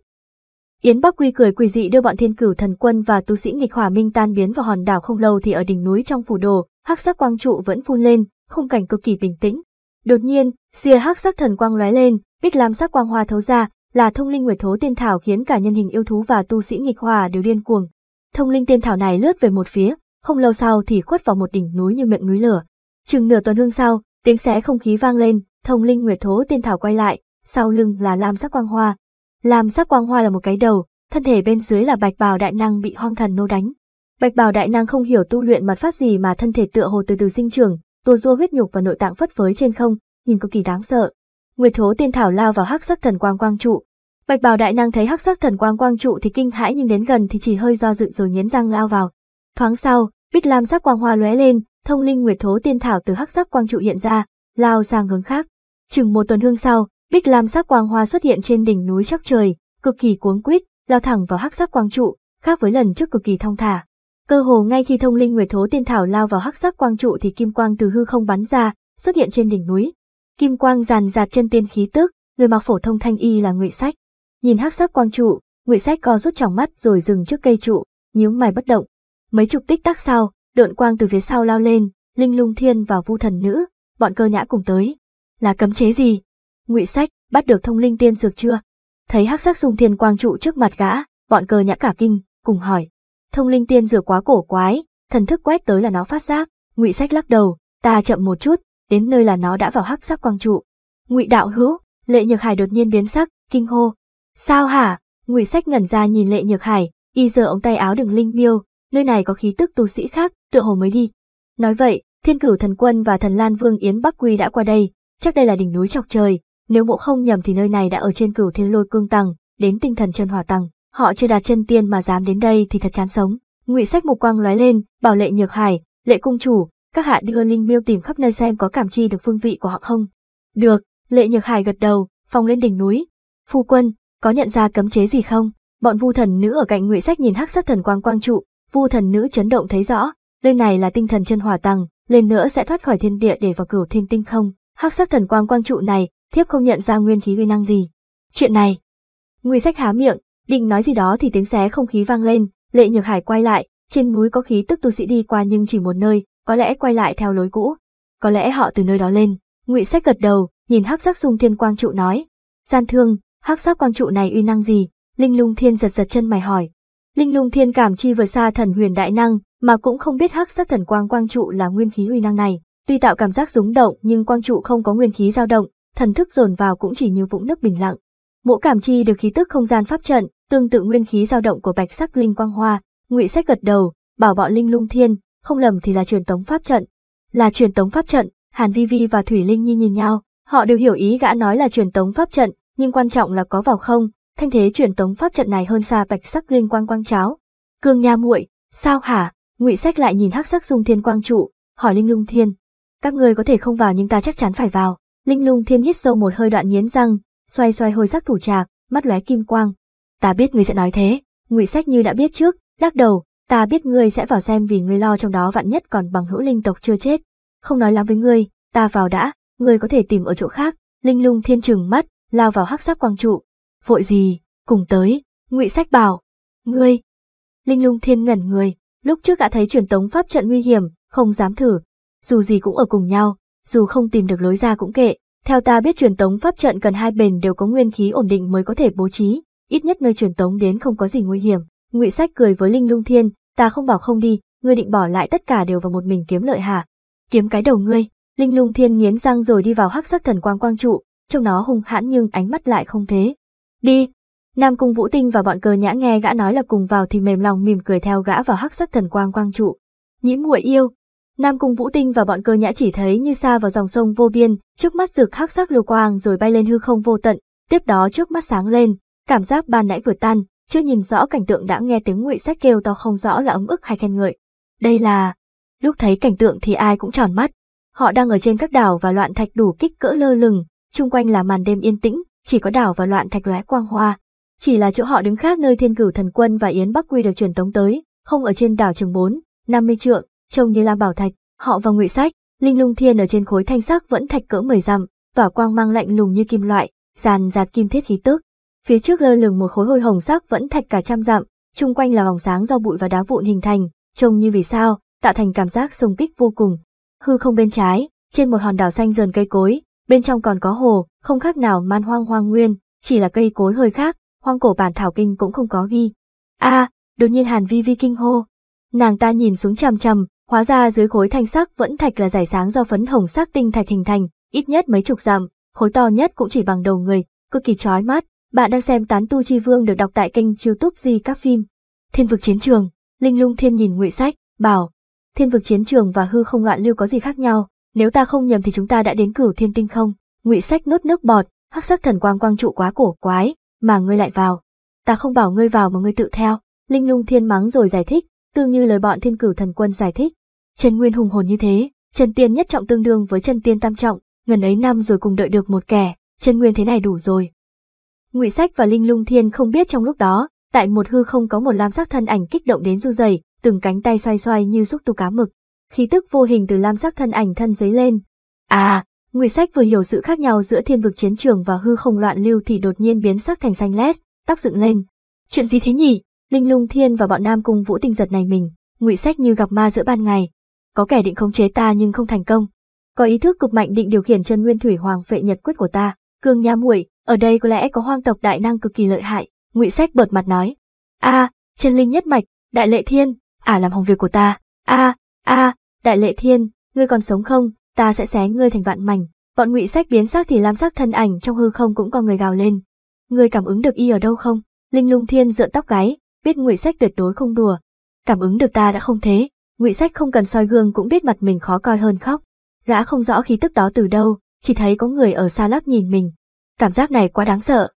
Yến Bắc Quy cười quỷ dị đưa bọn thiên cửu thần quân và tu sĩ nghịch hỏa minh tan biến vào hòn đảo không lâu thì ở đỉnh núi trong phủ đồ, hắc sắc quang trụ vẫn phun lên, khung cảnh cực kỳ bình tĩnh. Đột nhiên, rìa hắc sắc thần quang lóe lên, bích lam sắc quang hoa thấu ra, là thông linh nguyệt thố tiên thảo khiến cả nhân hình yêu thú và tu sĩ nghịch hỏa đều điên cuồng. Thông linh tiên thảo này lướt về một phía, không lâu sau thì khuất vào một đỉnh núi như miệng núi lửa. Chừng nửa tuần hương sau, Tiếng xé không khí vang lên, thông linh nguyệt thố tiên thảo quay lại, sau lưng là lam sắc quang hoa. Lam sắc quang hoa là một cái đầu, thân thể bên dưới là bạch bào đại năng bị hoang thần nô đánh. Bạch bào đại năng không hiểu tu luyện mặt phát gì mà thân thể tựa hồ từ từ sinh trưởng, tua rua huyết nhục và nội tạng phất phới trên không, nhìn cực kỳ đáng sợ. Nguyệt thố tiên thảo lao vào hắc sắc thần quang quang trụ. Bạch bào đại năng thấy hắc sắc thần quang quang trụ thì kinh hãi nhưng đến gần thì chỉ hơi do dự rồi nghiến răng lao vào. Thoáng sau, bích lam sắc quang hoa lóe lên, thông linh nguyệt thố tiên thảo từ hắc sắc quang trụ hiện ra, lao sang hướng khác. Chừng một tuần hương sau, bích lam sắc quang hoa xuất hiện trên đỉnh núi chắc trời, cực kỳ cuống quýt, lao thẳng vào hắc sắc quang trụ, khác với lần trước cực kỳ thong thả. Cơ hồ ngay khi thông linh nguyệt thố tiên thảo lao vào hắc sắc quang trụ thì kim quang từ hư không bắn ra, xuất hiện trên đỉnh núi. Kim quang giàn giạt chân tiên khí tức, người mặc phổ thông thanh y là Ngụy Sách. Nhìn hắc sắc quang trụ, Ngụy Sách co rút tròng mắt rồi dừng trước cây trụ, nhíu mày bất động. Mấy chục tích tắc sau, Độn quang từ phía sau lao lên, Linh Lung Thiên và Vu Thần Nữ, bọn cơ nhã cùng tới. Là cấm chế gì? Ngụy Sách, bắt được thông linh tiên dược chưa? Thấy hắc sắc dùng thiên quang trụ trước mặt gã, bọn cơ nhã cả kinh, cùng hỏi. Thông linh tiên dược quá cổ quái, thần thức quét tới là nó phát giác, Ngụy Sách lắc đầu, ta chậm một chút, đến nơi là nó đã vào hắc sắc quang trụ. Ngụy Đạo Hữu, Lệ Nhược Hải đột nhiên biến sắc, kinh hô. Sao hả? Ngụy Sách ngẩn ra nhìn Lệ Nhược Hải, y giờ ống tay áo Đường Linh Miêu, nơi này có khí tức tu sĩ khác, tựa hồ mới đi. Nói vậy, thiên cửu thần quân và thần Lan Vương Yến Bắc Quy đã qua đây, chắc đây là đỉnh núi chọc trời, nếu mộ không nhầm thì nơi này đã ở trên cửu thiên lôi cương tầng, đến tinh thần chân hỏa tầng, họ chưa đạt chân tiên mà dám đến đây thì thật chán sống. Ngụy Sách mục quang lóe lên, bảo lệ Nhược Hải, lệ cung chủ, các hạ đưa linh miêu tìm khắp nơi xem có cảm chi được phương vị của họ không. Được, lệ Nhược Hải gật đầu, phong lên đỉnh núi. Phu quân, có nhận ra cấm chế gì không? Bọn vu thần nữ ở cạnh Ngụy Sách nhìn hắc sắc thần quang quang trụ, Vu thần nữ chấn động thấy rõ, nơi này là tinh thần chân hỏa tầng, lên nữa sẽ thoát khỏi thiên địa để vào cửu thiên tinh không. Hắc sắc thần quang quang trụ này, thiếp không nhận ra nguyên khí uy năng gì. Chuyện này, Ngụy Sách há miệng, định nói gì đó thì tiếng xé không khí vang lên, Lệ Nhược Hải quay lại, trên núi có khí tức tu sĩ đi qua nhưng chỉ một nơi, có lẽ quay lại theo lối cũ, có lẽ họ từ nơi đó lên. Ngụy Sách gật đầu, nhìn Hắc sắc dung thiên quang trụ nói, "Gian Thương, Hắc sắc quang trụ này uy năng gì?" Linh Lung Thiên giật giật chân mày hỏi, Linh lung thiên cảm chi vừa xa thần huyền đại năng, mà cũng không biết hắc sắc thần quang quang trụ là nguyên khí uy năng này. Tuy tạo cảm giác rúng động nhưng quang trụ không có nguyên khí dao động, thần thức dồn vào cũng chỉ như vũng nước bình lặng. Mộ cảm chi được khí tức không gian pháp trận, tương tự nguyên khí dao động của bạch sắc linh quang hoa, ngụy sách gật đầu, bảo bọn linh lung thiên, không lầm thì là truyền tống pháp trận. Là truyền tống pháp trận, Hàn Vi Vi và Thủy Linh Nhi nhìn nhau, họ đều hiểu ý gã nói là truyền tống pháp trận, nhưng quan trọng là có vào không, thanh thế truyền tống pháp trận này hơn xa bạch sắc linh quang quang cháo. Cương nha muội, sao hả? Ngụy Sách lại nhìn hắc sắc dung thiên quang trụ, hỏi Linh Lung Thiên. Các ngươi có thể không vào nhưng ta chắc chắn phải vào. Linh Lung Thiên hít sâu một hơi đoạn nghiến răng, xoay xoay hồi sắc thủ trạc, mắt lóe kim quang. Ta biết ngươi sẽ nói thế. Ngụy Sách như đã biết trước, lắc đầu, ta biết ngươi sẽ vào xem vì ngươi lo trong đó vạn nhất còn bằng hữu linh tộc chưa chết. Không nói lắm với ngươi, ta vào đã, ngươi có thể tìm ở chỗ khác. Linh Lung Thiên trừng mắt, lao vào hắc sắc quang trụ, vội gì, cùng tới, ngụy sách bảo, ngươi. Linh lung thiên ngẩn người, lúc trước đã thấy truyền tống pháp trận nguy hiểm, không dám thử, dù gì cũng ở cùng nhau, dù không tìm được lối ra cũng kệ. Theo ta biết truyền tống pháp trận cần hai bên đều có nguyên khí ổn định mới có thể bố trí, ít nhất nơi truyền tống đến không có gì nguy hiểm. Ngụy Sách cười với Linh Lung Thiên, ta không bảo không đi, ngươi định bỏ lại tất cả đều vào một mình kiếm lợi hả? Kiếm cái đầu ngươi. Linh Lung Thiên nghiến răng rồi đi vào hắc sắc thần quang quang trụ, trong nó hung hãn nhưng ánh mắt lại không thế. Đi! Nam Cung Vũ Tinh và bọn cờ nhã nghe gã nói là cùng vào thì mềm lòng mỉm cười theo gã vào hắc sắc thần quang quang trụ. Nhĩ muội yêu! Nam Cung Vũ Tinh và bọn cờ nhã chỉ thấy như xa vào dòng sông vô biên, trước mắt rực hắc sắc lưu quang rồi bay lên hư không vô tận, tiếp đó trước mắt sáng lên, cảm giác ban nãy vừa tan, chưa nhìn rõ cảnh tượng đã nghe tiếng ngụy sách kêu to không rõ là ấm ức hay khen ngợi. Đây là... Lúc thấy cảnh tượng thì ai cũng tròn mắt. Họ đang ở trên các đảo và loạn thạch đủ kích cỡ lơ lửng, chung quanh là màn đêm yên tĩnh, chỉ có đảo và loạn thạch lóe quang hoa. Chỉ là chỗ họ đứng khác nơi thiên cửu thần quân và Yến Bắc Quy được truyền tống tới, không ở trên đảo trường 4, 50 trượng, trông như lam bảo thạch, họ và ngụy sách, linh lung thiên ở trên khối thanh sắc vẫn thạch cỡ 10 dặm, tỏa quang mang lạnh lùng như kim loại, dàn dạt kim thiết khí tức. Phía trước lơ lửng một khối hồi hồng sắc vẫn thạch cả trăm dặm, chung quanh là vòng sáng do bụi và đá vụn hình thành, trông như vì sao, tạo thành cảm giác sung kích vô cùng. Hư không bên trái, trên một hòn đảo xanh dần cây cối, bên trong còn có hồ, không khác nào man hoang hoang nguyên, chỉ là cây cối hơi khác, hoang cổ bản thảo kinh cũng không có ghi. a à, đột nhiên Hàn Vi Vi kinh hô. Nàng ta nhìn xuống chằm chằm, hóa ra dưới khối thanh sắc vẫn thạch là giải sáng do phấn hồng sắc tinh thạch hình thành, ít nhất mấy chục dặm, khối to nhất cũng chỉ bằng đầu người, cực kỳ chói mắt. Bạn đang xem Tán Tu Chi Vương được đọc tại kênh youtube gì các phim. Thiên vực chiến trường, Linh Lung Thiên nhìn ngụy sách, bảo. Thiên vực chiến trường và hư không loạn lưu có gì khác nhau, nếu ta không nhầm thì chúng ta đã đến cửu thiên tinh không? Ngụy Sách nuốt nước bọt, hắc sắc thần quang quang trụ quá cổ quái, mà ngươi lại vào. Ta không bảo ngươi vào mà ngươi tự theo. Linh Lung Thiên mắng rồi giải thích, tương như lời bọn Thiên Cửu Thần Quân giải thích. Chân Nguyên hùng hồn như thế, chân tiên nhất trọng tương đương với chân tiên tam trọng, gần ấy năm rồi cùng đợi được một kẻ, chân nguyên thế này đủ rồi. Ngụy Sách và Linh Lung Thiên không biết trong lúc đó, tại một hư không có một lam sắc thân ảnh kích động đến du dày, từng cánh tay xoay xoay như xúc tu cá mực khí tức vô hình từ lam sắc thân ảnh thân giấy lên. À, Ngụy Sách vừa hiểu sự khác nhau giữa thiên vực chiến trường và hư không loạn lưu thì đột nhiên biến sắc thành xanh lét, tóc dựng lên. Chuyện gì thế nhỉ? Linh Lung Thiên và bọn Nam Cung Vũ Tinh giật này mình, Ngụy Sách như gặp ma giữa ban ngày. Có kẻ định khống chế ta nhưng không thành công. Có ý thức cực mạnh định điều khiển chân nguyên thủy hoàng phệ nhật quyết của ta, Cương Nha Muội, ở đây có lẽ có hoang tộc đại năng cực kỳ lợi hại, Ngụy Sách bợt mặt nói. A, à, chân linh nhất mạch, đại lệ thiên, ả à làm hồng việc của ta. A, à, a đại lệ thiên, ngươi còn sống không, ta sẽ xé ngươi thành vạn mảnh. Bọn ngụy sách biến sắc thì lam sắc thân ảnh trong hư không cũng có người gào lên. Ngươi cảm ứng được y ở đâu không? Linh lung thiên dợn tóc gáy, biết ngụy sách tuyệt đối không đùa. Cảm ứng được ta đã không thế, ngụy sách không cần soi gương cũng biết mặt mình khó coi hơn khóc. Gã không rõ khí tức đó từ đâu, chỉ thấy có người ở xa lắc nhìn mình. Cảm giác này quá đáng sợ.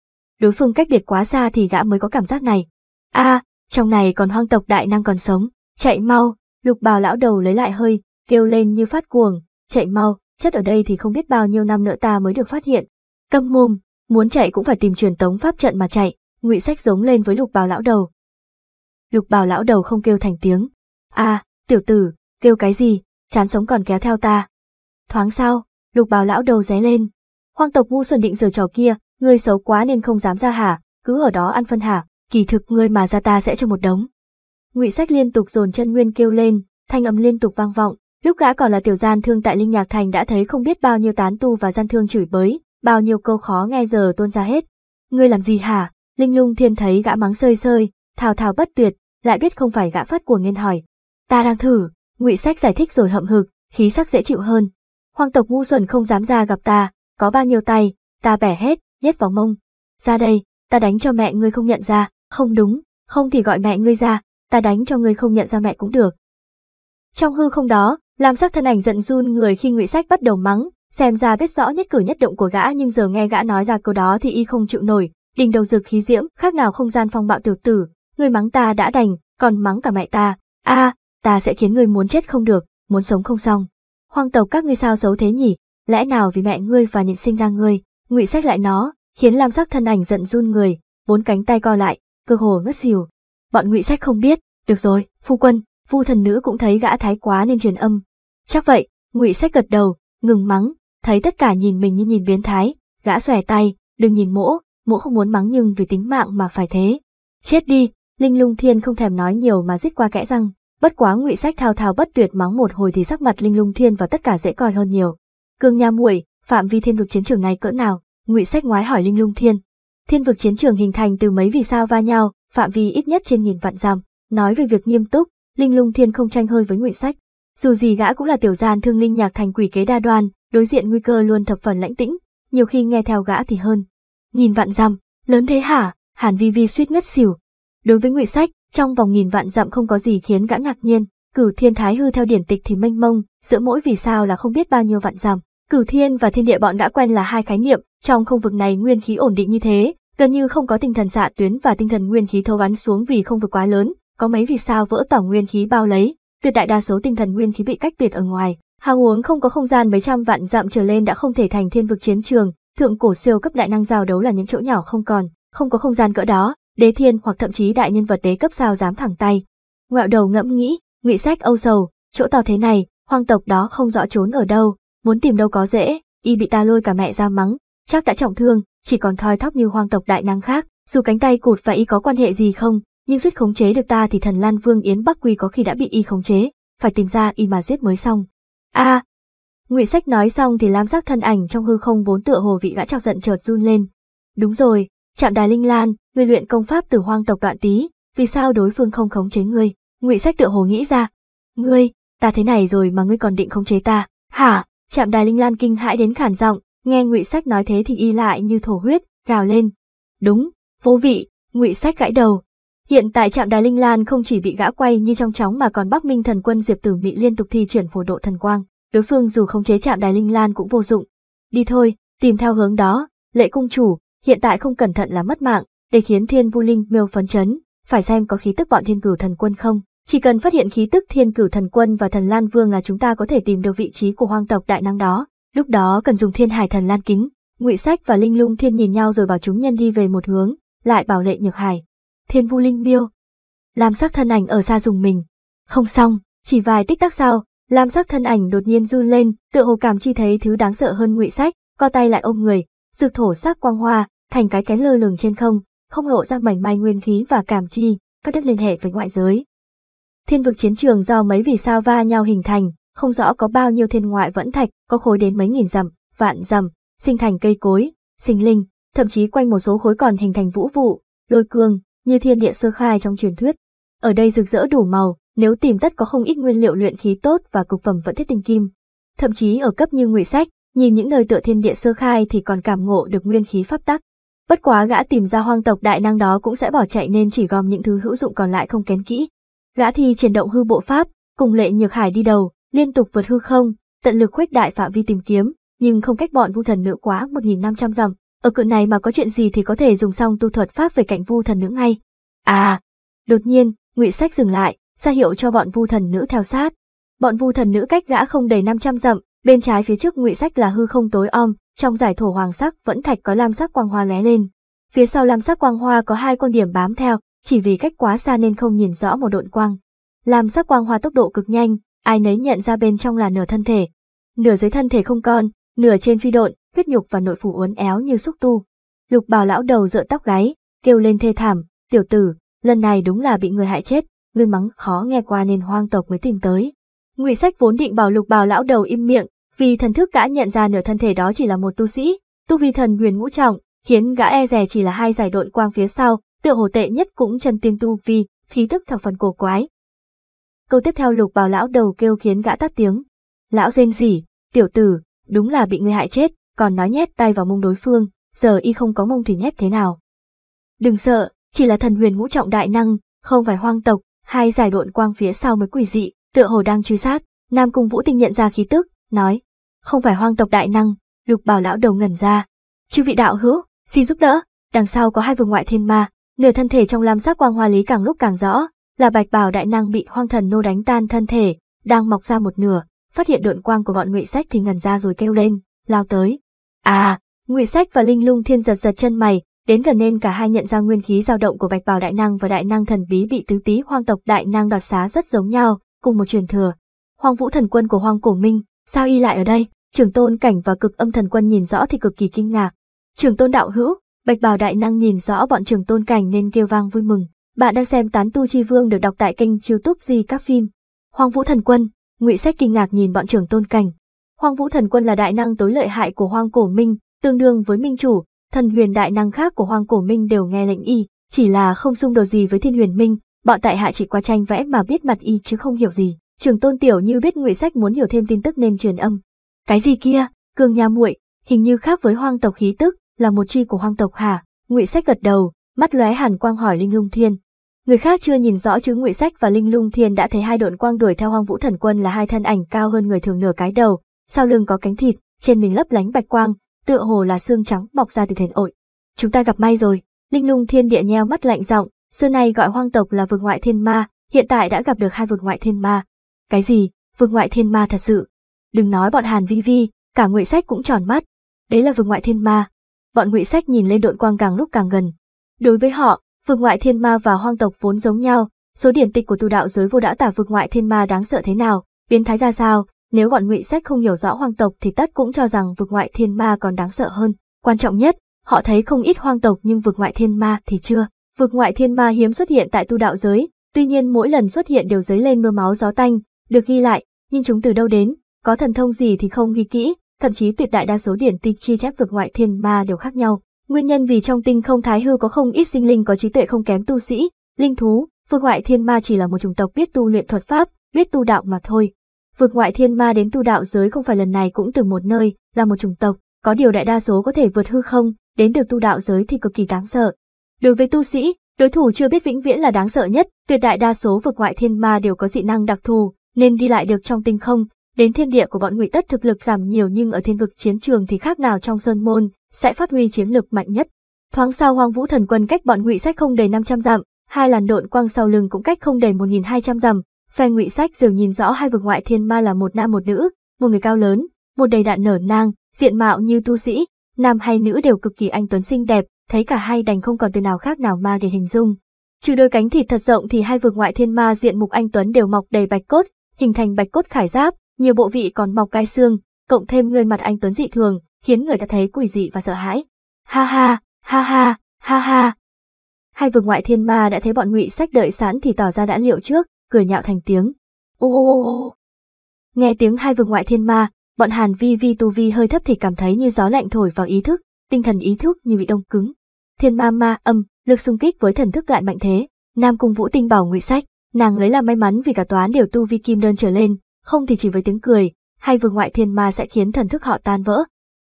Đối phương cách biệt quá xa thì gã mới có cảm giác này. a trong này còn hoang tộc đại năng còn sống, chạy mau, Lục bào lão đầu lấy lại hơi, kêu lên như phát cuồng, chạy mau, chất ở đây thì không biết bao nhiêu năm nữa ta mới được phát hiện. Câm mồm, muốn chạy cũng phải tìm truyền tống pháp trận mà chạy, ngụy sách giống lên với lục bào lão đầu. Lục bào lão đầu không kêu thành tiếng. A, tiểu tử, kêu cái gì, chán sống còn kéo theo ta. Thoáng sau, lục bào lão đầu ré lên. Hoang tộc vu xuẩn định giờ trò kia, ngươi xấu quá nên không dám ra hả, cứ ở đó ăn phân hả, kỳ thực ngươi mà ra ta sẽ cho một đống ngụy sách liên tục dồn chân nguyên kêu lên thanh âm liên tục vang vọng lúc gã còn là tiểu gian thương tại linh nhạc thành đã thấy không biết bao nhiêu tán tu và gian thương chửi bới bao nhiêu câu khó nghe giờ tôn ra hết ngươi làm gì hả linh lung thiên thấy gã mắng sơi sơi thào thào bất tuyệt lại biết không phải gã phát của nghiên hỏi ta đang thử ngụy sách giải thích rồi hậm hực khí sắc dễ chịu hơn Hoàng tộc ngu xuẩn không dám ra gặp ta có bao nhiêu tay ta bẻ hết nhét vào mông ra đây ta đánh cho mẹ ngươi không nhận ra không đúng không thì gọi mẹ ngươi ra ta đánh cho ngươi không nhận ra mẹ cũng được. Trong hư không đó, lam sắc thân ảnh giận run người khi ngụy sách bắt đầu mắng, xem ra biết rõ nhất cử nhất động của gã nhưng giờ nghe gã nói ra câu đó thì y không chịu nổi, đình đầu dược khí diễm, khác nào không gian phong bạo tiểu tử, ngươi mắng ta đã đành, còn mắng cả mẹ ta, a, ta sẽ khiến ngươi muốn chết không được, muốn sống không xong. Hoang tộc các ngươi sao xấu thế nhỉ, lẽ nào vì mẹ ngươi và những sinh ra ngươi, ngụy sách lại nó, khiến lam sắc thân ảnh giận run người, bốn cánh tay co lại, cơ hồ ngất xỉu bọn ngụy sách không biết, được rồi, phu quân, vu thần nữ cũng thấy gã thái quá nên truyền âm. Chắc vậy, ngụy sách gật đầu, ngừng mắng, thấy tất cả nhìn mình như nhìn biến thái, gã xòe tay, đừng nhìn mỗ, mỗ không muốn mắng nhưng vì tính mạng mà phải thế. Chết đi, Linh Lung Thiên không thèm nói nhiều mà rít qua kẽ răng, bất quá ngụy sách thao thao bất tuyệt mắng một hồi thì sắc mặt Linh Lung Thiên và tất cả dễ coi hơn nhiều. Cương Nha muội, phạm vi thiên vực chiến trường này cỡ nào? Ngụy Sách ngoái hỏi Linh Lung Thiên. Thiên vực chiến trường hình thành từ mấy vì sao va nhau, phạm vi ít nhất trên nghìn vạn dặm. Nói về việc nghiêm túc, Linh Lung Thiên không tranh hơi với Ngụy Sách. Dù gì gã cũng là tiểu gian thương linh nhạc thành quỷ kế đa đoan, đối diện nguy cơ luôn thập phần lãnh tĩnh, nhiều khi nghe theo gã thì hơn. Nghìn vạn dặm, lớn thế hả? Hàn Vi Vi suýt ngất xỉu. Đối với Ngụy Sách, trong vòng nghìn vạn dặm không có gì khiến gã ngạc nhiên, cử thiên thái hư theo điển tịch thì mênh mông, giữa mỗi vì sao là không biết bao nhiêu vạn dặm. cử thiên và thiên địa bọn đã quen là hai khái niệm, trong không vực này nguyên khí ổn định như thế, gần như không có tinh thần xạ tuyến và tinh thần nguyên khí thâu bắn xuống vì không vượt quá lớn, có mấy vì sao vỡ tỏng nguyên khí bao lấy, tuyệt đại đa số tinh thần nguyên khí bị cách biệt ở ngoài. Hào huống không có không gian mấy trăm vạn dặm trở lên đã không thể thành thiên vực chiến trường, thượng cổ siêu cấp đại năng giao đấu là những chỗ nhỏ không còn, không có không gian cỡ đó, đế thiên hoặc thậm chí đại nhân vật đế cấp sao dám thẳng tay. Ngoẹo đầu ngẫm nghĩ, ngụy sách âu sầu, chỗ to thế này, hoang tộc đó không rõ trốn ở đâu, muốn tìm đâu có dễ, y bị ta lôi cả mẹ ra mắng, chắc đã trọng thương, chỉ còn thoi thóp như hoang tộc đại năng khác, dù cánh tay cụt và y có quan hệ gì không, nhưng suýt khống chế được ta thì thần Lan Vương Yến Bắc Quy có khi đã bị y khống chế, phải tìm ra y mà giết mới xong. A. Ngụy Sách nói xong thì lam sắc thân ảnh trong hư không bốn tựa hồ vị gã chọc giận chợt run lên. Đúng rồi, Trạm Đài Linh Lan, người luyện công pháp từ hoang tộc đoạn tý, vì sao đối phương không khống chế ngươi? Ngụy Sách tựa hồ nghĩ ra. Ngươi, ta thế này rồi mà ngươi còn định khống chế ta? Hả? Trạm Đài Linh Lan kinh hãi đến khản giọng, Nghe Ngụy Sách nói thế thì y lại như thổ huyết, gào lên. Đúng, vô vị, Ngụy Sách gãi đầu. Hiện tại trạm đài Linh Lan không chỉ bị gã quay như trong chóng mà còn Bắc Minh thần quân Diệp Tử Mị liên tục thi triển phổ độ thần quang, đối phương dù không chế trạm đài Linh Lan cũng vô dụng. Đi thôi, tìm theo hướng đó, lệ cung chủ, hiện tại không cẩn thận là mất mạng, để khiến Thiên Vu Linh miêu phấn chấn, phải xem có khí tức bọn Thiên Cửu thần quân không. Chỉ cần phát hiện khí tức Thiên Cửu thần quân và thần Lan Vương là chúng ta có thể tìm được vị trí của hoang tộc đại năng đó. Lúc đó cần dùng thiên hải thần lan kính, ngụy sách và linh lung thiên nhìn nhau rồi bảo chúng nhân đi về một hướng, lại bảo lệ nhược hải. Thiên vu linh biêu Làm sắc thân ảnh ở xa dùng mình. Không xong, chỉ vài tích tắc sau, làm sắc thân ảnh đột nhiên run lên, tựa hồ cảm chi thấy thứ đáng sợ hơn ngụy sách, co tay lại ôm người, dược thổ sắc quang hoa, thành cái kén lơ lửng trên không, không lộ ra mảnh mai nguyên khí và cảm chi, các đất liên hệ với ngoại giới. Thiên vực chiến trường do mấy vì sao va nhau hình thành, không rõ có bao nhiêu thiên ngoại vẫn thạch, có khối đến mấy nghìn dặm, vạn dặm, sinh thành cây cối, sinh linh, thậm chí quanh một số khối còn hình thành vũ vụ, lôi cương, như thiên địa sơ khai trong truyền thuyết. Ở đây rực rỡ đủ màu, nếu tìm tất có không ít nguyên liệu luyện khí tốt và cục phẩm vẫn thiết tinh kim. Thậm chí ở cấp như ngụy sách, nhìn những nơi tựa thiên địa sơ khai thì còn cảm ngộ được nguyên khí pháp tắc. Bất quá gã tìm ra hoang tộc đại năng đó cũng sẽ bỏ chạy nên chỉ gom những thứ hữu dụng còn lại không kén kỹ. Gã thi triển động hư bộ pháp, cùng lệ nhược hải đi đầu, liên tục vượt hư không, tận lực khuếch đại phạm vi tìm kiếm, nhưng không cách bọn vu thần nữ quá 1.500 dặm. Ở cự này mà có chuyện gì thì có thể dùng xong tu thuật pháp về cạnh vu thần nữ ngay. À, đột nhiên, ngụy Sách dừng lại, ra hiệu cho bọn vu thần nữ theo sát. Bọn vu thần nữ cách gã không đầy 500 dặm, bên trái phía trước ngụy Sách là hư không tối om, trong giải thổ hoàng sắc vẫn thạch có lam sắc quang hoa lóe lên. Phía sau lam sắc quang hoa có hai con điểm bám theo, chỉ vì cách quá xa nên không nhìn rõ một độn quang. Lam sắc quang hoa tốc độ cực nhanh, ai nấy nhận ra bên trong là nửa thân thể. Nửa dưới thân thể không con, nửa trên phi độn, huyết nhục và nội phủ uốn éo như xúc tu. Lục bào lão đầu dợ tóc gáy, kêu lên thê thảm, tiểu tử, lần này đúng là bị người hại chết, ngươi mắng khó nghe qua nên hoang tộc mới tìm tới. Ngụy sách vốn định bảo lục bào lão đầu im miệng, vì thần thức gã nhận ra nửa thân thể đó chỉ là một tu sĩ, tu vi thần huyền ngũ trọng, khiến gã e rè chỉ là hai giải độn quang phía sau, tựa hồ tệ nhất cũng chân tiên tu vi, khí tức thập phần cổ quái, Câu tiếp theo lục bào lão đầu kêu khiến gã tắt tiếng. Lão rên rỉ, tiểu tử, đúng là bị người hại chết, còn nói nhét tay vào mông đối phương, giờ y không có mông thì nhét thế nào. Đừng sợ, chỉ là thần huyền ngũ trọng đại năng, không phải hoang tộc, hai giải độn quang phía sau mới quỷ dị, tựa hồ đang truy sát, Nam Cung Vũ Tinh nhận ra khí tức, nói, không phải hoang tộc đại năng, lục bảo lão đầu ngẩn ra. Chư vị đạo hữu, xin giúp đỡ, đằng sau có hai vùng ngoại thiên ma, nửa thân thể trong lam sắc quang hoa lý càng lúc càng rõ, là bạch bào đại năng bị hoang thần nô đánh tan thân thể, đang mọc ra một nửa, phát hiện đượn quang của bọn ngụy sách thì ngẩn ra rồi kêu lên, lao tới. À, ngụy sách và linh lung thiên giật giật chân mày, đến gần nên cả hai nhận ra nguyên khí dao động của bạch bào đại năng và đại năng thần bí bị tứ tý hoang tộc đại năng đoạt xá rất giống nhau, cùng một truyền thừa. Hoàng vũ thần quân của hoàng cổ minh, sao y lại ở đây? Trường tôn cảnh và cực âm thần quân nhìn rõ thì cực kỳ kinh ngạc. Trường tôn đạo hữu, bạch bào đại năng nhìn rõ bọn trường tôn cảnh nên kêu vang vui mừng. Bạn đang xem Tán Tu Chi Vương được đọc tại kênh youtube Di Các Phim. Hoàng Vũ Thần Quân, ngụy Sách kinh ngạc nhìn bọn trưởng tôn cảnh. Hoàng Vũ Thần Quân là đại năng tối lợi hại của Hoang Cổ Minh, tương đương với Minh Chủ, thần huyền đại năng khác của Hoang Cổ Minh đều nghe lệnh y, chỉ là không xung đột gì với Thiên Huyền Minh, bọn tại hạ chỉ qua tranh vẽ mà biết mặt y chứ không hiểu gì. Trưởng tôn tiểu như biết ngụy Sách muốn hiểu thêm tin tức nên truyền âm. Cái gì kia, cường nhà muội, hình như khác với hoang tộc khí tức, là một chi của hoang tộc hả? Ngụy Sách gật đầu, mắt lóe hàn quang hỏi Linh Lung Thiên, Người khác chưa nhìn rõ chứ Ngụy Sách và Linh Lung Thiên đã thấy hai độn quang đuổi theo Hoang Vũ Thần Quân là hai thân ảnh cao hơn người thường nửa cái đầu, sau lưng có cánh thịt, trên mình lấp lánh bạch quang, tựa hồ là xương trắng bọc ra từ thền ội. Chúng ta gặp may rồi, Linh Lung Thiên địa nheo mắt lạnh giọng, xưa nay gọi Hoang tộc là vực ngoại thiên ma, hiện tại đã gặp được hai vực ngoại thiên ma. Cái gì? Vực ngoại thiên ma thật sự? Đừng nói bọn Hàn Vi Vi, cả Ngụy Sách cũng tròn mắt. Đấy là vực ngoại thiên ma. Bọn Ngụy Sách nhìn lên độn quang càng lúc càng gần. Đối với họ, Vực ngoại thiên ma và hoang tộc vốn giống nhau, số điển tịch của tu đạo giới vô đã tả vực ngoại thiên ma đáng sợ thế nào, biến thái ra sao, nếu bọn ngụy sách không hiểu rõ hoang tộc thì tất cũng cho rằng vực ngoại thiên ma còn đáng sợ hơn. Quan trọng nhất, họ thấy không ít hoang tộc nhưng vực ngoại thiên ma thì chưa. Vực ngoại thiên ma hiếm xuất hiện tại tu đạo giới, tuy nhiên mỗi lần xuất hiện đều dấy lên mưa máu gió tanh, được ghi lại, nhưng chúng từ đâu đến, có thần thông gì thì không ghi kỹ, thậm chí tuyệt đại đa số điển tịch chi chép vực ngoại thiên ma đều khác nhau. Nguyên nhân vì trong tinh không thái hư có không ít sinh linh có trí tuệ không kém tu sĩ, linh thú, phương ngoại thiên ma chỉ là một chủng tộc biết tu luyện thuật pháp, biết tu đạo mà thôi. Vượt ngoại thiên ma đến tu đạo giới không phải lần này cũng từ một nơi, là một chủng tộc, có điều đại đa số có thể vượt hư không, đến được tu đạo giới thì cực kỳ đáng sợ. Đối với tu sĩ, đối thủ chưa biết vĩnh viễn là đáng sợ nhất, tuyệt đại đa số vượt ngoại thiên ma đều có dị năng đặc thù, nên đi lại được trong tinh không, đến thiên địa của bọn ngụy tất thực lực giảm nhiều nhưng ở thiên vực chiến trường thì khác nào trong sơn môn, sẽ phát huy chiến lực mạnh nhất. Thoáng sau Hoàng Vũ Thần Quân cách bọn Ngụy Sách không đầy 500 dặm, hai làn độn quang sau lưng cũng cách không đầy 1200 dặm. Phe Ngụy Sách dường nhìn rõ hai vực ngoại thiên ma là một nam một nữ, một người cao lớn, một đầy đạn nở nang, diện mạo như tu sĩ, nam hay nữ đều cực kỳ anh tuấn xinh đẹp, thấy cả hai đành không còn từ nào khác nào ma để hình dung. Trừ đôi cánh thịt thật rộng thì hai vực ngoại thiên ma diện mục anh tuấn đều mọc đầy bạch cốt, hình thành bạch cốt khải giáp, nhiều bộ vị còn mọc gai xương, cộng thêm người mặt anh tuấn dị thường, khiến người ta thấy quỷ dị và sợ hãi. Ha ha, ha ha, ha ha. Hai vương ngoại thiên ma đã thấy bọn ngụy sách đợi sẵn thì tỏ ra đã liệu trước, cười nhạo thành tiếng. Ô ô ô ô. Nghe tiếng hai vương ngoại thiên ma, bọn Hàn Vi Vi Tu Vi hơi thấp thì cảm thấy như gió lạnh thổi vào ý thức, tinh thần ý thức như bị đông cứng. Thiên ma ma âm, lực xung kích với thần thức lại mạnh thế. Nam Cung Vũ Tinh bảo ngụy sách, nàng lấy làm may mắn vì cả toán đều tu vi kim đơn trở lên, không thì chỉ với tiếng cười, hai vương ngoại thiên ma sẽ khiến thần thức họ tan vỡ,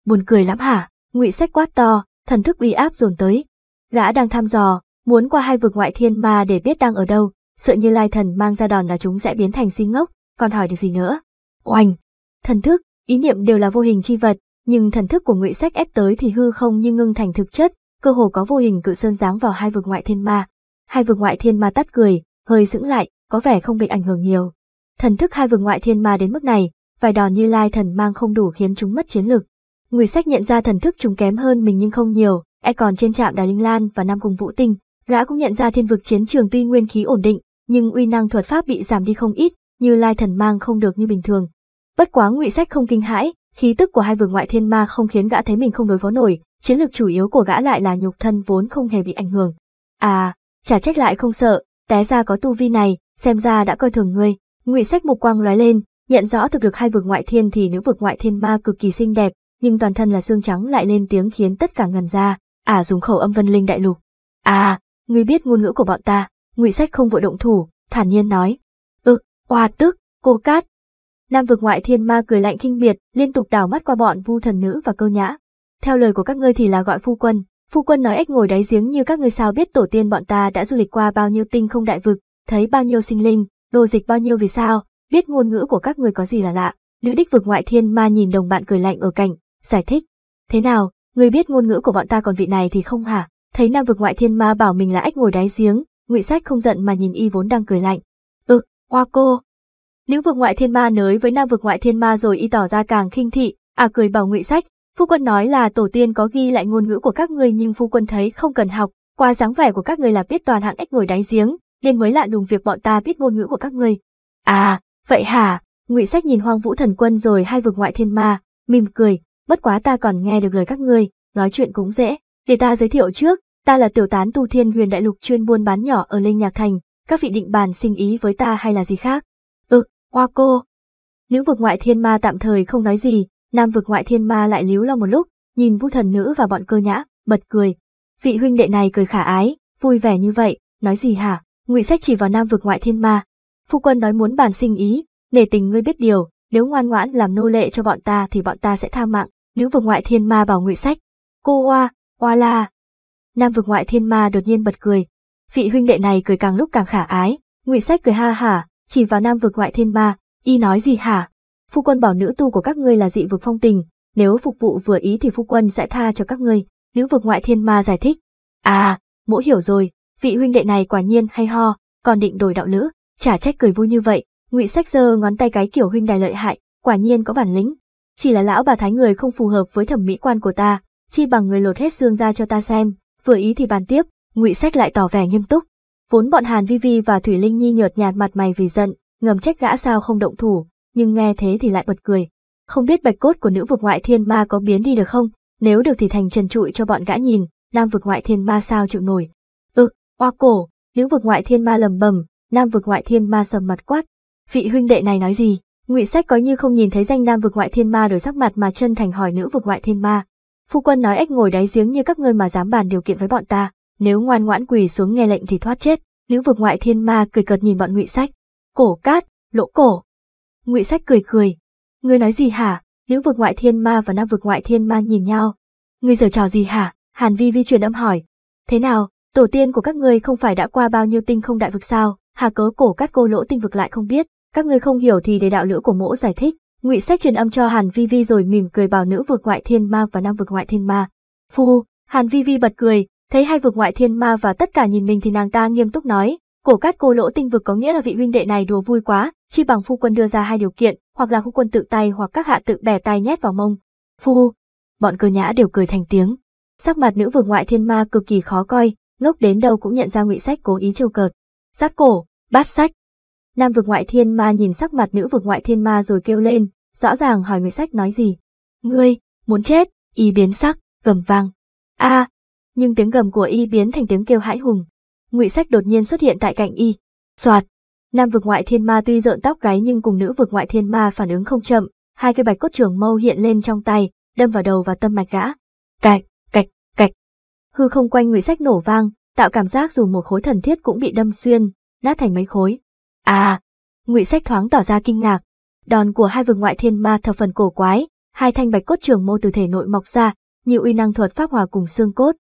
Buồn cười lắm hả? Ngụy Sách quát to, thần thức uy áp dồn tới. Gã đang thăm dò, muốn qua hai vực ngoại thiên ma để biết đang ở đâu, sợ như Lai Thần mang ra đòn là chúng sẽ biến thành sinh ngốc, còn hỏi được gì nữa. Oanh! Thần thức, ý niệm đều là vô hình chi vật, nhưng thần thức của Ngụy Sách ép tới thì hư không như ngưng thành thực chất, cơ hồ có vô hình cự sơn giáng vào hai vực ngoại thiên ma. Hai vực ngoại thiên ma tắt cười, hơi sững lại, có vẻ không bị ảnh hưởng nhiều. Thần thức hai vực ngoại thiên ma đến mức này, vài đòn như lai thần mang không đủ khiến chúng mất chiến lực. Người sách nhận ra thần thức chúng kém hơn mình nhưng không nhiều, e còn trên trạm Đài Linh Lan và Nam Cung Vũ Tinh, gã cũng nhận ra thiên vực chiến trường tuy nguyên khí ổn định, nhưng uy năng thuật pháp bị giảm đi không ít, như lai thần mang không được như bình thường. Bất quá ngụy sách không kinh hãi, khí tức của hai vực ngoại thiên ma không khiến gã thấy mình không đối phó nổi, chiến lược chủ yếu của gã lại là nhục thân vốn không hề bị ảnh hưởng. À, chả trách lại không sợ, té ra có tu vi này, xem ra đã coi thường ngươi. Ngụy sách mục quang lóe lên, nhận rõ thực lực hai vực ngoại thiên thì nữ vực ngoại thiên ma cực kỳ xinh đẹp, nhưng toàn thân là xương trắng lại lên tiếng khiến tất cả ngần ra, à, dùng khẩu âm vân linh đại lục. À, ngươi biết ngôn ngữ của bọn ta, ngụy sách không vội động thủ, thản nhiên nói. Ừ, oa tức, cô cát. Nam vực ngoại thiên ma cười lạnh kinh biệt, liên tục đảo mắt qua bọn vu thần nữ và câu nhã. Theo lời của các ngươi thì là gọi phu quân, phu quân nói ếch ngồi đáy giếng như các ngươi sao biết tổ tiên bọn ta đã du lịch qua bao nhiêu tinh không đại vực, thấy bao nhiêu sinh linh, đồ dịch bao nhiêu vì sao, biết ngôn ngữ của các ngươi có gì là lạ. Nữ đích vực ngoại thiên ma nhìn đồng bạn cười lạnh ở cạnh, giải thích. Thế nào, người biết ngôn ngữ của bọn ta còn vị này thì không hả? Thấy nam vực ngoại thiên ma bảo mình là ếch ngồi đáy giếng, ngụy sách không giận mà nhìn y vốn đang cười lạnh. Ừ, hoa cô. Nữ vực ngoại thiên ma nới với nam vực ngoại thiên ma rồi y tỏ ra càng khinh thị, à cười bảo ngụy sách. Phu quân nói là tổ tiên có ghi lại ngôn ngữ của các người nhưng phu quân thấy không cần học, qua dáng vẻ của các người là biết toàn hạng ếch ngồi đáy giếng, nên mới lạ lùng việc bọn ta biết ngôn ngữ của các người À, vậy hả? Ngụy Sách nhìn Hoang Vũ Thần Quân rồi hai vực ngoại thiên ma, mỉm cười, bất quá ta còn nghe được lời các ngươi, nói chuyện cũng dễ, để ta giới thiệu trước, ta là tiểu tán tu thiên huyền đại lục chuyên buôn bán nhỏ ở Linh Nhạc Thành, các vị định bàn sinh ý với ta hay là gì khác? Ừ, hoa cô. Nữ vực ngoại thiên ma tạm thời không nói gì, nam vực ngoại thiên ma lại líu lo một lúc, nhìn vu thần nữ và bọn cơ nhã, bật cười. Vị huynh đệ này cười khả ái, vui vẻ như vậy, nói gì hả? Ngụy sách chỉ vào nam vực ngoại thiên ma. Phu quân nói muốn bàn sinh ý, nể tình ngươi biết điều, nếu ngoan ngoãn làm nô lệ cho bọn ta thì bọn ta sẽ tha mạng. Nữ vực ngoại thiên ma bảo ngụy sách. Cô oa, oa la. Nam vực ngoại thiên ma đột nhiên bật cười. Vị huynh đệ này cười càng lúc càng khả ái. Ngụy sách cười ha hả, chỉ vào nam vực ngoại thiên ma. Y nói gì hả? Phu quân bảo nữ tu của các ngươi là dị vực phong tình. Nếu phục vụ vừa ý thì phu quân sẽ tha cho các ngươi. Nữ vực ngoại thiên ma giải thích. À, mỗ hiểu rồi. Vị huynh đệ này quả nhiên hay ho, còn định đổi đạo lữ. Chả trách cười vui như vậy. Ngụy sách giơ ngón tay cái kiểu huynh đài lợi hại, quả nhiên có bản lĩnh chỉ là lão bà thái người không phù hợp với thẩm mỹ quan của ta, chi bằng người lột hết xương ra cho ta xem, vừa ý thì bàn tiếp, ngụy sách lại tỏ vẻ nghiêm túc. Vốn bọn Hàn Vi Vi và Thủy Linh Nhi nhợt nhạt mặt mày vì giận, ngầm trách gã sao không động thủ, nhưng nghe thế thì lại bật cười. Không biết bạch cốt của nữ vực ngoại thiên ma có biến đi được không, nếu được thì thành trần trụi cho bọn gã nhìn, nam vực ngoại thiên ma sao chịu nổi. Ừ, oa cổ, nữ vực ngoại thiên ma lầm bầm, nam vực ngoại thiên ma sầm mặt quát. Vị huynh đệ này nói gì? Ngụy Sách có như không nhìn thấy danh nam vực ngoại thiên ma đổi sắc mặt mà chân thành hỏi nữ vực ngoại thiên ma. Phu quân nói ếch ngồi đáy giếng như các ngươi mà dám bàn điều kiện với bọn ta, nếu ngoan ngoãn quỳ xuống nghe lệnh thì thoát chết. Nữ vực ngoại thiên ma cười cợt nhìn bọn Ngụy Sách. Cổ cát, lỗ cổ. Ngụy Sách cười cười. Ngươi nói gì hả? Nữ vực ngoại thiên ma và nam vực ngoại thiên ma nhìn nhau. Ngươi giờ trò gì hả? Hàn Vi Vi truyền âm hỏi. Thế nào, tổ tiên của các ngươi không phải đã qua bao nhiêu tinh không đại vực sao? Hà cớ cổ cát cô lỗ tinh vực lại không biết, các ngươi không hiểu thì để đạo lữ của mỗ giải thích ngụy sách truyền âm cho hàn vi vi rồi mỉm cười bảo nữ vực ngoại thiên ma và nam vực ngoại thiên ma phu hàn vi vi bật cười thấy hai vực ngoại thiên ma và tất cả nhìn mình thì nàng ta nghiêm túc nói cổ cát cô lỗ tinh vực có nghĩa là vị huynh đệ này đùa vui quá chi bằng phu quân đưa ra hai điều kiện hoặc là phu quân tự tay hoặc các hạ tự bẻ tay nhét vào mông phu bọn cơ nhã đều cười thành tiếng sắc mặt nữ vực ngoại thiên ma cực kỳ khó coi ngốc đến đâu cũng nhận ra ngụy sách cố ý trêu cợt giáp cổ bát sách Nam vực ngoại thiên ma nhìn sắc mặt nữ vực ngoại thiên ma rồi kêu lên, rõ ràng hỏi người sách nói gì. Ngươi, muốn chết, y biến sắc, gầm vang. a nhưng tiếng gầm của y biến thành tiếng kêu hãi hùng. Ngụy sách đột nhiên xuất hiện tại cạnh y. Soạt, nam vực ngoại thiên ma tuy rợn tóc gáy nhưng cùng nữ vực ngoại thiên ma phản ứng không chậm, hai cây bạch cốt trường mâu hiện lên trong tay, đâm vào đầu và tâm mạch gã. Cạch, cạch, cạch. Hư không quanh ngụy sách nổ vang, tạo cảm giác dù một khối thần thiết cũng bị đâm xuyên, nát thành mấy khối. À, ngụy sách thoáng tỏ ra kinh ngạc. Đòn của hai vực ngoại thiên ma thập phần cổ quái, hai thanh bạch cốt trường mô từ thể nội mọc ra, nhiều uy năng thuật pháp hòa cùng xương cốt.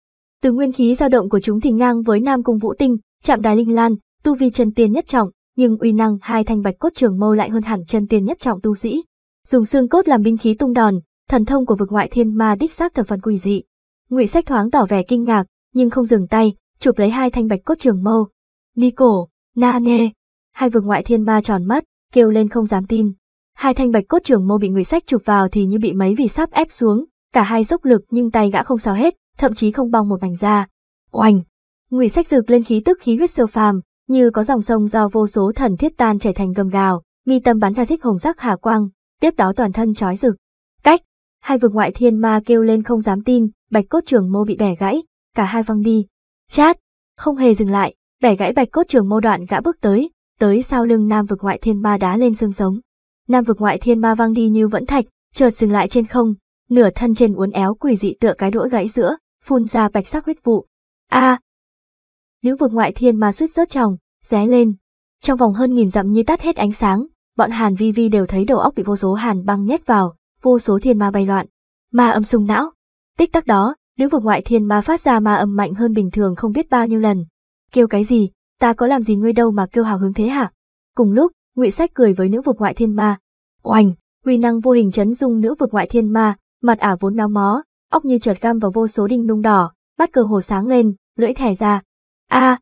Từ nguyên khí dao động của chúng thì ngang với Nam Cung Vũ Tinh, chạm đài linh lan, tu vi chân tiên nhất trọng, nhưng uy năng hai thanh bạch cốt trường mâu lại hơn hẳn chân tiên nhất trọng tu sĩ. Dùng xương cốt làm binh khí tung đòn, thần thông của vực ngoại thiên ma đích xác thập phần quỷ dị. Ngụy Sách thoáng tỏ vẻ kinh ngạc, nhưng không dừng tay, chụp lấy hai thanh bạch cốt trường mâu. Nico, Nane, Hai vực ngoại thiên ma tròn mắt, kêu lên không dám tin. Hai thanh bạch cốt trưởng mâu bị người sách chụp vào thì như bị mấy vì sắp ép xuống, cả hai dốc lực nhưng tay gã không sao hết, thậm chí không bong một mảnh ra. oanh người sách rực lên khí tức khí huyết siêu phàm, như có dòng sông do vô số thần thiết tan chảy thành gầm gào, mi tâm bắn ra xích hồng sắc hà quang, tiếp đó toàn thân trói rực. Cách! Hai vực ngoại thiên ma kêu lên không dám tin, bạch cốt trường mô bị bẻ gãy, cả hai văng đi. Chát! Không hề dừng lại, bẻ gãy bạch cốt trường mô đoạn gã bước tới, tới sau lưng nam vực ngoại thiên ma đá lên xương sống. Nam vực ngoại thiên ma văng đi như vẫn thạch, chợt dừng lại trên không, nửa thân trên uốn éo quỷ dị tựa cái đũa gãy giữa, phun ra bạch sắc huyết vụ. A! À, Nữ vực ngoại thiên ma suýt rớt tròng, ré lên. Trong vòng hơn nghìn dặm như tắt hết ánh sáng, bọn Hàn Vi Vi đều thấy đầu óc bị vô số hàn băng nhét vào, vô số thiên ma bay loạn. Ma âm sung não. Tích tắc đó, nữ vực ngoại thiên ma phát ra ma âm mạnh hơn bình thường không biết bao nhiêu lần. Kêu cái gì, ta có làm gì ngươi đâu mà kêu hào hứng thế hả? Cùng lúc, ngụy Sách cười với nữ vực ngoại thiên ma. Oành, quy năng vô hình chấn dung nữ vực ngoại thiên ma, mặt ả vốn méo mó, óc như trượt găm vào vô số đinh nung đỏ, bắt cờ hồ sáng lên, lưỡi thẻ ra. A!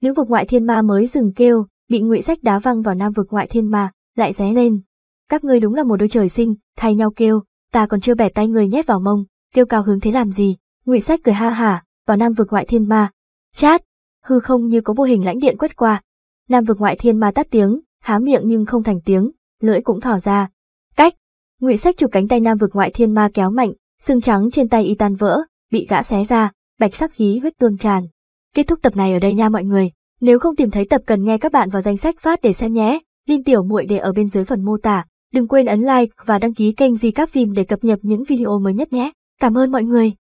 Nữ vực ngoại thiên ma mới dừng kêu, bị ngụy Sách đá văng vào nam vực ngoại thiên ma, lại ré lên. Các ngươi đúng là một đôi trời sinh, thay nhau kêu, ta còn chưa bẻ tay người nhét vào mông, kêu cao hứng thế làm gì? Ngụy Sách cười ha hả, vào nam vực ngoại thiên ma. Chát! hư không như có vô hình lãnh điện quét qua. Nam vực ngoại thiên ma tắt tiếng, há miệng nhưng không thành tiếng, lưỡi cũng thỏ ra. Cách! Ngụy sách chụp cánh tay nam vực ngoại thiên ma kéo mạnh, xương trắng trên tay y tan vỡ, bị gã xé ra, bạch sắc khí huyết tuôn tràn. Kết thúc tập này ở đây nha mọi người, nếu không tìm thấy tập cần nghe các bạn vào danh sách phát để xem nhé, link tiểu muội để ở bên dưới phần mô tả. Đừng quên ấn like và đăng ký kênh Di Các Phim để cập nhật những video mới nhất nhé. Cảm ơn mọi người.